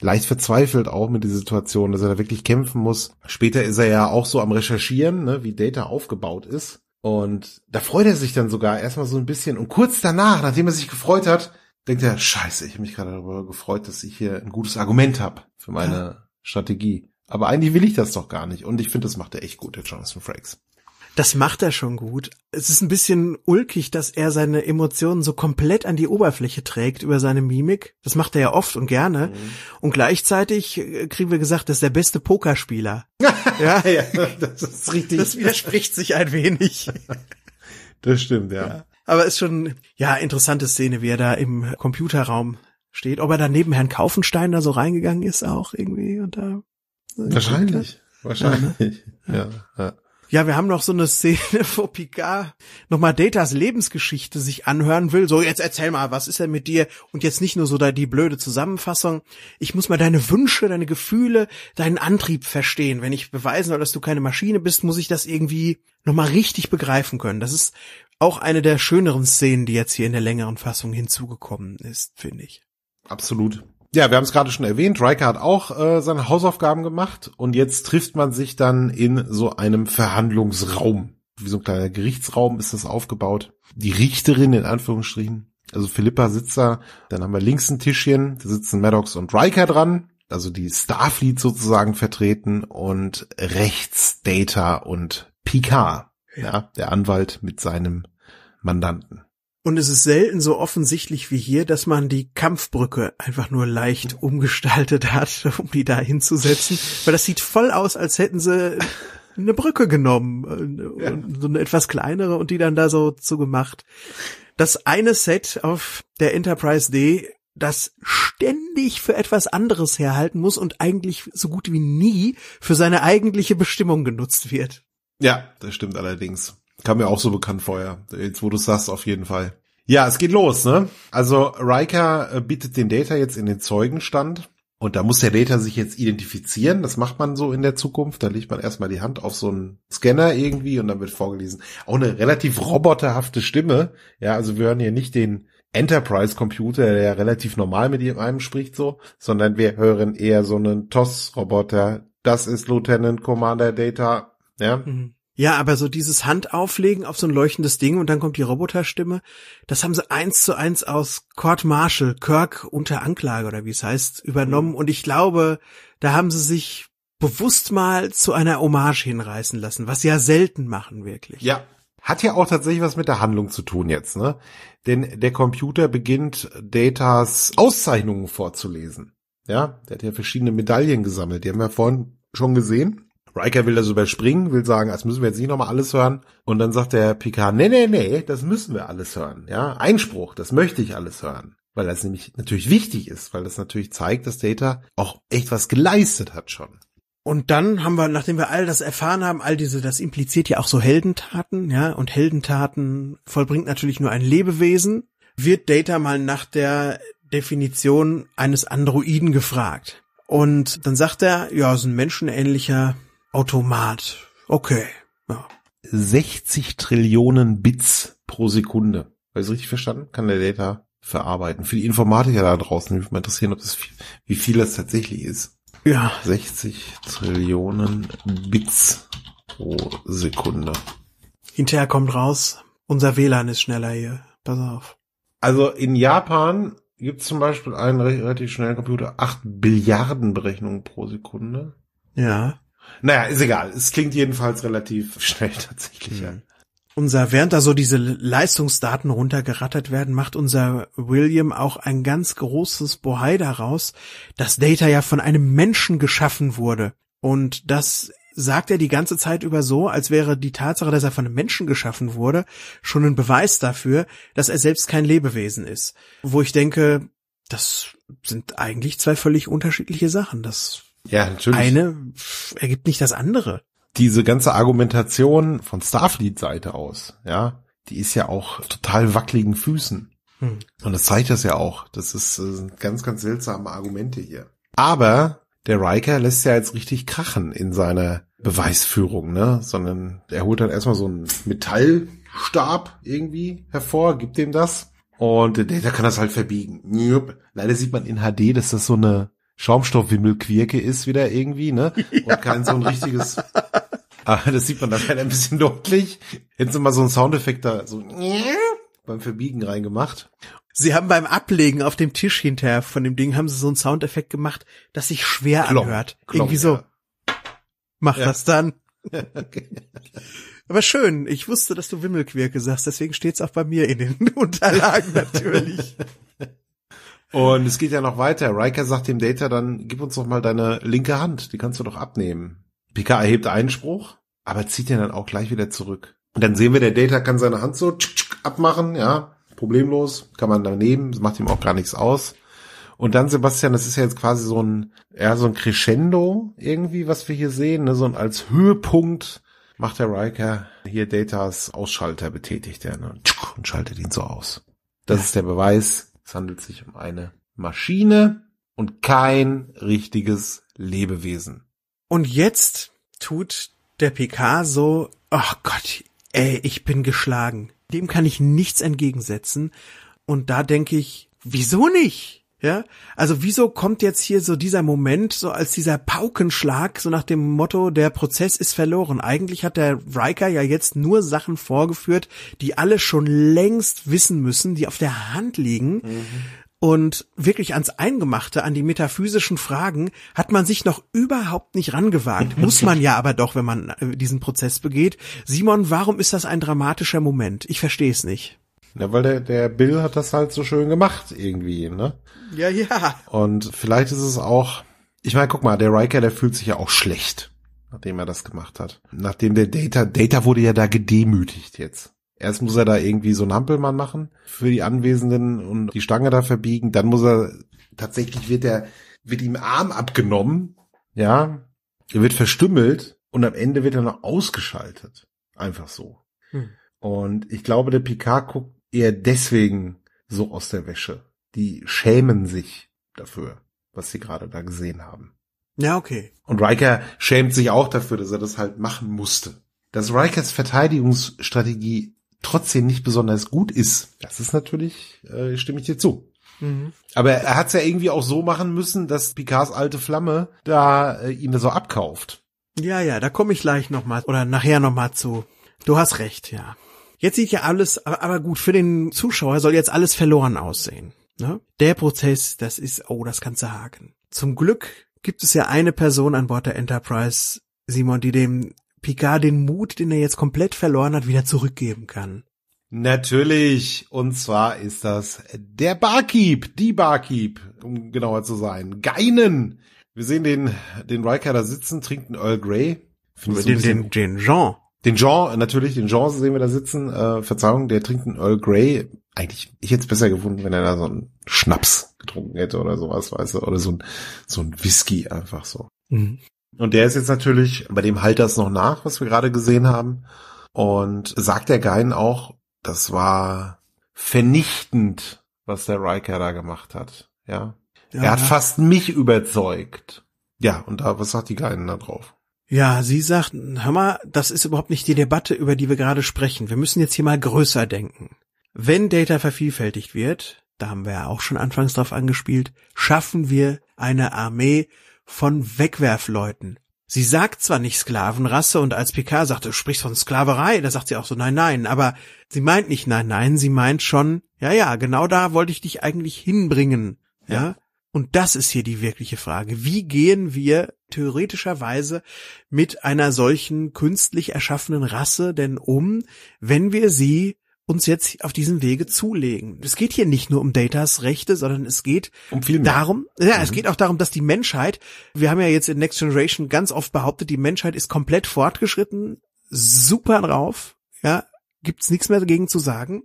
leicht verzweifelt auch mit der Situation, dass er da wirklich kämpfen muss. Später ist er ja auch so am Recherchieren, ne, wie Data aufgebaut ist und da freut er sich dann sogar erstmal so ein bisschen. Und kurz danach, nachdem er sich gefreut hat, denkt er, scheiße, ich habe mich gerade darüber gefreut, dass ich hier ein gutes Argument habe für meine ja. Strategie. Aber eigentlich will ich das doch gar nicht. Und ich finde, das macht er echt gut, der Jonathan Frakes. Das macht er schon gut. Es ist ein bisschen ulkig, dass er seine Emotionen so komplett an die Oberfläche trägt über seine Mimik. Das macht er ja oft und gerne. Mhm. Und gleichzeitig äh, kriegen wir gesagt, das ist der beste Pokerspieler. ja, ja, das ist richtig. Das widerspricht sich ein wenig. Das stimmt, ja. ja. Aber ist schon, ja, interessante Szene, wie er da im Computerraum steht. Ob er da neben Herrn Kaufenstein da so reingegangen ist auch irgendwie und da. Wahrscheinlich. Wahrscheinlich. Ja, ne? ja. ja. Ja, wir haben noch so eine Szene, wo Picard nochmal Datas Lebensgeschichte sich anhören will. So, jetzt erzähl mal, was ist denn mit dir? Und jetzt nicht nur so da die blöde Zusammenfassung. Ich muss mal deine Wünsche, deine Gefühle, deinen Antrieb verstehen. Wenn ich beweisen soll, dass du keine Maschine bist, muss ich das irgendwie nochmal richtig begreifen können. Das ist auch eine der schöneren Szenen, die jetzt hier in der längeren Fassung hinzugekommen ist, finde ich. Absolut ja, wir haben es gerade schon erwähnt, Riker hat auch äh, seine Hausaufgaben gemacht und jetzt trifft man sich dann in so einem Verhandlungsraum. Wie so ein kleiner Gerichtsraum ist das aufgebaut. Die Richterin in Anführungsstrichen, also Philippa sitzt da, dann haben wir links ein Tischchen, da sitzen Maddox und Riker dran, also die Starfleet sozusagen vertreten und rechts Data und Picard, ja. ja, der Anwalt mit seinem Mandanten. Und es ist selten so offensichtlich wie hier, dass man die Kampfbrücke einfach nur leicht umgestaltet hat, um die da hinzusetzen. Weil das sieht voll aus, als hätten sie eine Brücke genommen. Äh, so eine etwas kleinere und die dann da so zugemacht. Das eine Set auf der Enterprise D, das ständig für etwas anderes herhalten muss und eigentlich so gut wie nie für seine eigentliche Bestimmung genutzt wird. Ja, das stimmt allerdings. Kam mir auch so bekannt vorher. Jetzt, wo du sagst, auf jeden Fall. Ja, es geht los, ne? Also Riker äh, bietet den Data jetzt in den Zeugenstand. Und da muss der Data sich jetzt identifizieren. Das macht man so in der Zukunft. Da legt man erstmal die Hand auf so einen Scanner irgendwie und dann wird vorgelesen. Auch eine relativ roboterhafte Stimme. Ja, also wir hören hier nicht den Enterprise-Computer, der ja relativ normal mit einem spricht so, sondern wir hören eher so einen TOS-Roboter. Das ist Lieutenant Commander Data. Ja. Mhm. Ja, aber so dieses Handauflegen auf so ein leuchtendes Ding und dann kommt die Roboterstimme, das haben sie eins zu eins aus Court Marshall, Kirk unter Anklage oder wie es heißt, übernommen. Mhm. Und ich glaube, da haben sie sich bewusst mal zu einer Hommage hinreißen lassen, was sie ja selten machen, wirklich. Ja. Hat ja auch tatsächlich was mit der Handlung zu tun jetzt, ne? Denn der Computer beginnt Datas Auszeichnungen vorzulesen. Ja, der hat ja verschiedene Medaillen gesammelt, die haben wir vorhin schon gesehen. Riker will das überspringen, will sagen, als müssen wir jetzt nicht nochmal alles hören. Und dann sagt der Picard, nee, nee, nee, das müssen wir alles hören. Ja, Einspruch, das möchte ich alles hören. Weil das nämlich natürlich wichtig ist, weil das natürlich zeigt, dass Data auch echt was geleistet hat schon. Und dann haben wir, nachdem wir all das erfahren haben, all diese, das impliziert ja auch so Heldentaten, ja, und Heldentaten vollbringt natürlich nur ein Lebewesen, wird Data mal nach der Definition eines Androiden gefragt. Und dann sagt er, ja, so ein menschenähnlicher Automat. Okay. Ja. 60 Trillionen Bits pro Sekunde. Habe ich richtig verstanden? Kann der Data verarbeiten. Für die Informatiker da draußen würde mich mal interessieren, ob das viel, wie viel das tatsächlich ist. Ja. 60 Trillionen Bits pro Sekunde. Hinterher kommt raus, unser WLAN ist schneller hier. Pass auf. Also in Japan gibt es zum Beispiel einen relativ schnellen Computer, 8 Billiarden Berechnungen pro Sekunde. Ja. Naja, ist egal. Es klingt jedenfalls relativ schnell tatsächlich. Mhm. Ja. Hm. Unser, während da so diese Leistungsdaten runtergerattert werden, macht unser William auch ein ganz großes Bohai daraus, dass Data ja von einem Menschen geschaffen wurde. Und das sagt er die ganze Zeit über so, als wäre die Tatsache, dass er von einem Menschen geschaffen wurde, schon ein Beweis dafür, dass er selbst kein Lebewesen ist. Wo ich denke, das sind eigentlich zwei völlig unterschiedliche Sachen. Das ja, natürlich. Eine ergibt nicht das andere. Diese ganze Argumentation von Starfleet-Seite aus, ja, die ist ja auch total wackeligen Füßen. Hm. Und das zeigt das ja auch. Das ist äh, das ganz, ganz seltsame Argumente hier. Aber der Riker lässt ja jetzt richtig krachen in seiner Beweisführung, ne? Sondern er holt dann erstmal so einen Metallstab irgendwie hervor, gibt dem das. Und der, Data kann das halt verbiegen. Leider sieht man in HD, dass das so eine Schaumstoffwimmelquirke ist wieder irgendwie, ne? Und kein so ein richtiges. Ah, das sieht man dann halt ein bisschen deutlich. Hätten sie mal so einen Soundeffekt da, so beim Verbiegen reingemacht. Sie haben beim Ablegen auf dem Tisch hinterher von dem Ding haben sie so einen Soundeffekt gemacht, dass sich schwer Klom, anhört. Klom, irgendwie so. Mach ja. das dann. okay. Aber schön, ich wusste, dass du Wimmelquirke sagst, deswegen steht's auch bei mir in den Unterlagen natürlich. Und es geht ja noch weiter. Riker sagt dem Data dann, gib uns doch mal deine linke Hand, die kannst du doch abnehmen. Picard erhebt Einspruch, aber zieht ihn dann auch gleich wieder zurück. Und dann sehen wir, der Data kann seine Hand so tsch, tsch, abmachen, ja, problemlos, kann man daneben, das macht ihm auch gar nichts aus. Und dann, Sebastian, das ist ja jetzt quasi so ein, ja, so ein Crescendo irgendwie, was wir hier sehen, ne? so ein als Höhepunkt macht der Riker hier Datas Ausschalter, betätigt ja, ne? und schaltet ihn so aus. Das ist der Beweis, es handelt sich um eine Maschine und kein richtiges Lebewesen. Und jetzt tut der PK so, ach oh Gott, ey, ich bin geschlagen. Dem kann ich nichts entgegensetzen. Und da denke ich, wieso nicht? Ja, also wieso kommt jetzt hier so dieser Moment, so als dieser Paukenschlag, so nach dem Motto, der Prozess ist verloren. Eigentlich hat der Riker ja jetzt nur Sachen vorgeführt, die alle schon längst wissen müssen, die auf der Hand liegen. Mhm. Und wirklich ans Eingemachte, an die metaphysischen Fragen, hat man sich noch überhaupt nicht rangewagt. Muss man ja aber doch, wenn man äh, diesen Prozess begeht. Simon, warum ist das ein dramatischer Moment? Ich verstehe es nicht. Ja, ne, weil der, der Bill hat das halt so schön gemacht irgendwie, ne? Ja, ja. Und vielleicht ist es auch, ich meine, guck mal, der Riker, der fühlt sich ja auch schlecht, nachdem er das gemacht hat. Nachdem der Data, Data wurde ja da gedemütigt jetzt. Erst muss er da irgendwie so einen Hampelmann machen für die Anwesenden und die Stange da verbiegen. Dann muss er, tatsächlich wird er, wird ihm Arm abgenommen. Ja. Er wird verstümmelt und am Ende wird er noch ausgeschaltet. Einfach so. Hm. Und ich glaube, der Picard guckt eher deswegen so aus der Wäsche. Die schämen sich dafür, was sie gerade da gesehen haben. Ja, okay. Und Riker schämt sich auch dafür, dass er das halt machen musste. Dass Rikers Verteidigungsstrategie trotzdem nicht besonders gut ist, das ist natürlich, äh, stimme ich dir zu. Mhm. Aber er hat es ja irgendwie auch so machen müssen, dass Picards alte Flamme da äh, ihm so abkauft. Ja, ja, da komme ich gleich nochmal oder nachher nochmal zu. Du hast recht, ja. Jetzt sieht ja alles, aber gut, für den Zuschauer soll jetzt alles verloren aussehen. Ne? Der Prozess, das ist, oh, das kannst du haken. Zum Glück gibt es ja eine Person an Bord der Enterprise, Simon, die dem Picard den Mut, den er jetzt komplett verloren hat, wieder zurückgeben kann. Natürlich. Und zwar ist das der Barkeep, die Barkeep, um genauer zu sein. Geinen. Wir sehen den, den Riker da sitzen, trinkt einen Earl Grey. den, so den, den Jean. Den Jean, natürlich, den Jean sehen wir da sitzen. Äh, Verzeihung, der trinkt einen Earl Grey. Eigentlich, ich hätte es besser gefunden, wenn er da so einen Schnaps getrunken hätte oder sowas, weißt du, oder so ein, so ein Whisky einfach so. Mhm. Und der ist jetzt natürlich, bei dem halt das noch nach, was wir gerade gesehen haben. Und sagt der Gein auch, das war vernichtend, was der Riker da gemacht hat. Ja. ja er hat ja. fast mich überzeugt. Ja, und da, was sagt die Geinen da drauf? Ja, sie sagt, hör mal, das ist überhaupt nicht die Debatte, über die wir gerade sprechen. Wir müssen jetzt hier mal größer denken. Wenn Data vervielfältigt wird, da haben wir ja auch schon anfangs drauf angespielt, schaffen wir eine Armee von Wegwerfleuten. Sie sagt zwar nicht Sklavenrasse und als Picard sagte, sprichst von Sklaverei, da sagt sie auch so nein, nein, aber sie meint nicht nein, nein, sie meint schon, ja, ja, genau da wollte ich dich eigentlich hinbringen, ja. ja. Und das ist hier die wirkliche Frage. Wie gehen wir theoretischerweise mit einer solchen künstlich erschaffenen Rasse denn um, wenn wir sie uns jetzt auf diesem Wege zulegen. Es geht hier nicht nur um Datas Rechte, sondern es geht um viel darum, ja, mhm. es geht auch darum, dass die Menschheit, wir haben ja jetzt in Next Generation ganz oft behauptet, die Menschheit ist komplett fortgeschritten, super drauf, ja, gibt's nichts mehr dagegen zu sagen.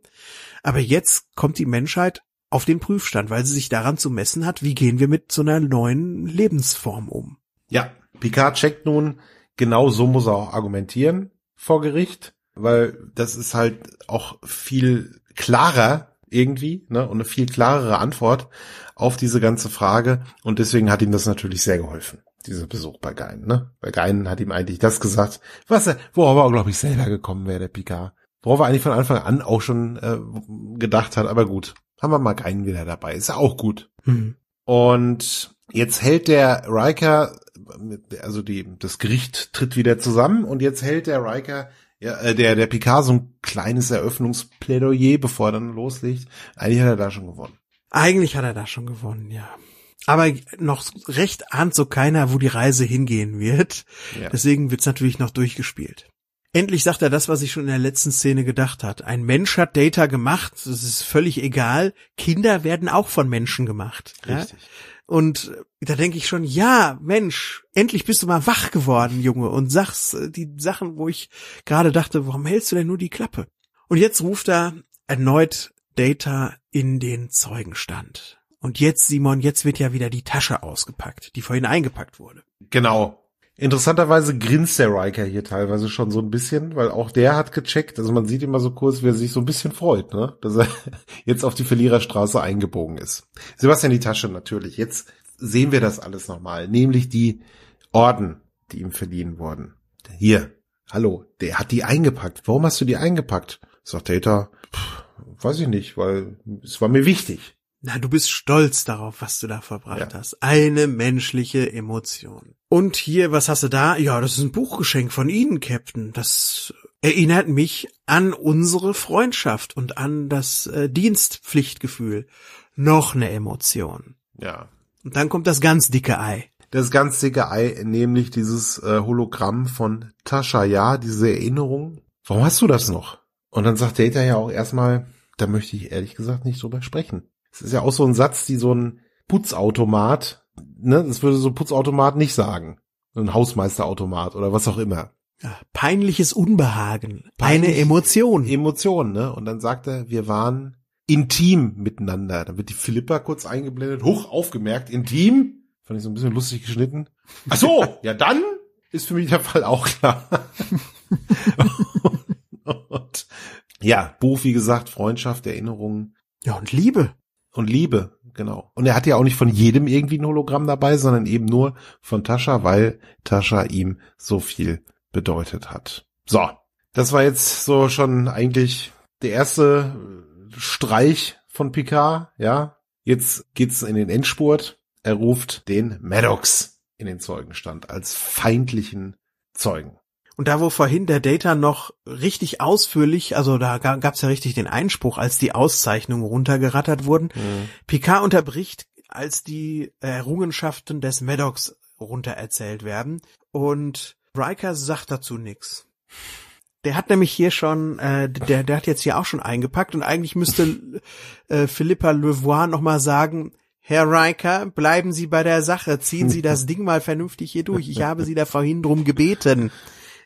Aber jetzt kommt die Menschheit auf den Prüfstand, weil sie sich daran zu messen hat, wie gehen wir mit so einer neuen Lebensform um. Ja, Picard checkt nun, genau so muss er auch argumentieren vor Gericht, weil das ist halt auch viel klarer irgendwie ne, und eine viel klarere Antwort auf diese ganze Frage. Und deswegen hat ihm das natürlich sehr geholfen, dieser Besuch bei Geinen. Ne? Bei Geinen hat ihm eigentlich das gesagt, was er, worauf er, glaube ich, selber gekommen wäre, der Picard. Worauf er eigentlich von Anfang an auch schon äh, gedacht hat. Aber gut, haben wir mal Geinen wieder dabei. Ist ja auch gut. Mhm. Und jetzt hält der Riker also die, das Gericht tritt wieder zusammen und jetzt hält der Riker, ja, äh, der, der Picard so ein kleines Eröffnungsplädoyer, bevor er dann loslegt. Eigentlich hat er da schon gewonnen. Eigentlich hat er da schon gewonnen, ja. Aber noch recht ahnt so keiner, wo die Reise hingehen wird. Ja. Deswegen wird's natürlich noch durchgespielt. Endlich sagt er das, was ich schon in der letzten Szene gedacht hat. Ein Mensch hat Data gemacht, das ist völlig egal. Kinder werden auch von Menschen gemacht. Richtig. Ja? Und da denke ich schon, ja, Mensch, endlich bist du mal wach geworden, Junge, und sagst äh, die Sachen, wo ich gerade dachte, warum hältst du denn nur die Klappe? Und jetzt ruft er erneut Data in den Zeugenstand. Und jetzt, Simon, jetzt wird ja wieder die Tasche ausgepackt, die vorhin eingepackt wurde. Genau. Interessanterweise grinst der Riker hier teilweise schon so ein bisschen, weil auch der hat gecheckt, also man sieht immer so kurz, wie er sich so ein bisschen freut, ne? dass er jetzt auf die Verliererstraße eingebogen ist. Sebastian die Tasche natürlich. Jetzt sehen wir das alles nochmal, nämlich die Orden, die ihm verliehen wurden. Hier, hallo, der hat die eingepackt. Warum hast du die eingepackt? Sagt Data, weiß ich nicht, weil es war mir wichtig. Na, du bist stolz darauf, was du da verbracht ja. hast. Eine menschliche Emotion. Und hier, was hast du da? Ja, das ist ein Buchgeschenk von Ihnen, Captain. Das erinnert mich an unsere Freundschaft und an das äh, Dienstpflichtgefühl. Noch eine Emotion. Ja. Und dann kommt das ganz dicke Ei. Das ganz dicke Ei, nämlich dieses äh, Hologramm von Tascha, ja, diese Erinnerung. Warum hast du das noch? Und dann sagt Data ja auch erstmal, da möchte ich ehrlich gesagt nicht drüber sprechen. Das ist ja auch so ein Satz, die so ein Putzautomat, ne, das würde so ein Putzautomat nicht sagen. Ein Hausmeisterautomat oder was auch immer. Ja, peinliches Unbehagen. Peinlich, eine Emotion. Emotion, ne? Und dann sagt er, wir waren intim miteinander. Dann wird die Philippa kurz eingeblendet, hoch aufgemerkt, intim. Fand ich so ein bisschen lustig geschnitten. Ach so, ja dann ist für mich der Fall auch klar. und, und, ja, Buch, wie gesagt, Freundschaft, Erinnerungen. Ja, und Liebe und Liebe, genau. Und er hatte ja auch nicht von jedem irgendwie ein Hologramm dabei, sondern eben nur von Tascha, weil Tascha ihm so viel bedeutet hat. So, das war jetzt so schon eigentlich der erste äh, Streich von Picard, ja. Jetzt geht's in den Endspurt. Er ruft den Maddox in den Zeugenstand als feindlichen Zeugen. Und da, wo vorhin der Data noch richtig ausführlich, also da gab's ja richtig den Einspruch, als die Auszeichnungen runtergerattert wurden, mhm. Picard unterbricht, als die Errungenschaften des Maddox erzählt werden. Und Riker sagt dazu nix. Der hat nämlich hier schon, äh, der, der hat jetzt hier auch schon eingepackt und eigentlich müsste äh, Philippa Levois nochmal sagen, Herr Riker, bleiben Sie bei der Sache, ziehen Sie das Ding mal vernünftig hier durch. Ich habe Sie da vorhin drum gebeten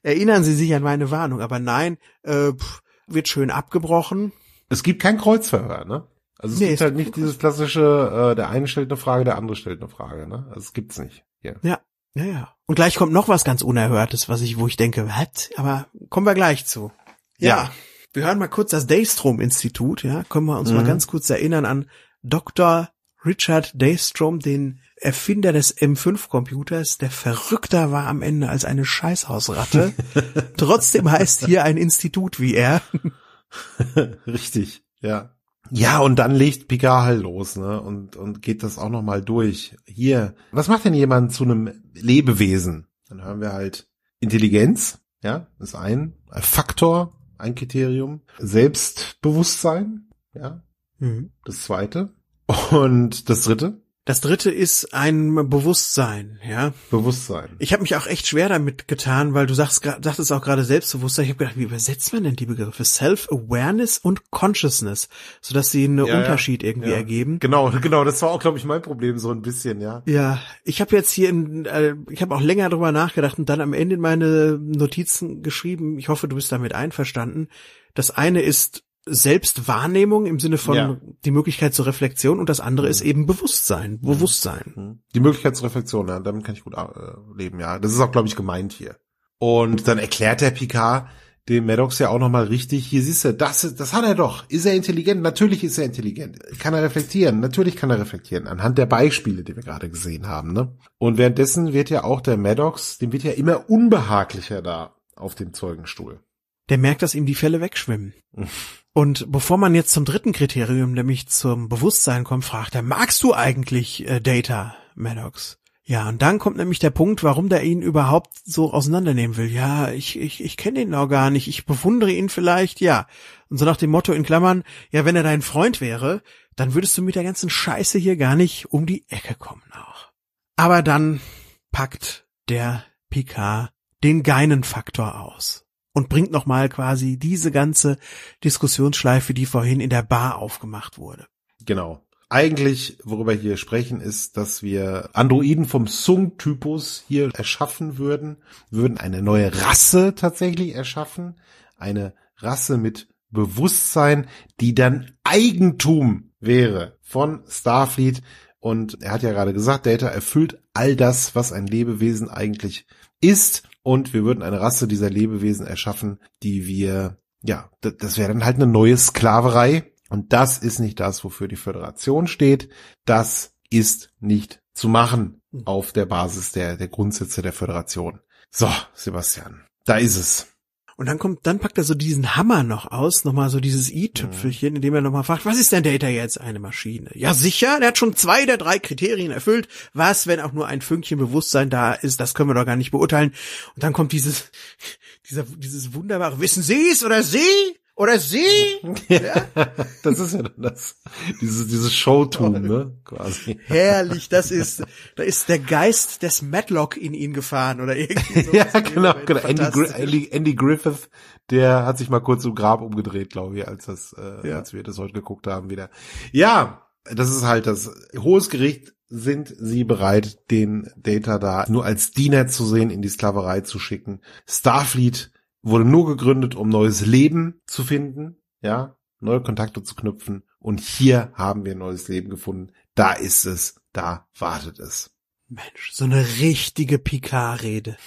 erinnern Sie sich an meine Warnung. Aber nein, äh, pff, wird schön abgebrochen. Es gibt kein Kreuzverhör, ne? Also es nee, gibt halt nicht dieses klassische, äh, der eine stellt eine Frage, der andere stellt eine Frage, ne? Also es gibt's nicht. Yeah. Ja, ja, ja. Und gleich kommt noch was ganz Unerhörtes, was ich, wo ich denke, was? Aber kommen wir gleich zu. Ja. ja. Wir hören mal kurz das Daystrom-Institut, ja. Können wir uns mhm. mal ganz kurz erinnern an Dr. Richard Daystrom, den Erfinder des M5-Computers, der verrückter war am Ende als eine Scheißhausratte. Trotzdem heißt hier ein Institut wie er. Richtig, ja. Ja, und dann legt Picard halt los, ne, und, und geht das auch nochmal durch. Hier, was macht denn jemand zu einem Lebewesen? Dann hören wir halt Intelligenz, ja, ist ein, ein Faktor, ein Kriterium. Selbstbewusstsein, ja, mhm. das zweite. Und das dritte, das dritte ist ein Bewusstsein, ja. Bewusstsein. Ich habe mich auch echt schwer damit getan, weil du sagst, sagtest auch gerade Selbstbewusstsein. Ich habe gedacht, wie übersetzt man denn die Begriffe Self-Awareness und Consciousness, sodass sie einen ja, Unterschied ja. irgendwie ja. ergeben? Genau, genau. Das war auch, glaube ich, mein Problem so ein bisschen, ja. Ja, ich habe jetzt hier, in, äh, ich habe auch länger drüber nachgedacht und dann am Ende in meine Notizen geschrieben. Ich hoffe, du bist damit einverstanden. Das eine ist Selbstwahrnehmung im Sinne von ja. die Möglichkeit zur Reflexion und das andere mhm. ist eben Bewusstsein, mhm. Bewusstsein. Mhm. Die Möglichkeit zur Reflexion, ja, damit kann ich gut äh, leben, ja. Das ist auch, glaube ich, gemeint hier. Und dann erklärt der Picard dem Maddox ja auch nochmal richtig, hier siehst du, das, das hat er doch. Ist er intelligent? Natürlich ist er intelligent. Kann er reflektieren? Natürlich kann er reflektieren. Anhand der Beispiele, die wir gerade gesehen haben, ne? Und währenddessen wird ja auch der Maddox, dem wird ja immer unbehaglicher da auf dem Zeugenstuhl. Der merkt, dass ihm die Fälle wegschwimmen. Und bevor man jetzt zum dritten Kriterium, nämlich zum Bewusstsein kommt, fragt er, magst du eigentlich äh, Data, Maddox? Ja, und dann kommt nämlich der Punkt, warum der ihn überhaupt so auseinandernehmen will. Ja, ich, ich, ich kenne ihn auch gar nicht, ich bewundere ihn vielleicht, ja. Und so nach dem Motto in Klammern, ja, wenn er dein Freund wäre, dann würdest du mit der ganzen Scheiße hier gar nicht um die Ecke kommen auch. Aber dann packt der Picard den Geinen-Faktor aus und bringt nochmal quasi diese ganze Diskussionsschleife, die vorhin in der Bar aufgemacht wurde. Genau. Eigentlich, worüber wir hier sprechen, ist, dass wir Androiden vom Sung-Typus hier erschaffen würden, würden eine neue Rasse tatsächlich erschaffen, eine Rasse mit Bewusstsein, die dann Eigentum wäre von Starfleet. Und er hat ja gerade gesagt, Data erfüllt all das, was ein Lebewesen eigentlich ist und wir würden eine Rasse dieser Lebewesen erschaffen, die wir, ja, das wäre dann halt eine neue Sklaverei. Und das ist nicht das, wofür die Föderation steht. Das ist nicht zu machen mhm. auf der Basis der, der Grundsätze der Föderation. So, Sebastian, da ist es. Und dann kommt, dann packt er so diesen Hammer noch aus, nochmal so dieses i-Tüpfelchen, indem er nochmal fragt, was ist denn Data jetzt? Eine Maschine. Ja, sicher, der hat schon zwei der drei Kriterien erfüllt. Was, wenn auch nur ein Fünkchen Bewusstsein da ist, das können wir doch gar nicht beurteilen. Und dann kommt dieses, dieser, dieses wunderbare, wissen Sie es oder Sie? Oder sie? Ja, das ist ja das. Dieses, dieses Showtum, ne? Quasi. Herrlich, das ist, da ist der Geist des Matlock in ihn gefahren oder irgendwie ja, genau, genau. Andy, Andy, Andy, Griffith, der hat sich mal kurz im Grab umgedreht, glaube ich, als das, äh, ja. als wir das heute geguckt haben wieder. Ja, das ist halt das hohes Gericht sind sie bereit, den Data da nur als Diener zu sehen, in die Sklaverei zu schicken. Starfleet wurde nur gegründet, um neues Leben zu finden, ja, neue Kontakte zu knüpfen. Und hier haben wir neues Leben gefunden. Da ist es, da wartet es. Mensch, so eine richtige Picard-Rede.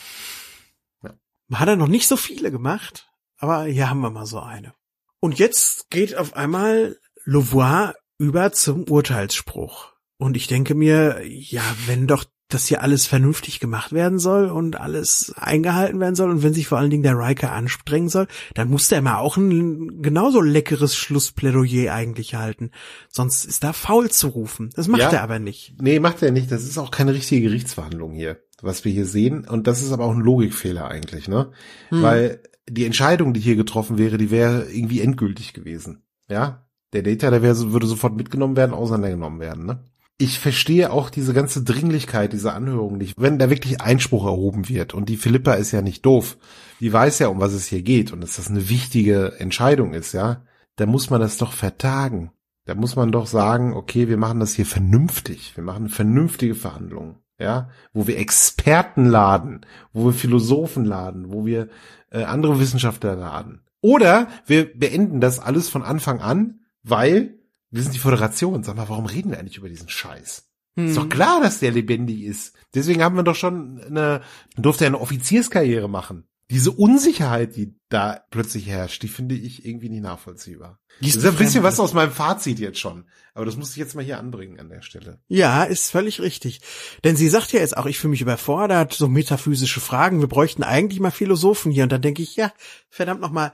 Ja. Hat er noch nicht so viele gemacht, aber hier haben wir mal so eine. Und jetzt geht auf einmal Louvois über zum Urteilsspruch. Und ich denke mir, ja, wenn doch dass hier alles vernünftig gemacht werden soll und alles eingehalten werden soll. Und wenn sich vor allen Dingen der Riker anstrengen soll, dann muss der mal auch ein genauso leckeres Schlussplädoyer eigentlich halten. Sonst ist da faul zu rufen. Das macht ja, er aber nicht. Nee, macht er nicht. Das ist auch keine richtige Gerichtsverhandlung hier, was wir hier sehen. Und das ist aber auch ein Logikfehler eigentlich, ne? Hm. Weil die Entscheidung, die hier getroffen wäre, die wäre irgendwie endgültig gewesen. Ja? Der Data, der wäre, würde sofort mitgenommen werden, auseinandergenommen werden, ne? ich verstehe auch diese ganze Dringlichkeit dieser Anhörung nicht. Wenn da wirklich Einspruch erhoben wird und die Philippa ist ja nicht doof, die weiß ja, um was es hier geht und dass das eine wichtige Entscheidung ist, ja, da muss man das doch vertagen. Da muss man doch sagen, okay, wir machen das hier vernünftig. Wir machen vernünftige Verhandlungen, ja, wo wir Experten laden, wo wir Philosophen laden, wo wir äh, andere Wissenschaftler laden. Oder wir beenden das alles von Anfang an, weil wir sind die Föderation. Sag mal, warum reden wir eigentlich über diesen Scheiß? Hm. Ist doch hm. klar, dass der lebendig ist. Deswegen haben wir doch schon eine, durfte er eine Offizierskarriere machen. Diese Unsicherheit, die da plötzlich herrscht, die finde ich irgendwie nicht nachvollziehbar. Gießt das ist ein bisschen was aus meinem Fazit jetzt schon. Aber das muss ich jetzt mal hier anbringen an der Stelle. Ja, ist völlig richtig. Denn sie sagt ja jetzt auch, ich fühle mich überfordert, so metaphysische Fragen. Wir bräuchten eigentlich mal Philosophen hier. Und dann denke ich, ja, verdammt nochmal,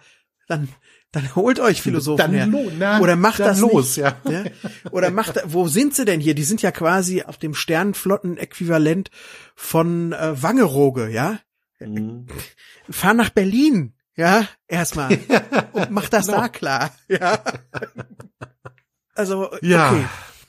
dann dann holt euch Philosophen dann her. Na, oder macht das los, ja. ja. Ne? Oder macht, wo sind sie denn hier? Die sind ja quasi auf dem Sternenflotten-Äquivalent von äh, Wangerooge, ja. Mhm. Fahr nach Berlin, ja, erstmal. Und mach das no. Genau. da klar, ja. Also, ja. Okay.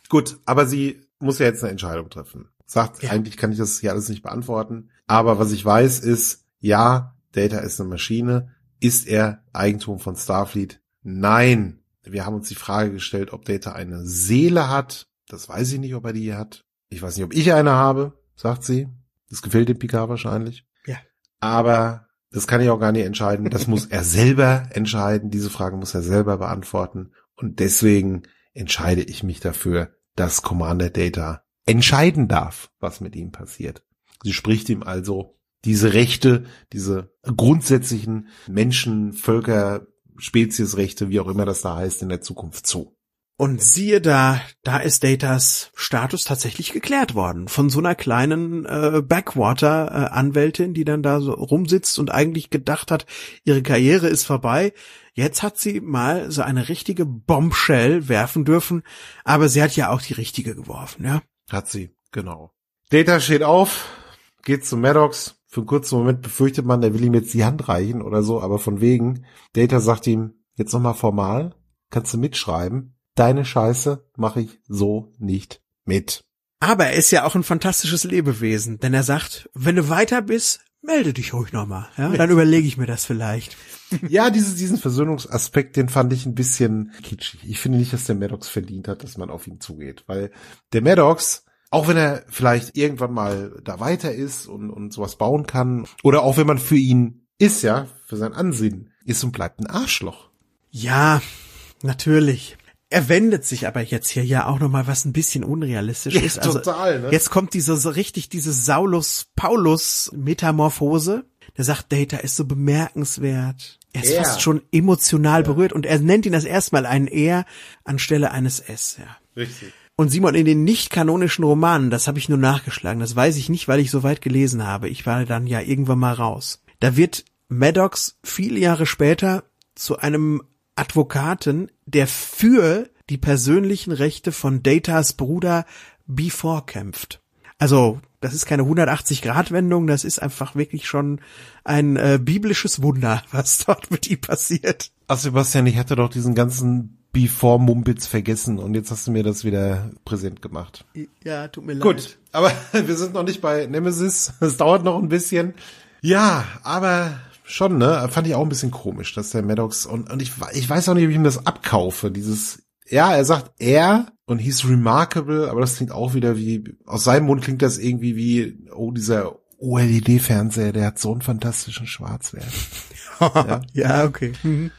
Gut, aber sie muss ja jetzt eine Entscheidung treffen. Sagt, ja. eigentlich kann ich das hier alles nicht beantworten. Aber was ich weiß ist, ja, Data ist eine Maschine ist er Eigentum von Starfleet? Nein. Wir haben uns die Frage gestellt, ob Data eine Seele hat. Das weiß ich nicht, ob er die hat. Ich weiß nicht, ob ich eine habe, sagt sie. Das gefällt dem Picard wahrscheinlich. Ja. Aber das kann ich auch gar nicht entscheiden. Das muss er selber entscheiden. Diese Frage muss er selber beantworten. Und deswegen entscheide ich mich dafür, dass Commander Data entscheiden darf, was mit ihm passiert. Sie spricht ihm also diese Rechte, diese grundsätzlichen Menschen, Völker, Speziesrechte, wie auch immer das da heißt, in der Zukunft zu. Und siehe da, da ist Datas Status tatsächlich geklärt worden von so einer kleinen äh, Backwater-Anwältin, die dann da so rumsitzt und eigentlich gedacht hat, ihre Karriere ist vorbei. Jetzt hat sie mal so eine richtige Bombshell werfen dürfen, aber sie hat ja auch die richtige geworfen, ja? Hat sie, genau. Data steht auf, geht zu Maddox, für einen kurzen Moment befürchtet man, der will ihm jetzt die Hand reichen oder so, aber von wegen, Data sagt ihm, jetzt nochmal formal, kannst du mitschreiben, deine Scheiße mache ich so nicht mit. Aber er ist ja auch ein fantastisches Lebewesen, denn er sagt, wenn du weiter bist, melde dich ruhig nochmal, ja, dann überlege ich mir das vielleicht. Ja, dieses, diesen Versöhnungsaspekt, den fand ich ein bisschen kitschig. Ich finde nicht, dass der Maddox verdient hat, dass man auf ihn zugeht, weil der Maddox, auch wenn er vielleicht irgendwann mal da weiter ist und, und sowas bauen kann. Oder auch wenn man für ihn ist, ja, für sein Ansehen ist und bleibt ein Arschloch. Ja, natürlich. Er wendet sich aber jetzt hier ja auch nochmal, was ein bisschen unrealistisch ja, ist. Also total, ne? Jetzt kommt diese so richtig diese Saulus-Paulus-Metamorphose. Der sagt, Data ist so bemerkenswert. Er ist er. fast schon emotional ja. berührt und er nennt ihn das erstmal ein Er anstelle eines S, ja. Richtig. Und Simon, in den nicht kanonischen Romanen, das habe ich nur nachgeschlagen, das weiß ich nicht, weil ich so weit gelesen habe. Ich war dann ja irgendwann mal raus. Da wird Maddox viele Jahre später zu einem Advokaten, der für die persönlichen Rechte von Datas Bruder Before kämpft. Also, das ist keine 180-Grad-Wendung, das ist einfach wirklich schon ein äh, biblisches Wunder, was dort mit ihm passiert. Ach Sebastian, ich hatte doch diesen ganzen Before Mumpitz vergessen und jetzt hast du mir das wieder präsent gemacht. Ja, tut mir leid. Gut, aber wir sind noch nicht bei Nemesis. Es dauert noch ein bisschen. Ja, aber schon, ne? Fand ich auch ein bisschen komisch, dass der Maddox und, und ich, ich weiß auch nicht, ob ich ihm das abkaufe, dieses, ja, er sagt er und he's remarkable, aber das klingt auch wieder wie, aus seinem Mund klingt das irgendwie wie, oh, dieser OLED-Fernseher, der hat so einen fantastischen Schwarzwert. ja? ja, okay. Mhm.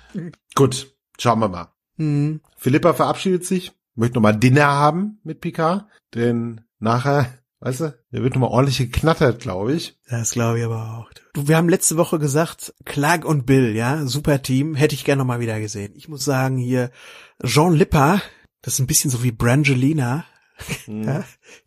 Gut, schauen wir mal. Mhm. Philippa verabschiedet sich, möchte nochmal Dinner haben mit Picard, denn nachher Weißt du, der wird nochmal ordentlich geknattert, glaube ich. Das glaube ich aber auch. Du, wir haben letzte Woche gesagt, Clark und Bill, ja, super Team, hätte ich gerne nochmal wieder gesehen. Ich muss sagen, hier, Jean Lippa, das ist ein bisschen so wie Brangelina. Mhm. Ja,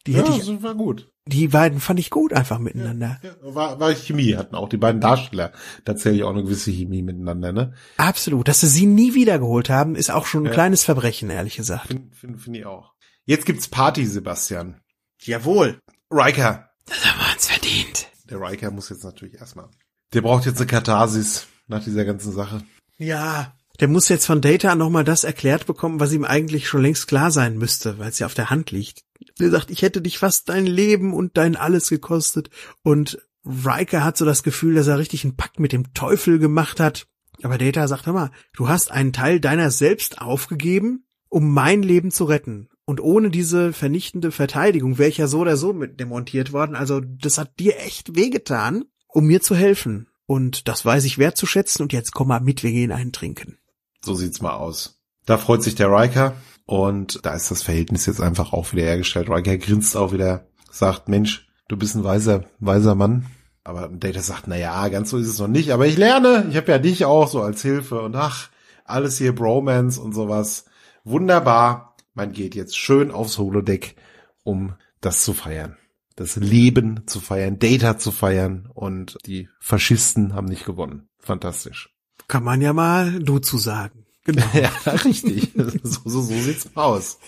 die hätte ja, ich, das war gut die beiden fand ich gut einfach miteinander. Ja, war, war Chemie, hatten auch die beiden Darsteller tatsächlich auch eine gewisse Chemie miteinander, ne? Absolut. Dass sie sie nie wiedergeholt haben, ist auch schon ein ja. kleines Verbrechen, ehrlich gesagt. Finde find, find ich auch. Jetzt gibt's Party, Sebastian. Jawohl. Riker. Das haben wir uns verdient. Der Riker muss jetzt natürlich erstmal. Der braucht jetzt eine Katharsis nach dieser ganzen Sache. Ja. Der muss jetzt von Data nochmal das erklärt bekommen, was ihm eigentlich schon längst klar sein müsste, weil es ja auf der Hand liegt. Er sagt, ich hätte dich fast dein Leben und dein alles gekostet. Und Riker hat so das Gefühl, dass er richtig einen Pakt mit dem Teufel gemacht hat. Aber Data sagt, hör mal, du hast einen Teil deiner selbst aufgegeben, um mein Leben zu retten. Und ohne diese vernichtende Verteidigung wäre ich ja so oder so mit demontiert worden. Also das hat dir echt wehgetan, um mir zu helfen. Und das weiß ich wertzuschätzen. Und jetzt komm mal mit, wir gehen einen trinken. So sieht's mal aus. Da freut sich der Riker. Und da ist das Verhältnis jetzt einfach auch wieder hergestellt. Riker grinst auch wieder, sagt, Mensch, du bist ein weiser, weiser Mann. Aber Data sagt, na ja, ganz so ist es noch nicht, aber ich lerne. Ich habe ja dich auch so als Hilfe und ach, alles hier Bromance und sowas. Wunderbar. Man geht jetzt schön aufs Holodeck, um das zu feiern. Das Leben zu feiern, Data zu feiern und die Faschisten haben nicht gewonnen. Fantastisch. Kann man ja mal du zu sagen. Genau. ja, richtig. so, so, so sieht's aus.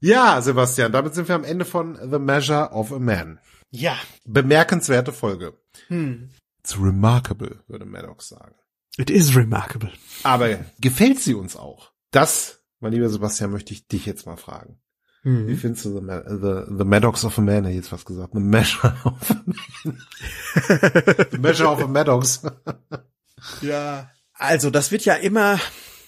Ja, Sebastian, damit sind wir am Ende von The Measure of a Man. Ja. Bemerkenswerte Folge. Hm. It's remarkable, würde Maddox sagen. It is remarkable. Aber gefällt sie uns auch? Das, mein lieber Sebastian, möchte ich dich jetzt mal fragen. Hm. Wie findest du the, the, the Maddox of a Man, hätte ich jetzt was gesagt. The Measure of a Man. the Measure of a Maddox. ja. Also, das wird ja immer,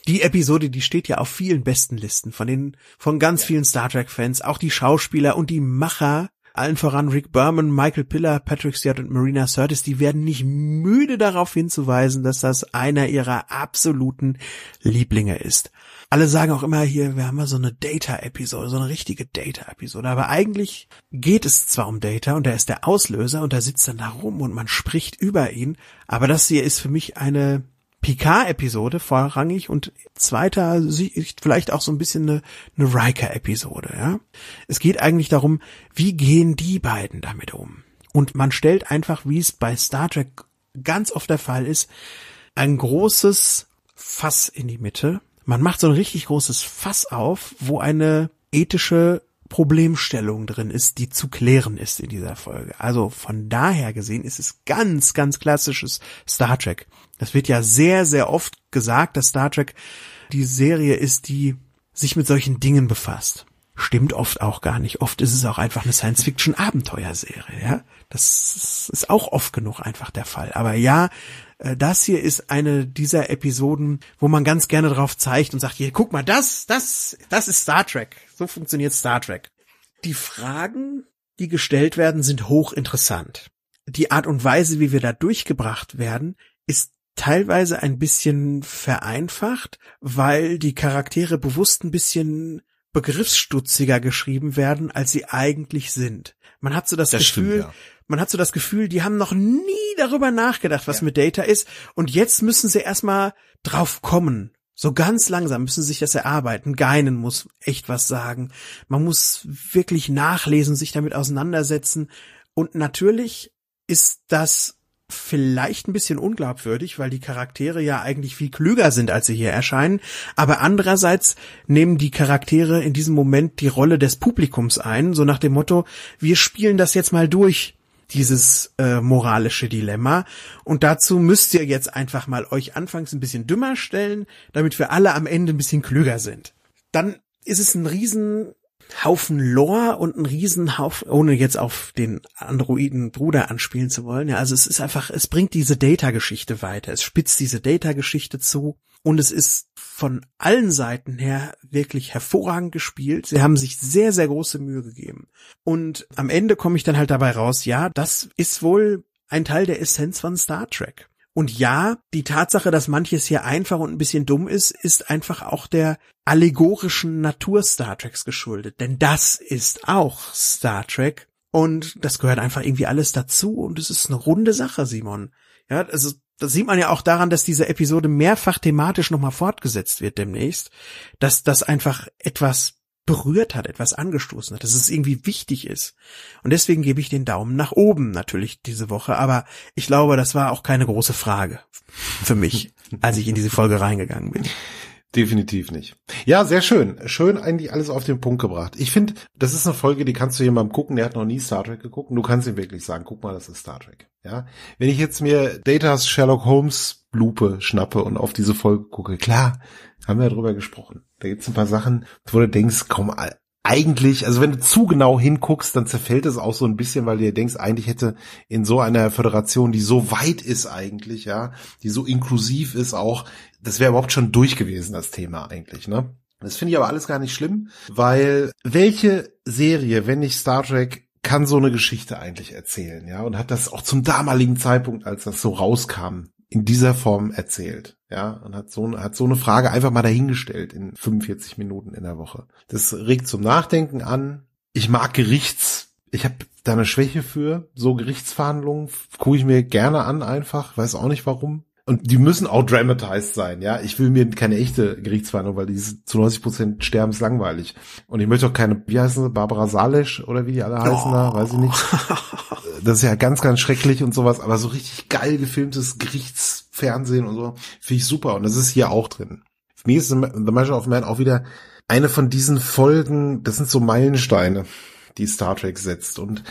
die Episode, die steht ja auf vielen besten Listen von den, von ganz ja. vielen Star Trek Fans, auch die Schauspieler und die Macher, allen voran Rick Berman, Michael Piller, Patrick Stewart und Marina Curtis, die werden nicht müde darauf hinzuweisen, dass das einer ihrer absoluten Lieblinge ist. Alle sagen auch immer hier, wir haben mal so eine Data-Episode, so eine richtige Data-Episode. Aber eigentlich geht es zwar um Data und er ist der Auslöser und er sitzt dann da rum und man spricht über ihn. Aber das hier ist für mich eine Picard-Episode vorrangig und zweiter Sicht vielleicht auch so ein bisschen eine, eine Riker-Episode. Ja? Es geht eigentlich darum, wie gehen die beiden damit um? Und man stellt einfach, wie es bei Star Trek ganz oft der Fall ist, ein großes Fass in die Mitte. Man macht so ein richtig großes Fass auf, wo eine ethische Problemstellung drin ist, die zu klären ist in dieser Folge. Also von daher gesehen ist es ganz, ganz klassisches Star Trek. Das wird ja sehr, sehr oft gesagt, dass Star Trek die Serie ist, die sich mit solchen Dingen befasst. Stimmt oft auch gar nicht. Oft ist es auch einfach eine Science-Fiction-Abenteuerserie, ja. Das ist auch oft genug einfach der Fall. Aber ja, äh, das hier ist eine dieser Episoden, wo man ganz gerne drauf zeigt und sagt, hier, guck mal, das, das, das ist Star Trek. So funktioniert Star Trek. Die Fragen, die gestellt werden, sind hochinteressant. Die Art und Weise, wie wir da durchgebracht werden, ist teilweise ein bisschen vereinfacht, weil die Charaktere bewusst ein bisschen begriffsstutziger geschrieben werden, als sie eigentlich sind. Man hat so das, das Gefühl, stimmt, ja. man hat so das Gefühl, die haben noch nie darüber nachgedacht, was ja. mit Data ist und jetzt müssen sie erstmal drauf kommen. So ganz langsam müssen sie sich das erarbeiten. Geinen muss echt was sagen. Man muss wirklich nachlesen, sich damit auseinandersetzen und natürlich ist das vielleicht ein bisschen unglaubwürdig, weil die Charaktere ja eigentlich viel klüger sind, als sie hier erscheinen. Aber andererseits nehmen die Charaktere in diesem Moment die Rolle des Publikums ein, so nach dem Motto, wir spielen das jetzt mal durch, dieses äh, moralische Dilemma. Und dazu müsst ihr jetzt einfach mal euch anfangs ein bisschen dümmer stellen, damit wir alle am Ende ein bisschen klüger sind. Dann ist es ein riesen Haufen Lore und ein Riesenhaufen, ohne jetzt auf den Androiden Bruder anspielen zu wollen. Ja, also es ist einfach, es bringt diese Data-Geschichte weiter. Es spitzt diese Data-Geschichte zu. Und es ist von allen Seiten her wirklich hervorragend gespielt. Sie haben sich sehr, sehr große Mühe gegeben. Und am Ende komme ich dann halt dabei raus, ja, das ist wohl ein Teil der Essenz von Star Trek. Und ja, die Tatsache, dass manches hier einfach und ein bisschen dumm ist, ist einfach auch der allegorischen Natur Star Treks geschuldet. Denn das ist auch Star Trek. Und das gehört einfach irgendwie alles dazu. Und es ist eine runde Sache, Simon. Ja, also das sieht man ja auch daran, dass diese Episode mehrfach thematisch nochmal fortgesetzt wird demnächst, dass das einfach etwas berührt hat, etwas angestoßen hat, dass es irgendwie wichtig ist. Und deswegen gebe ich den Daumen nach oben natürlich diese Woche, aber ich glaube, das war auch keine große Frage für mich, als ich in diese Folge reingegangen bin. Definitiv nicht. Ja, sehr schön. Schön eigentlich alles auf den Punkt gebracht. Ich finde, das ist eine Folge, die kannst du jemandem gucken, der hat noch nie Star Trek geguckt. Und du kannst ihm wirklich sagen, guck mal, das ist Star Trek. Ja, wenn ich jetzt mir Datas Sherlock Holmes Lupe schnappe und auf diese Folge gucke, klar, haben wir ja drüber gesprochen. Da gibt's ein paar Sachen, wo du denkst, komm, eigentlich, also wenn du zu genau hinguckst, dann zerfällt es auch so ein bisschen, weil du dir denkst, eigentlich hätte in so einer Föderation, die so weit ist eigentlich, ja, die so inklusiv ist auch, das wäre überhaupt schon durch gewesen, das Thema eigentlich, ne? Das finde ich aber alles gar nicht schlimm, weil welche Serie, wenn nicht Star Trek, kann so eine Geschichte eigentlich erzählen, ja, und hat das auch zum damaligen Zeitpunkt, als das so rauskam, in dieser Form erzählt. Ja, und hat so, hat so eine Frage einfach mal dahingestellt in 45 Minuten in der Woche. Das regt zum Nachdenken an. Ich mag Gerichts, ich habe da eine Schwäche für. So Gerichtsverhandlungen gucke ich mir gerne an einfach, weiß auch nicht warum und die müssen auch dramatized sein, ja. Ich will mir keine echte Gerichtsverhandlung, weil die ist zu 90 Prozent sterben ist langweilig. Und ich möchte auch keine, wie heißen sie, Barbara Salisch oder wie die alle heißen oh. da, weiß ich nicht. Das ist ja ganz, ganz schrecklich und sowas, aber so richtig geil gefilmtes Gerichtsfernsehen und so, finde ich super. Und das ist hier auch drin. Für mich ist The Measure of Man auch wieder eine von diesen Folgen, das sind so Meilensteine, die Star Trek setzt und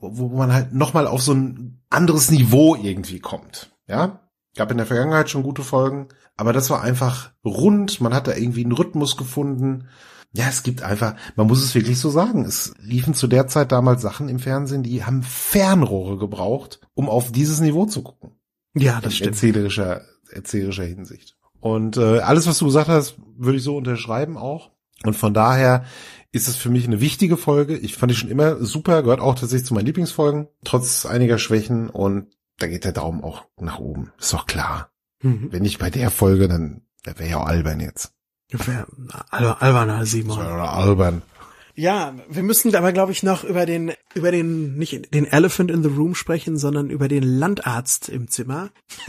wo man halt nochmal auf so ein anderes Niveau irgendwie kommt. Ja, Gab in der Vergangenheit schon gute Folgen, aber das war einfach rund. Man hat da irgendwie einen Rhythmus gefunden. Ja, es gibt einfach, man muss es wirklich so sagen, es liefen zu der Zeit damals Sachen im Fernsehen, die haben Fernrohre gebraucht, um auf dieses Niveau zu gucken. Ja, das in stimmt. Erzählerischer, erzählerischer Hinsicht. Und äh, alles, was du gesagt hast, würde ich so unterschreiben auch. Und von daher ist es für mich eine wichtige Folge. Ich fand die schon immer super, gehört auch tatsächlich zu meinen Lieblingsfolgen, trotz einiger Schwächen. Und da geht der Daumen auch nach oben. Ist doch klar. Mhm. Wenn nicht bei der Folge, dann der wäre ja auch albern jetzt. Al alberner Simon. Oder albern. Ja, wir müssen aber, glaube ich, noch über den, über den, nicht den Elephant in the Room sprechen, sondern über den Landarzt im Zimmer.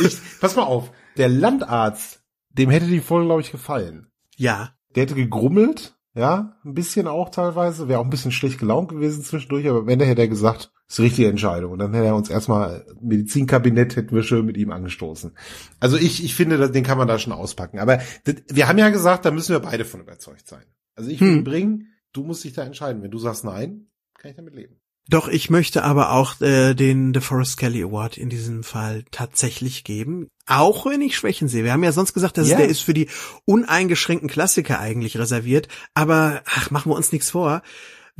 ich, pass mal auf, der Landarzt, dem hätte die Folge, glaube ich, gefallen. Ja. Der hätte gegrummelt, ja, ein bisschen auch teilweise, wäre auch ein bisschen schlecht gelaunt gewesen zwischendurch, aber am Ende hätte er gesagt, ist die richtige Entscheidung. Und dann hätte er uns erstmal Medizinkabinett hätten wir schön mit ihm angestoßen. Also ich, ich finde, den kann man da schon auspacken. Aber das, wir haben ja gesagt, da müssen wir beide von überzeugt sein. Also ich will hm. bringen, du musst dich da entscheiden. Wenn du sagst nein, kann ich damit leben. Doch, ich möchte aber auch äh, den The Forest Kelly Award in diesem Fall tatsächlich geben. Auch wenn ich Schwächen sehe. Wir haben ja sonst gesagt, dass yeah. der ist für die uneingeschränkten Klassiker eigentlich reserviert. Aber ach, machen wir uns nichts vor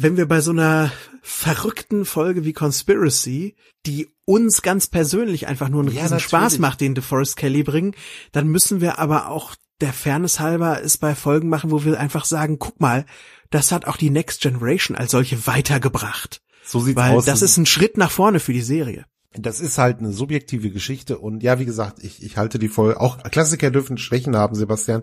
wenn wir bei so einer verrückten Folge wie Conspiracy, die uns ganz persönlich einfach nur einen ja, riesen Spaß macht, den DeForest Kelly bringen, dann müssen wir aber auch der Fairness halber es bei Folgen machen, wo wir einfach sagen, guck mal, das hat auch die Next Generation als solche weitergebracht. So sieht's Weil aus. Weil Das ist ein Schritt nach vorne für die Serie das ist halt eine subjektive Geschichte und ja, wie gesagt, ich, ich halte die voll. Auch Klassiker dürfen Schwächen haben, Sebastian.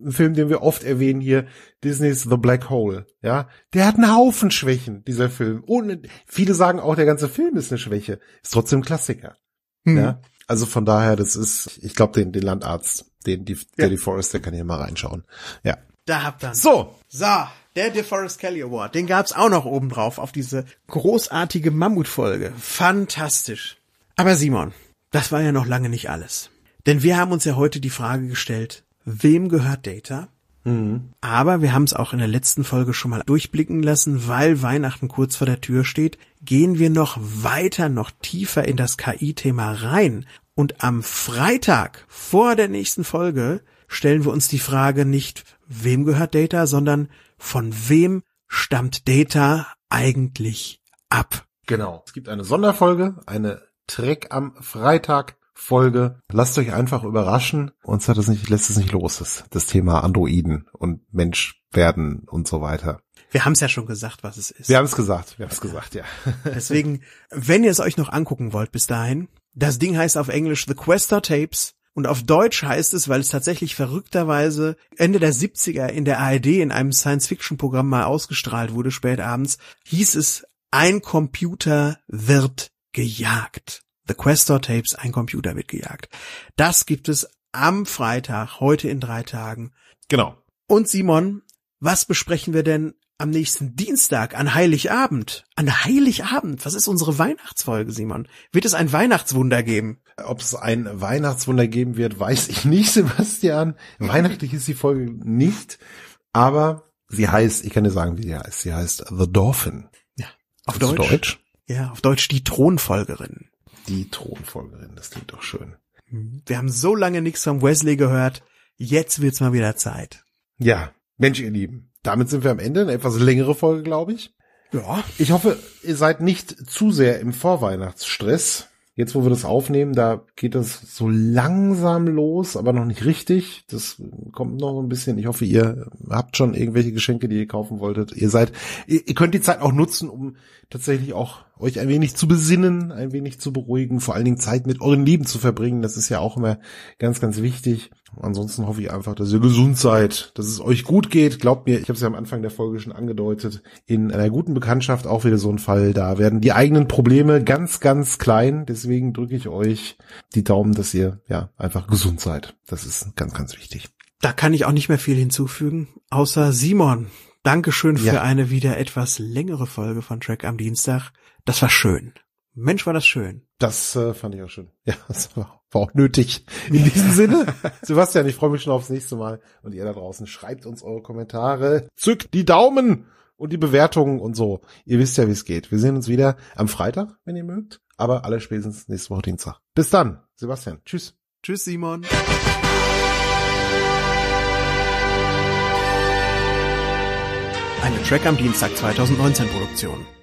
Ein Film, den wir oft erwähnen hier, Disney's The Black Hole. Ja, der hat einen Haufen Schwächen, dieser Film. Und viele sagen auch, der ganze Film ist eine Schwäche. Ist trotzdem Klassiker. Hm. Ja, also von daher, das ist, ich glaube, den, den Landarzt, den, die, ja. der die Forrester kann hier mal reinschauen. Ja. Da habt ihr. So. So. Der DeForest Kelly Award, den gab's auch noch oben drauf auf diese großartige Mammutfolge. Fantastisch. Aber Simon, das war ja noch lange nicht alles. Denn wir haben uns ja heute die Frage gestellt, wem gehört Data? Mhm. Aber wir haben es auch in der letzten Folge schon mal durchblicken lassen, weil Weihnachten kurz vor der Tür steht, gehen wir noch weiter, noch tiefer in das KI-Thema rein. Und am Freitag vor der nächsten Folge stellen wir uns die Frage nicht, wem gehört Data, sondern von wem stammt Data eigentlich ab. Genau. Es gibt eine Sonderfolge, eine Trek am Freitag Folge. Lasst euch einfach überraschen. Uns hat es nicht, lässt es nicht los, das, das Thema Androiden und Mensch werden und so weiter. Wir haben es ja schon gesagt, was es ist. Wir haben es gesagt, wir haben es gesagt, ja. Deswegen, wenn ihr es euch noch angucken wollt bis dahin, das Ding heißt auf Englisch The Quester Tapes und auf Deutsch heißt es, weil es tatsächlich verrückterweise Ende der 70er in der ARD in einem Science-Fiction-Programm mal ausgestrahlt wurde, spät abends, hieß es, ein Computer wird gejagt. The Questor Tapes, ein Computer wird gejagt. Das gibt es am Freitag, heute in drei Tagen. Genau. Und Simon, was besprechen wir denn am nächsten Dienstag, an Heiligabend. An Heiligabend? Was ist unsere Weihnachtsfolge, Simon? Wird es ein Weihnachtswunder geben? Ob es ein Weihnachtswunder geben wird, weiß ich nicht, Sebastian. Weihnachtlich ist die Folge nicht, aber sie heißt, ich kann dir sagen, wie sie heißt. Sie heißt The Dolphin. Ja. Auf Deutsch? Deutsch? Ja, auf Deutsch die Thronfolgerin. Die Thronfolgerin, das klingt doch schön. Wir haben so lange nichts von Wesley gehört. Jetzt wird's mal wieder Zeit. Ja, Mensch, ihr Lieben, damit sind wir am Ende. Eine etwas längere Folge, glaube ich. Ja. Ich hoffe, ihr seid nicht zu sehr im Vorweihnachtsstress. Jetzt, wo wir das aufnehmen, da geht das so langsam los, aber noch nicht richtig. Das kommt noch ein bisschen. Ich hoffe, ihr habt schon irgendwelche Geschenke, die ihr kaufen wolltet. Ihr seid, ihr, ihr könnt die Zeit auch nutzen, um tatsächlich auch euch ein wenig zu besinnen, ein wenig zu beruhigen, vor allen Dingen Zeit mit euren Lieben zu verbringen. Das ist ja auch immer ganz, ganz wichtig. Ansonsten hoffe ich einfach, dass ihr gesund seid, dass es euch gut geht. Glaubt mir, ich habe es ja am Anfang der Folge schon angedeutet, in einer guten Bekanntschaft auch wieder so ein Fall. Da werden die eigenen Probleme ganz, ganz klein. Deswegen drücke ich euch die Daumen, dass ihr ja einfach gesund seid. Das ist ganz, ganz wichtig. Da kann ich auch nicht mehr viel hinzufügen, außer Simon. Dankeschön für ja. eine wieder etwas längere Folge von Track am Dienstag. Das war schön. Mensch, war das schön. Das äh, fand ich auch schön. Ja, das war, auch nötig. In diesem Sinne, Sebastian, ich freue mich schon aufs nächste Mal. Und ihr da draußen, schreibt uns eure Kommentare, zückt die Daumen und die Bewertungen und so. Ihr wisst ja, wie es geht. Wir sehen uns wieder am Freitag, wenn ihr mögt. Aber alle spätestens nächste Woche Dienstag. Bis dann, Sebastian. Tschüss. Tschüss, Simon. Eine Track am Dienstag 2019 Produktion.